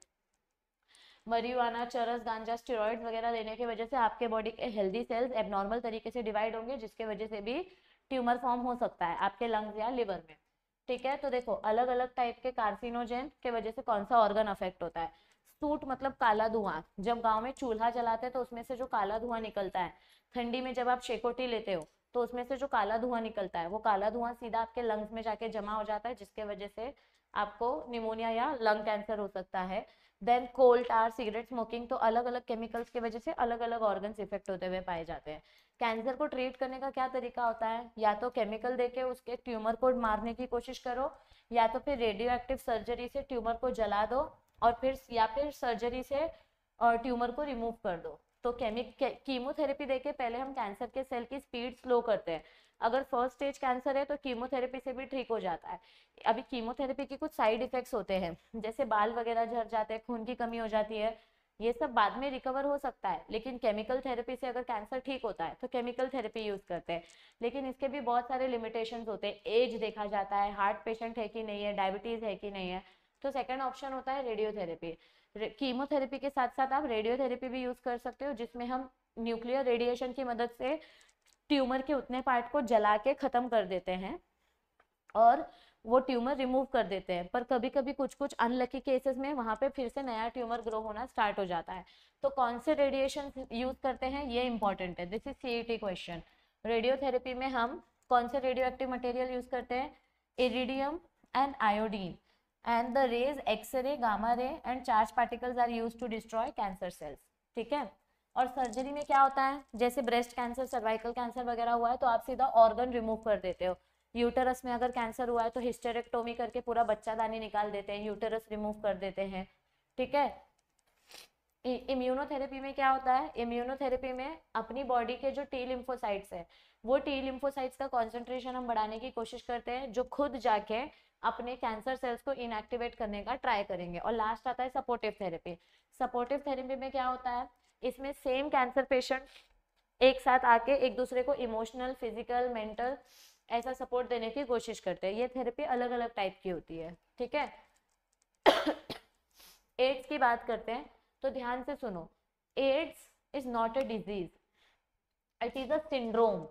S1: मरीवाना चरस गांजा स्टेरॉइड वगैरह लेने की वजह से आपके बॉडी के हेल्दी सेल्स एबनॉर्मल तरीके से डिवाइड होंगे जिसके वजह से भी ट्यूमर फॉर्म हो सकता है आपके लंग्स या लिवर में ठीक है तो देखो अलग अलग टाइप के कार्सिनोजेन के वजह से कौन सा ऑर्गन अफेक्ट होता है सूट मतलब काला धुआं जब गांव में चूल्हा जलाते हैं तो उसमें से जो काला धुआं निकलता है ठंडी में जब आप शेकोटी लेते हो तो उसमें से जो काला धुआं निकलता है वो काला धुआं सीधा आपके लंग्स में जाके जमा हो जाता है जिसके वजह से आपको निमोनिया या लंग कैंसर हो सकता है then coal tar cigarette smoking तो अलग अलग केमिकल्स की के वजह से अलग अलग ऑर्गन्स इफेक्ट होते हुए पाए जाते हैं कैंसर को ट्रीट करने का क्या तरीका होता है या तो केमिकल देके उसके ट्यूमर को मारने की कोशिश करो या तो फिर रेडियो एक्टिव सर्जरी से ट्यूमर को जला दो और फिर या फिर सर्जरी से ट्यूमर को रिमूव कर दो तो केमिक कीमोथेरेपी देके पहले हम कैंसर के सेल की स्पीड स्लो करते हैं अगर फर्स्ट स्टेज कैंसर है तो कीमोथेरेपी से भी ठीक हो जाता है अभी कीमोथेरेपी के कुछ साइड इफेक्ट्स होते हैं जैसे बाल वगैरह झड़ जाते हैं खून की कमी हो जाती है ये सब बाद में रिकवर हो सकता है लेकिन केमिकल थेरेपी से अगर कैंसर ठीक होता है तो केमिकल थेरेपी यूज़ करते हैं लेकिन इसके भी बहुत सारे लिमिटेशंस होते हैं एज देखा जाता है हार्ट पेशेंट है कि नहीं है डायबिटीज़ है कि नहीं है तो सेकेंड ऑप्शन होता है रेडियोथेरेपी कीमोथेरेपी के साथ साथ आप रेडियोथेरेपी भी यूज कर सकते हो जिसमें हम न्यूक्लियर रेडिएशन की मदद से ट्यूमर के उतने पार्ट को जला के खत्म कर देते हैं और वो ट्यूमर रिमूव कर देते हैं पर कभी कभी कुछ कुछ अनलकी केसेस में वहाँ पे फिर से नया ट्यूमर ग्रो होना स्टार्ट हो जाता है तो कौन से रेडिएशन यूज करते हैं ये इंपॉर्टेंट है this is C question radiotherapy में हम कौन से रेडियो एक्टिव मटेरियल यूज करते हैं iridium and iodine and the rays X ray gamma ray and charge particles are use to destroy cancer cells ठीक है और सर्जरी में क्या होता है जैसे ब्रेस्ट कैंसर सर्वाइकल कैंसर वगैरह हुआ है तो आप सीधा ऑर्गन रिमूव कर देते हो यूटरस में अगर कैंसर हुआ है तो हिस्टेरेक्टोमी करके पूरा बच्चा दानी निकाल देते हैं यूटरस रिमूव कर देते हैं ठीक है इम्यूनोथेरेपी में क्या होता है इम्यूनोथेरेपी में अपनी बॉडी के जो टी लिम्फोसाइट्स है वो टी लिम्फोसाइट्स का कॉन्सेंट्रेशन हम बढ़ाने की कोशिश करते हैं जो खुद जाके अपने कैंसर सेल्स को इनएक्टिवेट करने का ट्राई करेंगे और लास्ट आता है सपोर्टिव थेरेपी सपोर्टिव थेरेपी में क्या होता है इसमें सेम कैंसर पेशेंट एक साथ आके एक दूसरे को इमोशनल फिजिकल मेंटल ऐसा सपोर्ट देने की कोशिश करते हैं ये थेरेपी अलग अलग टाइप की होती है ठीक है एड्स की बात करते हैं तो ध्यान से सुनो AIDS is not a disease it is a syndrome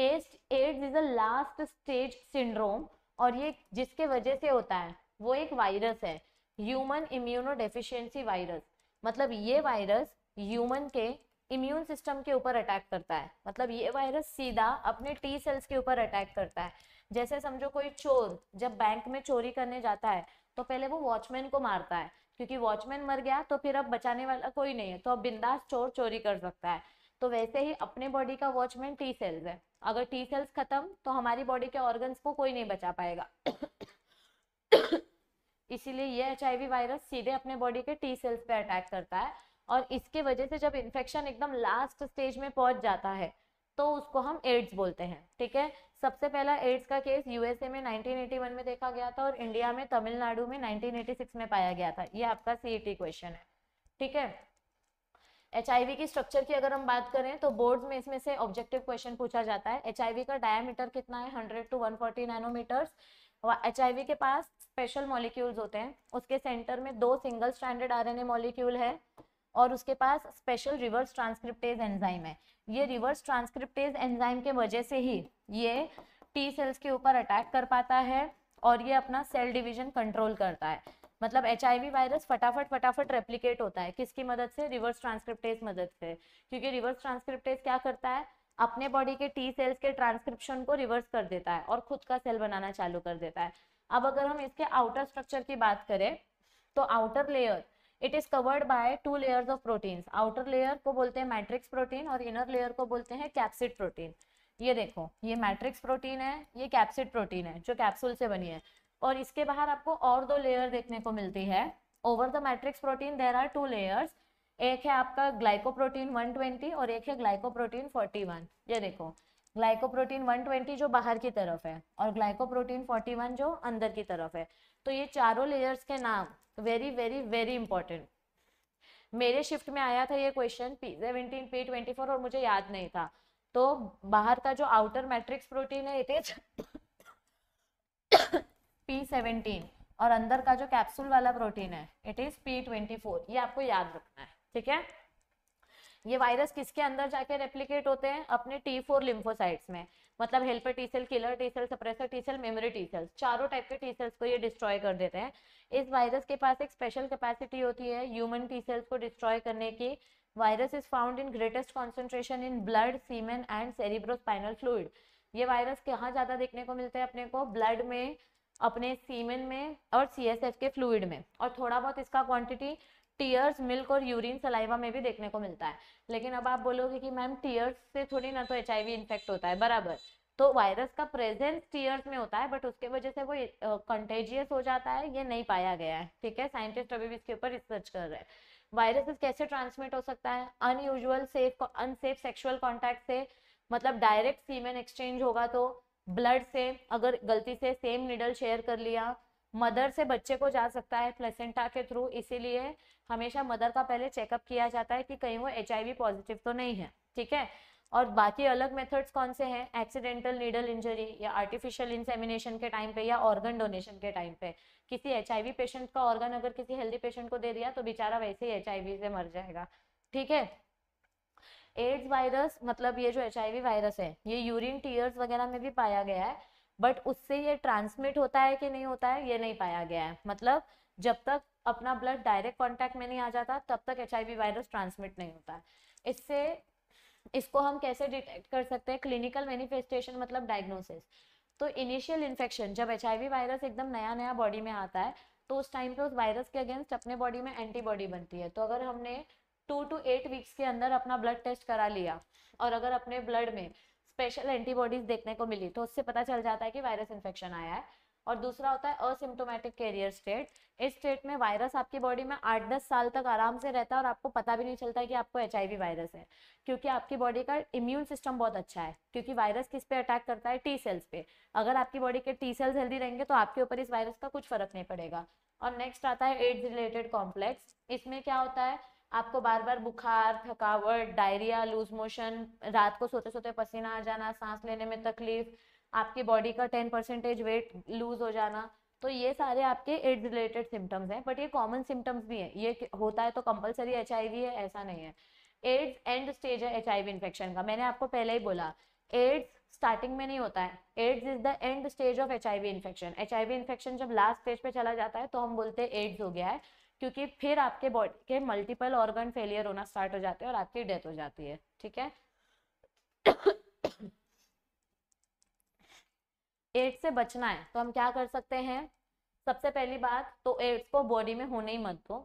S1: AIDS is a last stage syndrome और ये जिसके वजह से होता है वो एक वायरस है ह्यूमन इम्यूनो डेफिशिएंसी वायरस मतलब ये वायरस ह्यूमन के इम्यून सिस्टम के ऊपर अटैक करता है मतलब ये वायरस सीधा अपने टी सेल्स के ऊपर अटैक करता है जैसे समझो कोई चोर जब बैंक में चोरी करने जाता है तो पहले वो वॉचमैन को मारता है क्योंकि वॉचमैन मर गया तो फिर अब बचाने वाला कोई नहीं है तो अब बिंदास चोर चोरी कर सकता है तो वैसे ही अपने बॉडी का वॉचमैन टी सेल्स है अगर टी सेल्स खत्म तो हमारी बॉडी के ऑर्गन्स को कोई नहीं बचा पाएगा इसीलिए ये एच वायरस सीधे अपने बॉडी के टी सेल्स पे अटैक करता है और इसके वजह से जब इन्फेक्शन एकदम लास्ट स्टेज में पहुंच जाता है तो उसको हम एड्स बोलते हैं ठीक है सबसे पहला एड्स का केस यूएसए में 1981 में देखा गया था और इंडिया में तमिलनाडु में 1986 में पाया गया था ये आपका सीई क्वेश्चन e है ठीक है एच की स्ट्रक्चर की अगर हम बात करें तो बोर्ड में इसमें से ऑब्जेक्टिव क्वेश्चन पूछा जाता है एच का डायमीटर कितना है hundred to one forty nanometres H के पास स्पेशल मॉलिक्यूल्स होते हैं उसके सेंटर में दो सिंगल स्टैंडर्ड आर मॉलिक्यूल है और उसके पास स्पेशल रिवर्स ट्रांसक्रिप्टेज एंजाइम है ये रिवर्स ट्रांसक्रिप्टेज एंजाइम के वजह से ही ये टी सेल्स के ऊपर अटैक कर पाता है और ये अपना सेल डिवीजन कंट्रोल करता है मतलब एच वायरस फटाफट फटाफट रेप्लीकेट होता है किसकी मदद से रिवर्स ट्रांसक्रिप्टेज मदद से क्योंकि रिवर्स ट्रांसक्रिप्टेज क्या करता है अपने बॉडी के टी सेल्स के ट्रांसक्रिप्शन को रिवर्स कर देता है और खुद का सेल बनाना चालू कर देता है अब अगर हम इसके आउटर स्ट्रक्चर की बात करें तो outer layer it is covered by two layers of proteins outer layer को बोलते हैं मैट्रिक्स प्रोटीन और इनर लेयर को बोलते हैं कैप्सिड प्रोटीन ये देखो ये मैट्रिक्स प्रोटीन है ये कैप्सिड प्रोटीन है जो कैप्सूल से बनी है और इसके बाहर आपको और दो लेयर देखने को मिलती है over the matrix protein there are two layers एक है आपका ग्लाइकोप्रोटीन 120 और एक है ग्लाइकोप्रोटीन 41 ये देखो ग्लाइकोप्रोटीन 120 जो बाहर की तरफ है और ग्लाइकोप्रोटीन 41 जो अंदर की तरफ है तो ये चारों लेयर्स के नाम वेरी वेरी वेरी इंपॉर्टेंट मेरे शिफ्ट में आया था ये question P seventeen P twenty और मुझे याद नहीं था तो बाहर का जो आउटर मैट्रिक्स प्रोटीन है इट इज पी सेवेंटीन और अंदर का जो कैप्सूल वाला प्रोटीन है it is P twenty four ये आपको याद रखना है ठीक है ये वायरस किसके अंदर जाके रेप्लीकेट होते हैं अपने टी फोर लिम्फोसाइट्स में मतलब helper T cell killer T cell suppressor T cell memory T cells चारों टाइप के टी सेल्स को ये डिस्ट्रॉय कर देते हैं इस वायरस के पास एक स्पेशल कैपेसिटी होती है ह्यूमन टी सेल्स को डिस्ट्रॉय करने की virus is found in greatest concentration in blood semen and cerebrospinal fluid ये वायरस कहाँ ज़्यादा देखने को मिलते हैं अपने को ब्लड में अपने सीमेन में और एफ के फ्लूड में और थोड़ा बहुत इसका क्वांटिटी टीयर्स मिल्क और यूरिन सलाइवा में भी देखने को मिलता है लेकिन अब आप बोलोगे कि मैम टीयर्स से थोड़ी ना तो एच इन्फेक्ट होता है बराबर तो वायरस का प्रेजेंस टीयर्स में होता है बट उसके वजह से वो कंटेजियस uh, हो जाता है ये नहीं पाया गया है ठीक है साइंटिस्ट अभी भी इसके ऊपर रिसर्च कर रहे हैं वायरसेस कैसे ट्रांसमिट हो सकता है unusual safe unsafe sexual contact से मतलब डायरेक्ट सीमेन एक्सचेंज होगा तो ब्लड से अगर गलती से सेम निडल शेयर कर लिया मदर से बच्चे को जा सकता है प्लेसेंटा के थ्रू इसीलिए हमेशा मदर का पहले चेकअप किया जाता है कि कहीं वो एच पॉजिटिव तो नहीं है ठीक है और बाकी अलग मेथड्स कौन से हैं एक्सीडेंटल नीडल इंजरी या आर्टिफिशियल इंसेमिनेशन के टाइम पे या ऑर्गन डोनेशन के टाइम पे किसी एच पेशेंट का ऑर्गन अगर किसी हेल्दी पेशेंट को दे दिया तो बेचारा वैसे ही एच से मर जाएगा ठीक है एड्स वायरस मतलब ये जो एच वायरस है ये यूरिन टीयर्स वगैरह में भी पाया गया है बट उससे ये ट्रांसमिट होता है कि नहीं होता है ये नहीं पाया गया है मतलब जब तक अपना ब्लड डायरेक्ट कांटेक्ट में नहीं आ जाता तब तक एच वायरस ट्रांसमिट नहीं होता है इससे इसको हम कैसे डिटेक्ट कर सकते हैं क्लिनिकल मैनिफेस्टेशन मतलब डायग्नोसिस तो इनिशियल इन्फेक्शन जब एच वायरस एकदम नया नया बॉडी में आता है तो उस टाइम पे उस वायरस के अगेंस्ट अपने बॉडी में एंटीबॉडी बनती है तो अगर हमने टू टू एट वीक्स के अंदर अपना ब्लड टेस्ट करा लिया और अगर अपने ब्लड में स्पेशल एंटीबॉडीज देखने को मिली तो उससे पता चल जाता है कि वायरस इन्फेक्शन आया है और दूसरा होता है असिम्टोमेटिक कैरियर स्टेट इस स्टेट में वायरस आपकी बॉडी में आठ दस साल तक आराम से रहता है और आपको पता भी नहीं चलता कि आपको एच वायरस है क्योंकि आपकी बॉडी का इम्यून सिस्टम बहुत अच्छा है क्योंकि वायरस किस पे अटैक करता है टी सेल्स पे अगर आपकी बॉडी के टी सेल्स हेल्दी रहेंगे तो आपके ऊपर इस वायरस का कुछ फर्क नहीं पड़ेगा और नेक्स्ट आता है एड्स रिलेटेड कॉम्प्लेक्स इसमें क्या होता है आपको बार बार बुखार थकावट डायरिया लूज मोशन रात को सोते सोते पसीना आ जाना सांस लेने में तकलीफ आपकी बॉडी का टेन परसेंटेज वेट लूज हो जाना तो ये सारे आपके एड्स रिलेटेड सिम्टम्स हैं बट ये कॉमन सिम्टम्स भी हैं ये होता है तो कंपलसरी एच है ऐसा नहीं है एड्स एंड स्टेज है एच इन्फेक्शन का मैंने आपको पहले ही बोला एड्स स्टार्टिंग में नहीं होता है AIDS is the end stage of H infection H infection जब लास्ट स्टेज पे चला जाता है तो हम बोलते हैं एड्स हो गया है क्योंकि फिर आपके बॉडी के मल्टीपल ऑर्गन फेलियर होना स्टार्ट हो जाते हैं और आपकी डेथ हो जाती है ठीक है एड्स से बचना है तो हम क्या कर सकते हैं सबसे पहली बात तो एड्स को बॉडी में होने ही मत दो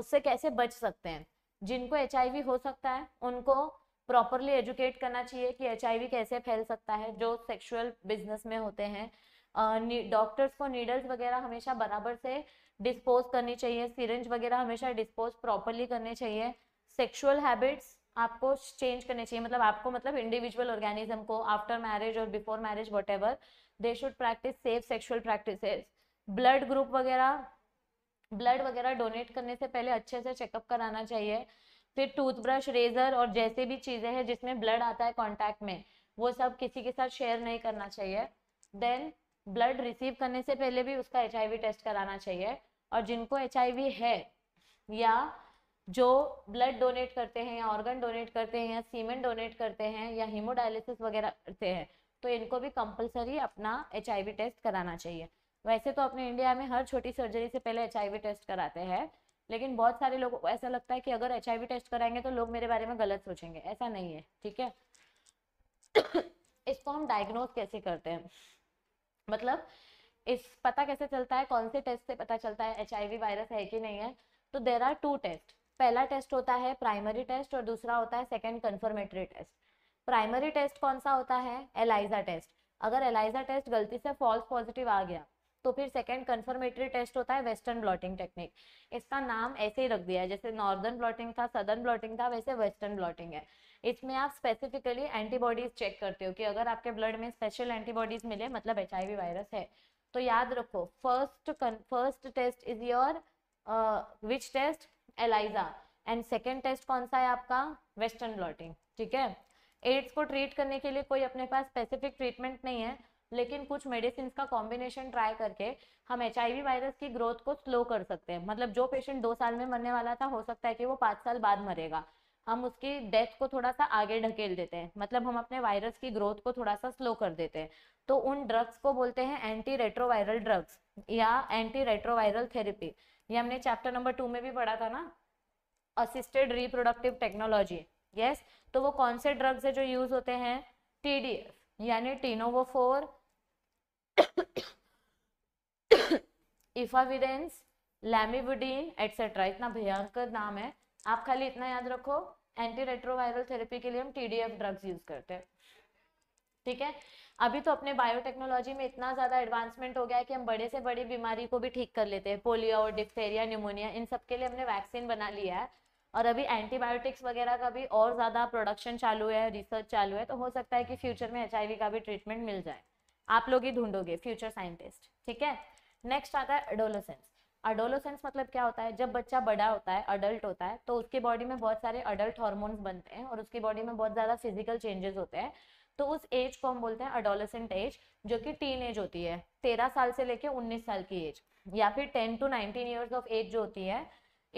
S1: उससे कैसे बच सकते हैं जिनको एच हो सकता है उनको प्रॉपरली एजुकेट करना चाहिए कि एच कैसे फैल सकता है जो सेक्सुअल बिजनेस में होते हैं डॉक्टर्स को नीडल्स वगैरह हमेशा बराबर से डिस्पोज करनी चाहिए सिरेंज वगैरह हमेशा डिस्पोज प्रॉपरली करने चाहिए सेक्सुअल हैबिट्स आपको चेंज करने चाहिए मतलब आपको मतलब इंडिविजुअल ऑर्गेनिज्म को आफ्टर मैरिज और before marriage whatever they should practice safe sexual practices blood group वगैरह ब्लड वगैरह डोनेट करने से पहले अच्छे से चेकअप कराना चाहिए फिर टूथब्रश रेजर और जैसे भी चीज़ें हैं जिसमें ब्लड आता है कॉन्टैक्ट में वो सब किसी के साथ शेयर नहीं करना चाहिए देन ब्लड रिसीव करने से पहले भी उसका एच टेस्ट कराना चाहिए और जिनको एच है या जो ब्लड डोनेट करते हैं या ऑर्गन डोनेट करते हैं या सीमेंट डोनेट करते हैं या हीमोडायलिसिस वगैरह करते हैं तो इनको भी कंपलसरी अपना एच टेस्ट कराना चाहिए वैसे तो अपने इंडिया में हर छोटी सर्जरी से पहले एच टेस्ट कराते हैं लेकिन बहुत सारे लोगों को ऐसा लगता है कि अगर एच टेस्ट कराएंगे तो लोग मेरे बारे में गलत सोचेंगे ऐसा नहीं है ठीक है इसको हम डायग्नोज कैसे करते हैं मतलब इस पता कैसे चलता है कौन से टेस्ट से पता चलता है एच वायरस है कि नहीं है तो देर आर टू टेस्ट पहला टेस्ट होता है प्राइमरी टेस्ट और दूसरा होता है second confirmatory test primary test कौन सा होता है एलाइजा टेस्ट अगर एलाइजा टेस्ट गलती से फॉल्स पॉजिटिव आ गया तो फिर सेकेंड कन्फर्मेटरी टेस्ट होता है वेस्टर्न ब्लॉटिंग टेक्निक इसका नाम ऐसे ही रख दिया है जैसे नॉर्दर्न ब्लॉटिंग था सदर्न ब्लॉटिंग था वैसे वेस्टर्न ब्लॉटिंग है इसमें आप स्पेसिफिकली एंटीबॉडीज चेक करते हो कि अगर आपके ब्लड में स्पेशल एंटीबॉडीज मिले मतलब एच वायरस है तो याद रखो first first test is your which test ELISA and second test कौन सा है आपका वेस्टर्न ब्लॉटिंग ठीक है एड्स को ट्रीट करने के लिए कोई अपने पास स्पेसिफिक ट्रीटमेंट नहीं है लेकिन कुछ मेडिसिन का कॉम्बिनेशन ट्राई करके हम एच वायरस की ग्रोथ को स्लो कर सकते हैं मतलब जो पेशेंट दो साल में मरने वाला था हो सकता है कि वो पाँच साल बाद मरेगा हम उसकी डेथ को थोड़ा सा आगे ढकेल देते हैं मतलब हम अपने वायरस की ग्रोथ को थोड़ा सा स्लो कर देते हैं तो उन ड्रग्स को बोलते हैं एंटी रेट्रोवायरल ड्रग्स या एंटी रेट्रोवायरल थेरेपी ये हमने चैप्टर नंबर टू में भी पढ़ा था ना असिस्टेड रिप्रोडक्टिव टेक्नोलॉजी यस तो वो कौन से ड्रग्स है जो यूज होते हैं टीडीएफ यानी फोर इफाविडेंस लैमिवुडीन एटसेट्रा इतना भयंकर नाम है आप खाली इतना याद रखो एंटी रेट्रोवायरल थेरेपी के लिए हम टीडीएफ ड्रग्स यूज करते हैं ठीक है अभी तो अपने बायोटेक्नोलॉजी में इतना ज़्यादा एडवांसमेंट हो गया है कि हम बड़े से बड़ी बीमारी को भी ठीक कर लेते हैं पोलियो और डिप्थेरिया निमोनिया इन सब के लिए हमने वैक्सीन बना लिया है और अभी एंटीबायोटिक्स वगैरह का भी और ज़्यादा प्रोडक्शन चालू है रिसर्च चालू है तो हो सकता है कि फ्यूचर में एच का भी ट्रीटमेंट मिल जाए आप लोग ही ढूंढोगे फ्यूचर साइंटिस्ट ठीक है नेक्स्ट आता है एडोलोसेंस अडोलोसेंस मतलब क्या होता है जब बच्चा बड़ा होता है अडल्ट होता है तो उसके बॉडी में बहुत सारे अडल्ट हॉर्मोन्स बनते हैं और उसकी बॉडी में बहुत ज़्यादा फिजिकल चेंजेस होते हैं तो उस एज को हम बोलते हैं अडोलसेंट एज जो कि टीन एज होती है तेरह साल से लेके उन्नीस साल की एज या फिर ten to nineteen years of age जो होती है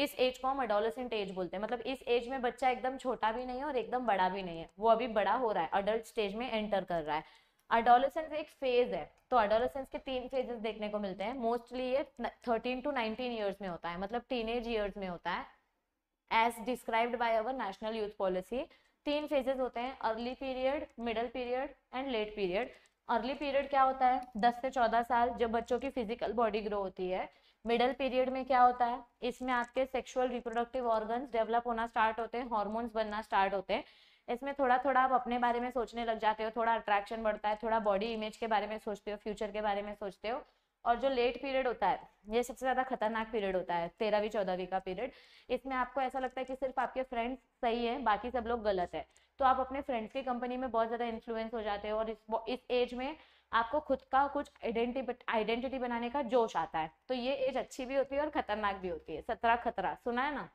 S1: इस एज को हम अडोलसेंट एज बोलते हैं मतलब इस एज में बच्चा एकदम छोटा भी नहीं है और एकदम बड़ा भी नहीं है वो अभी बड़ा हो रहा है अडल्ट स्टेज में एंटर कर रहा है अडोलसेंस एक फेज है तो अडोलसेंस के तीन फेजेस देखने को मिलते हैं मोस्टली ये थर्टीन टू नाइनटीन ईयर्स में होता है मतलब टीनेज ईयर्स में होता है age described by our national youth policy तीन फेजेस होते हैं early period middle period and late period early period क्या होता है दस से चौदह साल जब बच्चों की फिजिकल बॉडी ग्रो होती है मिडल पीरियड में क्या होता है इसमें आपके सेक्सुअल रिप्रोडक्टिव ऑर्गन्स डेवलप होना स्टार्ट होते हैं हॉर्मोन्स बनना स्टार्ट होते हैं इसमें थोड़ा थोड़ा आप अपने बारे में सोचने लग जाते हो थोड़ा अट्रैक्शन बढ़ता है थोड़ा बॉडी इमेज के बारे में सोचते हो फ्यूचर के बारे में सोचते हो और जो लेट पीरियड होता है ये सबसे ज़्यादा खतरनाक पीरियड होता है तेरहवीं चौदहवीं का पीरियड इसमें आपको ऐसा लगता है कि सिर्फ आपके फ्रेंड्स सही है बाकी सब लोग गलत है तो आप अपने फ्रेंड्स की कंपनी में बहुत ज़्यादा इन्फ्लुएंस हो जाते हो और इस एज में आपको खुद का कुछ आइडेंटिटी आइडेंटिटी बनाने का जोश आता है तो ये एज अच्छी भी होती है और खतरनाक भी होती है सत्रह खतरा सुना है ना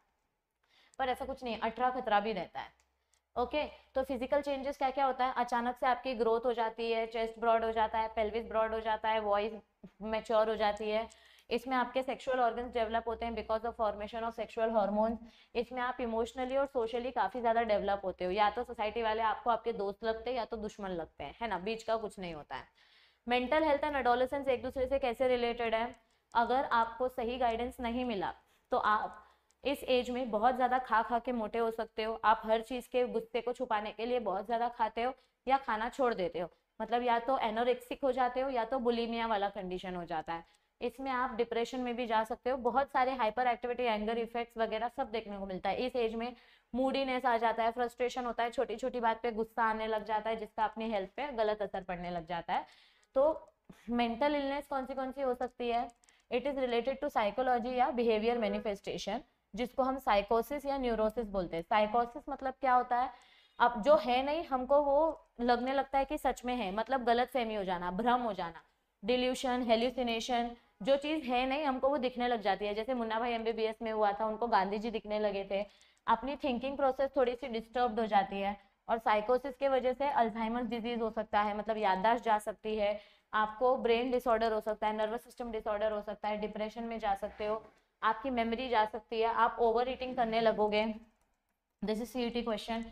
S1: पर ऐसा कुछ नहीं अठारह खतरा भी रहता है ओके okay, तो फिजिकल चेंजेस क्या क्या होता है अचानक से आपकी ग्रोथ हो जाती है चेस्ट ब्रॉड हो जाता है पेल्विस ब्रॉड हो जाता है वॉइस मेच्योर हो जाती है इसमें आपके सेक्सुअल ऑर्गन्स डेवलप होते हैं because of formation of sexual hormones इसमें आप इमोशनली और सोशली काफ़ी ज़्यादा डेवलप होते हो या तो सोसाइटी वाले आपको आपके दोस्त लगते हैं या तो दुश्मन लगते हैं है ना बीच का कुछ नहीं होता है मेंटल हेल्थ एंड एडोलेसेंस एक दूसरे से कैसे रिलेटेड है अगर आपको सही गाइडेंस नहीं मिला तो आप इस एज में बहुत ज़्यादा खा खा के मोटे हो सकते हो आप हर चीज़ के गुस्से को छुपाने के लिए बहुत ज़्यादा खाते हो या खाना छोड़ देते हो मतलब या तो एनोरेक्सिक हो जाते हो या तो बुलीमिया वाला कंडीशन हो जाता है इसमें आप डिप्रेशन में भी जा सकते हो बहुत सारे हाइपर एक्टिविटी एंगर इफेक्ट्स वगैरह सब देखने को मिलता है इस एज में मूडीनेस आ जाता है फ्रस्ट्रेशन होता है छोटी छोटी बात पे गुस्सा आने लग जाता है जिसका अपनी हेल्थ पे गलत असर पड़ने लग जाता है तो मेंटल इलनेस कौन सी कौन सी हो सकती है it is related to psychology या बिहेवियर मैनिफेस्टेशन जिसको हम साइकोसिस या न्यूरोसिस बोलते हैं साइकोसिस मतलब क्या होता है अब जो है नहीं हमको वो लगने लगता है कि सच में है मतलब गलत फहमी हो जाना भ्रम हो जाना डिल्यूशन हेल्यूसिनेशन जो चीज़ है नहीं हमको वो दिखने लग जाती है जैसे मुन्ना भाई एमबीबीएस में हुआ था उनको गांधी जी दिखने लगे थे अपनी थिंकिंग प्रोसेस थोड़ी सी डिस्टर्ब हो जाती है और साइकोसिस के वजह से अल्जाइमर डिजीज हो सकता है मतलब याददाश्त जा सकती है आपको ब्रेन डिसऑर्डर हो सकता है नर्वस सिस्टम डिसऑर्डर हो सकता है डिप्रेशन में जा सकते हो आपकी मेमोरी जा सकती है आप ओवर ईटिंग करने लगोगे दिस इज सी क्वेश्चन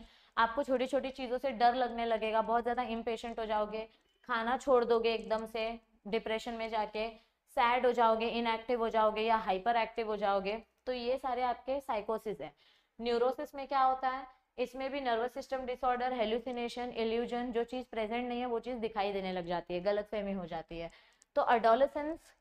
S1: आपको छोटी छोटी चीज़ों से डर लगने लगेगा बहुत ज़्यादा इम्पेशेंट हो जाओगे खाना छोड़ दोगे एकदम से डिप्रेशन में जाके सैड हो जाओगे इनएक्टिव हो जाओगे या हाइपर एक्टिव हो जाओगे तो ये सारे आपके साइकोसिस हैं न्यूरोसिस में क्या होता है इसमें भी nervous system disorder hallucination illusion जो चीज़ प्रेजेंट नहीं है वो चीज़ दिखाई देने लग जाती है गलत फहमी हो जाती है तो अडोलसेंस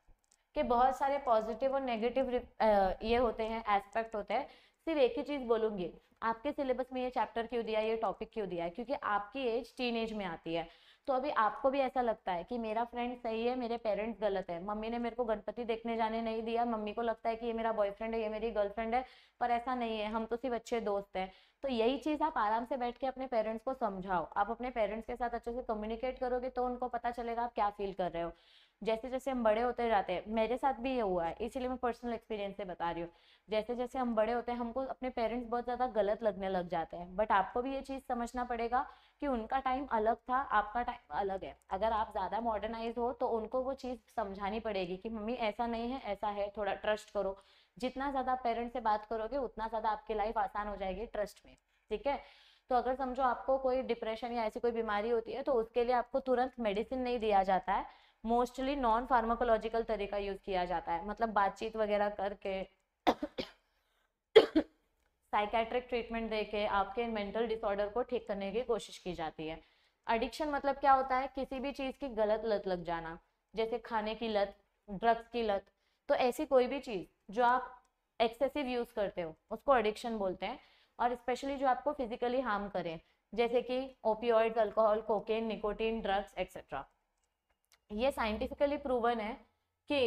S1: कि बहुत सारे पॉजिटिव और नेगेटिव ये होते हैं एस्पेक्ट होते हैं सिर्फ एक ही चीज़ बोलूंगी आपके सिलेबस में ये चैप्टर क्यों दिया ये टॉपिक क्यों दिया है क्योंकि आपकी एज टीन एज में आती है तो अभी आपको भी ऐसा लगता है कि मेरा फ्रेंड सही है मेरे पेरेंट्स गलत है मम्मी ने मेरे को गणपति देखने जाने नहीं दिया मम्मी को लगता है कि ये मेरा बॉयफ्रेंड है ये मेरी गर्लफ्रेंड है पर ऐसा नहीं है हम तो सिर्फ अच्छे दोस्त हैं तो यही चीज़ आप आराम से बैठ के अपने पेरेंट्स को समझाओ आप अपने पेरेंट्स के साथ अच्छे से कम्युनिकेट करोगे तो उनको पता चलेगा आप क्या फील कर रहे हो जैसे जैसे हम बड़े होते जाते हैं मेरे साथ भी ये हुआ है इसीलिए मैं पर्सनल एक्सपीरियंस से बता रही हूँ जैसे जैसे हम बड़े होते हैं हमको अपने पेरेंट्स बहुत ज़्यादा गलत लगने लग जाते हैं बट आपको भी ये चीज़ समझना पड़ेगा कि उनका टाइम अलग था आपका टाइम अलग है अगर आप ज़्यादा मॉडर्नाइज हो तो उनको वो चीज़ समझानी पड़ेगी कि मम्मी ऐसा नहीं है ऐसा है थोड़ा ट्रस्ट करो जितना ज़्यादा पेरेंट्स से बात करोगे उतना ज़्यादा आपकी लाइफ आसान हो जाएगी ट्रस्ट में ठीक है तो अगर समझो आपको कोई डिप्रेशन या ऐसी कोई बीमारी होती है तो उसके लिए आपको तुरंत मेडिसिन नहीं दिया जाता है मोस्टली नॉन फार्माकोलॉजिकल तरीका यूज किया जाता है मतलब बातचीत वगैरह करके साइकेट्रिक ट्रीटमेंट देके आपके मेंटल डिसऑर्डर को ठीक करने की कोशिश की जाती है एडिक्शन मतलब क्या होता है किसी भी चीज़ की गलत लत लग जाना जैसे खाने की लत ड्रग्स की लत तो ऐसी कोई भी चीज़ जो आप एक्सेसिव यूज़ करते हो उसको एडिक्शन बोलते हैं और स्पेशली जो आपको फिजिकली हार्म करें जैसे कि opioids alcohol cocaine nicotine drugs etcetera ये साइंटिफिकली प्रूवन है कि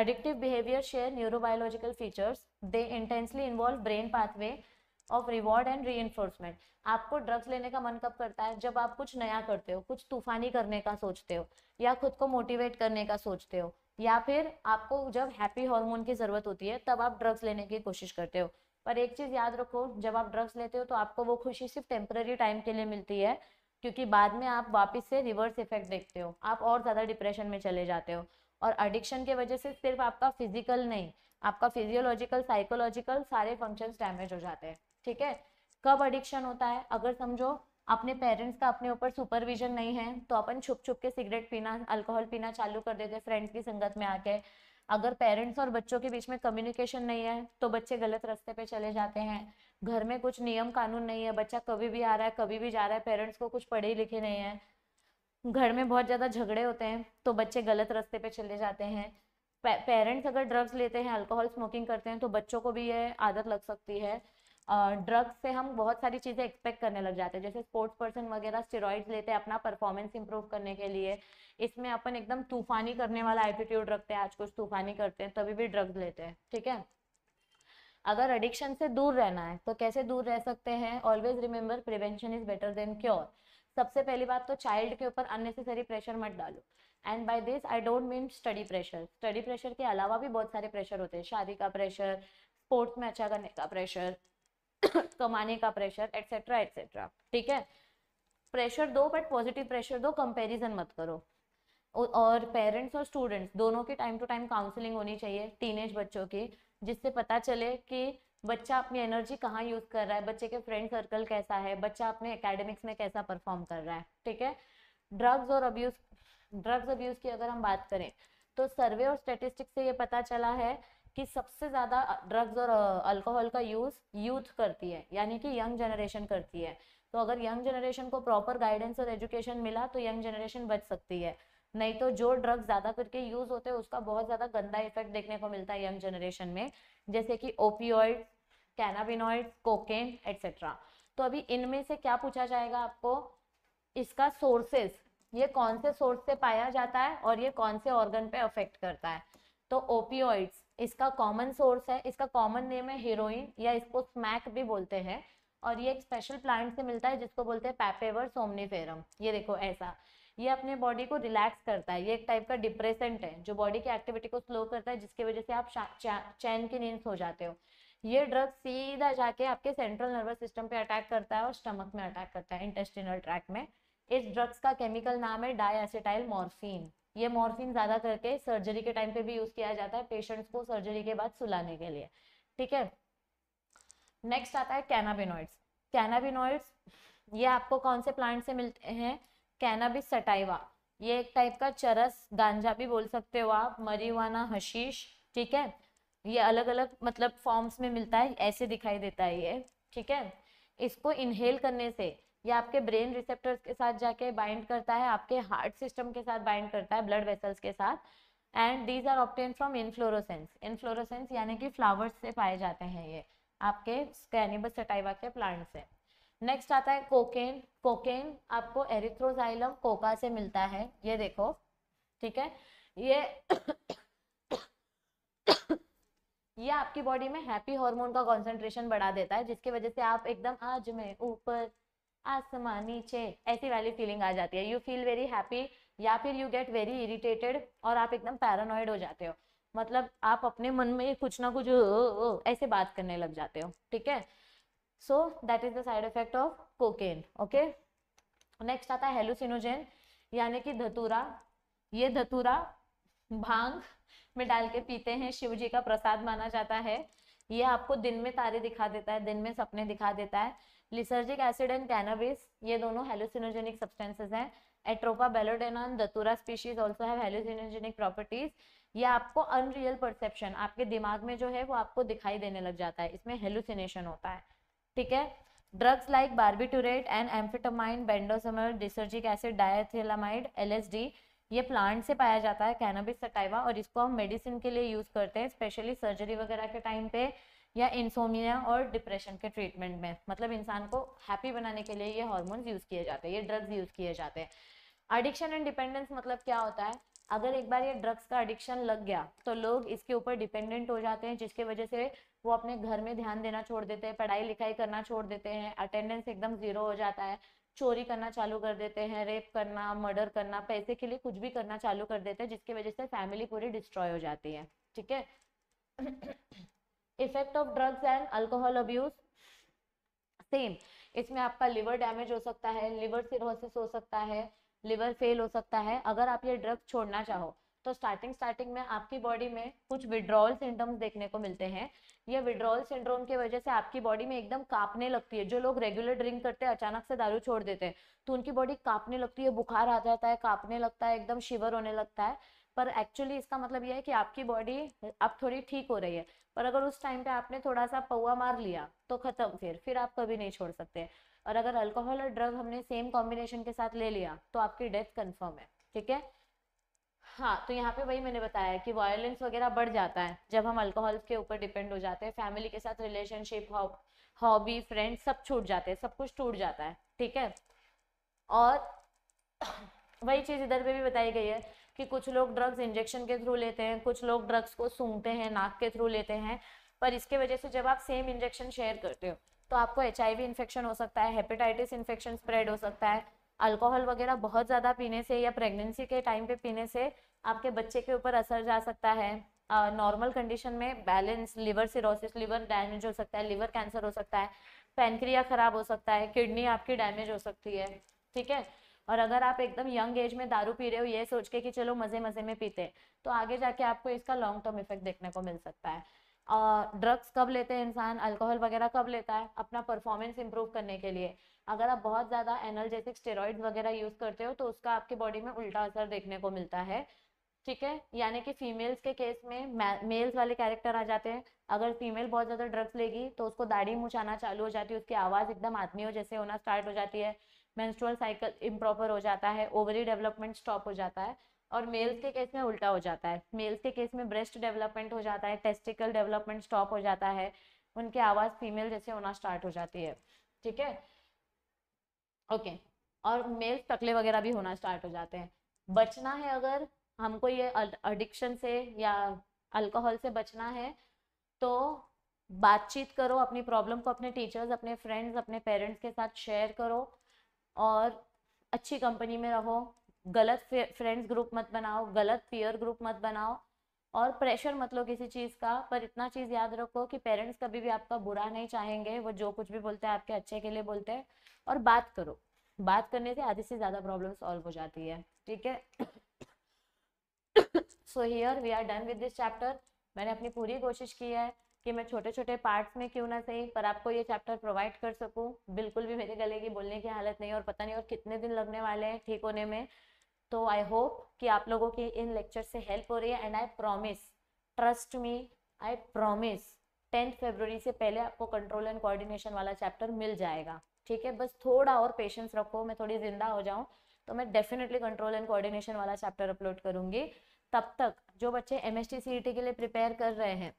S1: addictive behaviour share neurobiological features they intensely involve brain pathway of reward and री आपको ड्रग्स लेने का मन कब करता है जब आप कुछ नया करते हो कुछ तूफानी करने का सोचते हो या खुद को मोटिवेट करने का सोचते हो या फिर आपको जब हैप्पी हार्मोन की ज़रूरत होती है तब आप ड्रग्स लेने की कोशिश करते हो पर एक चीज़ याद रखो जब आप ड्रग्स लेते हो तो आपको वो खुशी सिर्फ टेम्पररी टाइम के लिए मिलती है क्योंकि बाद में आप वापस से रिवर्स इफेक्ट देखते हो आप और ज़्यादा डिप्रेशन में चले जाते हो और एडिक्शन के वजह से सिर्फ आपका फिजिकल नहीं आपका फिजियोलॉजिकल साइकोलॉजिकल सारे फंक्शंस डैमेज हो जाते हैं ठीक है कब एडिक्शन होता है अगर समझो अपने पेरेंट्स का अपने ऊपर सुपरविजन नहीं है तो अपन छुप छुप के सिगरेट पीना अल्कोहल पीना चालू कर देते हैं फ्रेंड्स की संगत में आके अगर पेरेंट्स और बच्चों के बीच में कम्युनिकेशन नहीं है तो बच्चे गलत रास्ते पे चले जाते हैं घर में कुछ नियम कानून नहीं है बच्चा कभी भी आ रहा है कभी भी जा रहा है पेरेंट्स को कुछ पढ़े लिखे नहीं है घर में बहुत ज़्यादा झगड़े होते हैं तो बच्चे गलत रास्ते पे चले जाते हैं पेरेंट्स अगर ड्रग्स लेते हैं अल्कोहल स्मोकिंग करते हैं तो बच्चों को भी ये आदत लग सकती है ड्रग्स से हम बहुत सारी चीज़ें एक्सपेक्ट करने लग जाते हैं जैसे स्पोर्ट्स पर्सन वगैरह स्टेरॉइड्स लेते हैं अपना परफॉर्मेंस इंप्रूव करने के लिए इसमें अपन एकदम तूफानी करने वाला एटीट्यूड रखते हैं आज कुछ तूफानी करते हैं तभी भी ड्रग्स लेते हैं ठीक है अगर एडिक्शन से दूर रहना है तो कैसे दूर रह सकते हैं always remember prevention is better than cure सबसे पहली बात तो चाइल्ड के ऊपर अननेसेसरी प्रेशर मत डालो and by this I don't mean study pressure study pressure के अलावा भी बहुत सारे प्रेशर होते हैं शादी का प्रेशर स्पोर्ट्स में अच्छा करने का प्रेशर कमाने का प्रेशर एटसेट्रा एटसेट्रा ठीक है प्रेशर दो बट पॉजिटिव प्रेशर दो कंपेरिजन मत करो और पेरेंट्स और स्टूडेंट्स दोनों की टाइम टू टाइम काउंसलिंग होनी चाहिए टीनेज बच्चों की जिससे पता चले कि बच्चा अपनी एनर्जी कहाँ यूज कर रहा है बच्चे के फ्रेंड सर्कल कैसा है बच्चा अपने एकेडमिक्स में कैसा परफॉर्म कर रहा है ठीक है ड्रग्स और अब्यूज ड्रग्स अब्यूज की अगर हम बात करें तो सर्वे और स्टेटिस्टिक्स से ये पता चला है कि सबसे ज़्यादा ड्रग्स और अल्कोहल का यूज़ यूथ करती है यानी कि यंग जनरेशन करती है तो अगर यंग जनरेशन को प्रॉपर गाइडेंस और एजुकेशन मिला तो यंग जनरेशन बच सकती है नहीं तो जो ड्रग्स ज़्यादा करके यूज़ होते हैं उसका बहुत ज़्यादा गंदा इफेक्ट देखने को मिलता है यंग जनरेशन में जैसे कि ओपियोइड कैनाबिनॉइड्स कोकेन एट्सेट्रा तो अभी इनमें से क्या पूछा जाएगा आपको इसका सोर्सेस ये कौन से सोर्स से पाया जाता है और ये कौन से ऑर्गन पे अफेक्ट करता है तो ओपियोइड इसका कॉमन सोर्स है इसका कॉमन नेम है हीरोइन या इसको स्मैक भी बोलते हैं और ये एक स्पेशल प्लांट से मिलता है जिसको बोलते हैं पैपेवर सोमनीफेरम ये देखो ऐसा ये अपने बॉडी को रिलैक्स करता है ये एक टाइप का डिप्रेसेंट है जो बॉडी की एक्टिविटी को स्लो करता है जिसकी वजह से आप चैन की नींद सो जाते हो ये ड्रग सीधा जाके आपके सेंट्रल नर्वस सिस्टम पे अटैक करता है और स्टमक में अटैक करता है इंटेस्टिनल ट्रैक में इस ड्रग्स का केमिकल नाम है डायसेटाइल मॉर्फिन ये मॉर्फिन ज़्यादा करके सर्जरी के टाइम पे भी यूज़ किया जाता है पेशेंट्स को सर्जरी के बाद सुलाने के लिए ठीक है नेक्स्ट आता है कैनाबिनॉइड्स कैनाबिनॉइड्स ये आपको कौन से प्लांट से मिलते हैं कैनाबिस सटाइवा ये एक टाइप का चरस गांजा भी बोल सकते हो आप मरीवाना हशीश ठीक है ये अलग अलग मतलब फॉर्म्स में मिलता है ऐसे दिखाई देता है ये ठीक है इसको इनहेल करने से ये आपके ब्रेन रिसेप्टर्स के साथ जाके बाइंड करता है आपके हार्ट सिस्टम के साथ बाइंड करता है ब्लड वेसल्स के साथ and these are obtained from inflorescence inflorescence यानी कि फ्लावर्स से पाए जाते हैं ये आपके स्कैनिबस सटाइवा के प्लांट से नेक्स्ट आता है कोकेन कोकेन आपको एरिथ्रोजाइलम कोका से मिलता है ये देखो ठीक है ये ये आपकी बॉडी में हैप्पी हार्मोन का कंसंट्रेशन बढ़ा देता है जिसकी वजह से आप एकदम आज में ऊपर आसमान नीचे ऐसी वाली फीलिंग आ जाती है यू फील वेरी हैप्पी या फिर यू गेट वेरी इरिटेटेड और आप एकदम पैरानॉइड हो जाते हो मतलब आप अपने मन में कुछ ना कुछ ओ, ओ, ऐसे बात करने लग जाते हो ठीक है so that is the side effect of cocaine okay next आता है हेलुसिनोजेन यानी कि धतूरा ये धतूरा भांग में डाल के पीते हैं शिव जी का प्रसाद माना जाता है ये आपको दिन में तारे दिखा देता है दिन में सपने दिखा देता है लिसर्जिक एसिड एंड कैनाबिस ये दोनों हेलुसिनोजेनिक सब्सटेंसेस हैं Atropa belladonna datura species also have properties ये आपको अनरियल परसेप्शन आपके दिमाग में जो है वो आपको दिखाई देने लग जाता है इसमें हेलुसिनेशन होता है ठीक है drugs like barbiturate and amphetamine बेंडोसमल डिसर्जिक एसिड एस एलएसडी ये प्लांट से पाया जाता है कैनोबिस सटाइवा और इसको हम मेडिसिन के लिए यूज़ करते हैं स्पेशली सर्जरी वगैरह के टाइम पे या इंसोमिया और डिप्रेशन के ट्रीटमेंट में मतलब इंसान को हैप्पी बनाने के लिए ये हॉर्मोन्स यूज़ किए जाते हैं ये ड्रग्स यूज़ किए जाते हैं अडिक्शन एंड डिपेंडेंस मतलब क्या होता है अगर एक बार ये ड्रग्स का एडिक्शन लग गया तो लोग इसके ऊपर डिपेंडेंट हो जाते हैं जिसके वजह से वो अपने घर में ध्यान देना छोड़ देते हैं पढ़ाई लिखाई करना छोड़ देते हैं अटेंडेंस एकदम जीरो हो जाता है चोरी करना चालू कर देते हैं रेप करना मर्डर करना पैसे के लिए कुछ भी करना चालू कर देते हैं जिसकी वजह से फैमिली पूरी डिस्ट्रॉय हो जाती है ठीक है effect of drugs and alcohol abuse same इसमें आपका लिवर डैमेज हो सकता है लिवर सिरोसिस हो सकता है लिवर फेल हो सकता है अगर आप ये ड्रग्स छोड़ना चाहो तो स्टार्टिंग स्टार्टिंग में आपकी बॉडी में कुछ विड्रॉल सिम्टम्स देखने को मिलते हैं ये विड्रॉल सिंड्रोम की वजह से आपकी बॉडी में एकदम कांपने लगती है जो लोग रेगुलर ड्रिंक करते हैं अचानक से दारू छोड़ देते हैं तो उनकी बॉडी कांपने लगती है बुखार आ जाता है कांपने लगता है एकदम शिवर होने लगता है पर एक्चुअली इसका मतलब यह है कि आपकी बॉडी अब थोड़ी ठीक हो रही है पर अगर उस टाइम पे आपने थोड़ा सा पौवा मार लिया तो खत्म फिर फिर आप कभी नहीं छोड़ सकते और अगर अल्कोहल और ड्रग हमने सेम कॉम्बिनेशन के साथ ले लिया तो आपकी डेथ कन्फर्म है ठीक है हाँ तो यहाँ पे वही मैंने बताया कि वायलेंस वगैरह बढ़ जाता है जब हम अल्कोहल के ऊपर डिपेंड हो जाते हैं फैमिली के साथ रिलेशनशिप हॉबी फ्रेंड सब छूट जाते हैं सब कुछ टूट जाता है ठीक है और वही चीज़ इधर पे भी बताई गई है कि कुछ लोग ड्रग्स इंजेक्शन के थ्रू लेते हैं कुछ लोग ड्रग्स को सूंघते हैं नाक के थ्रू लेते हैं पर इसके वजह से जब आप सेम इंजेक्शन शेयर करते हो तो आपको एच इन्फेक्शन हो सकता है हेपेटाइटिस इन्फेक्शन स्प्रेड हो सकता है अल्कोहल वगैरह बहुत ज़्यादा पीने से या प्रेगनेंसी के टाइम पे पीने से आपके बच्चे के ऊपर असर जा सकता है नॉर्मल कंडीशन में balance liver cirrhosis liver damage हो सकता है लिवर कैंसर हो सकता है पेनक्रिया खराब हो सकता है किडनी आपकी डैमेज हो सकती है ठीक है और अगर आप एकदम यंग एज में दारू पी रहे हो ये सोच के कि चलो मज़े मज़े में पीते तो आगे जाके आपको इसका लॉन्ग टर्म इफेक्ट देखने को मिल सकता है ड्रग्स कब लेते हैं इंसान अल्कोहल वगैरह कब लेता है अपना परफॉर्मेंस इंप्रूव करने के लिए अगर आप बहुत ज़्यादा एनर्जेटिक स्टेरॉइड वगैरह यूज़ करते हो तो उसका आपकी बॉडी में उल्टा असर देखने को मिलता है ठीक है यानी कि फीमेल्स के केस में मेल्स वाले कैरेक्टर आ जाते हैं अगर फीमेल बहुत ज़्यादा ड्रग्स लेगी तो उसको दाढ़ी मुछाना चालू हो जाती है उसकी आवाज़ एकदम आदमियों जैसे होना स्टार्ट हो जाती है मेंस्ट्रुअल साइकिल इम्प्रॉपर हो जाता है ओवरी डेवलपमेंट स्टॉप हो जाता है और मेल्स के केस में उल्टा हो जाता है मेल्स के केस में ब्रेस्ट डेवलपमेंट हो जाता है टेस्टिकल डेवलपमेंट स्टॉप हो जाता है उनकी आवाज़ फीमेल जैसे होना स्टार्ट हो जाती है ठीक है ओके और मेल्स टकले वगैरह भी होना स्टार्ट हो जाते हैं बचना है अगर हमको ये एडिक्शन से या अल्कोहल से बचना है तो बातचीत करो अपनी प्रॉब्लम को अपने टीचर्स अपने फ्रेंड्स अपने पेरेंट्स के साथ शेयर करो और अच्छी कंपनी में रहो गलत फ्रेंड्स ग्रुप मत बनाओ गलत पीयर ग्रुप मत बनाओ और प्रेशर मत लो किसी चीज़ का पर इतना चीज़ याद रखो कि पेरेंट्स कभी भी आपका बुरा नहीं चाहेंगे वो जो कुछ भी बोलते हैं आपके अच्छे के लिए बोलते हैं और बात करो बात करने से आधी से ज़्यादा प्रॉब्लम सॉल्व हो जाती है ठीक है so here we are done with this chapter मैंने अपनी पूरी कोशिश की है कि मैं छोटे छोटे पार्ट्स में क्यों ना सही पर आपको ये चैप्टर प्रोवाइड कर सकूं बिल्कुल भी मेरे गले की बोलने की हालत नहीं और पता नहीं और कितने दिन लगने वाले हैं ठीक होने में तो आई होप कि आप लोगों की इन लेक्चर से हेल्प हो रही है and I promise trust me I promise tenth February से पहले आपको कंट्रोल एंड कोऑर्डिनेशन वाला चैप्टर मिल जाएगा ठीक है बस थोड़ा और पेशेंस रखो मैं थोड़ी जिंदा हो जाऊँ तो मैं डेफिनेटली कंट्रोल एंड कोऑर्डिनेशन वाला चैप्टर अपलोड करूंगी तब तक जो बच्चे एम एस e के लिए प्रिपेयर कर रहे हैं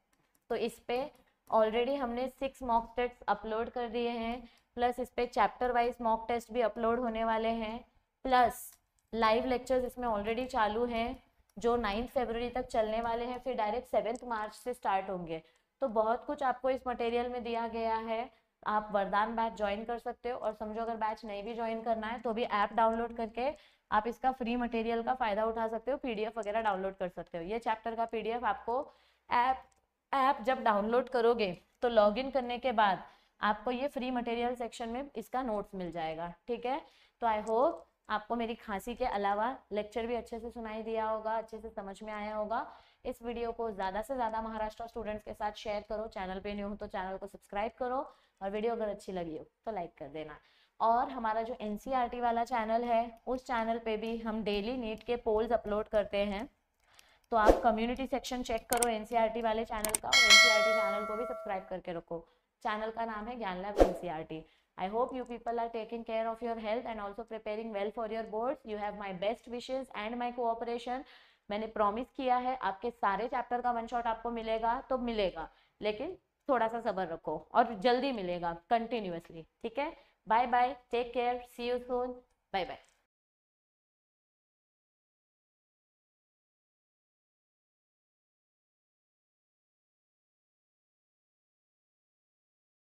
S1: तो इस पर ऑलरेडी हमने सिक्स मॉक टेस्ट अपलोड कर दिए हैं प्लस इस पर चैप्टर वाइज मॉक टेस्ट भी अपलोड होने वाले हैं प्लस लाइव लेक्चर्स इसमें ऑलरेडी चालू हैं जो नाइन्थ फेबररी तक चलने वाले हैं फिर डायरेक्ट सेवेंथ मार्च से स्टार्ट होंगे तो बहुत कुछ आपको इस मटेरियल में दिया गया है आप वरदान बैच ज्वाइन कर सकते हो और समझो अगर बैच नहीं भी ज्वाइन करना है तो भी ऐप डाउनलोड करके आप इसका फ्री मटेरियल का फायदा उठा सकते हो पीडीएफ वगैरह डाउनलोड कर सकते हो ये चैप्टर का पीडीएफ आपको ऐप ऐप जब डाउनलोड करोगे तो लॉगिन करने के बाद आपको ये फ्री मटेरियल सेक्शन में इसका नोट्स मिल जाएगा ठीक है तो आई होप आपको मेरी खांसी के अलावा लेक्चर भी अच्छे से सुनाई दिया होगा अच्छे से समझ में आया होगा इस वीडियो को ज़्यादा से ज़्यादा महाराष्ट्र स्टूडेंट्स के साथ शेयर करो चैनल पे न्यू हो तो चैनल को सब्सक्राइब करो और वीडियो अगर अच्छी लगी हो तो लाइक कर देना और हमारा जो एन e वाला चैनल है उस चैनल पे भी हम डेली नीट के पोल्स अपलोड करते हैं तो आप कम्युनिटी सेक्शन चेक करो एन e वाले चैनल का और एन चैनल e को भी सब्सक्राइब करके रखो चैनल का नाम है Gyan lab N I hope you people are taking care of your health and also preparing well for your board you have my best wishes and my cooperation मैंने promise किया है आपके सारे चैप्टर का वन शॉट आपको मिलेगा तो मिलेगा लेकिन थोड़ा सा सबर रखो और जल्दी मिलेगा कंटिन्यूसली ठीक है Bye bye. Take care. See you soon. Bye bye.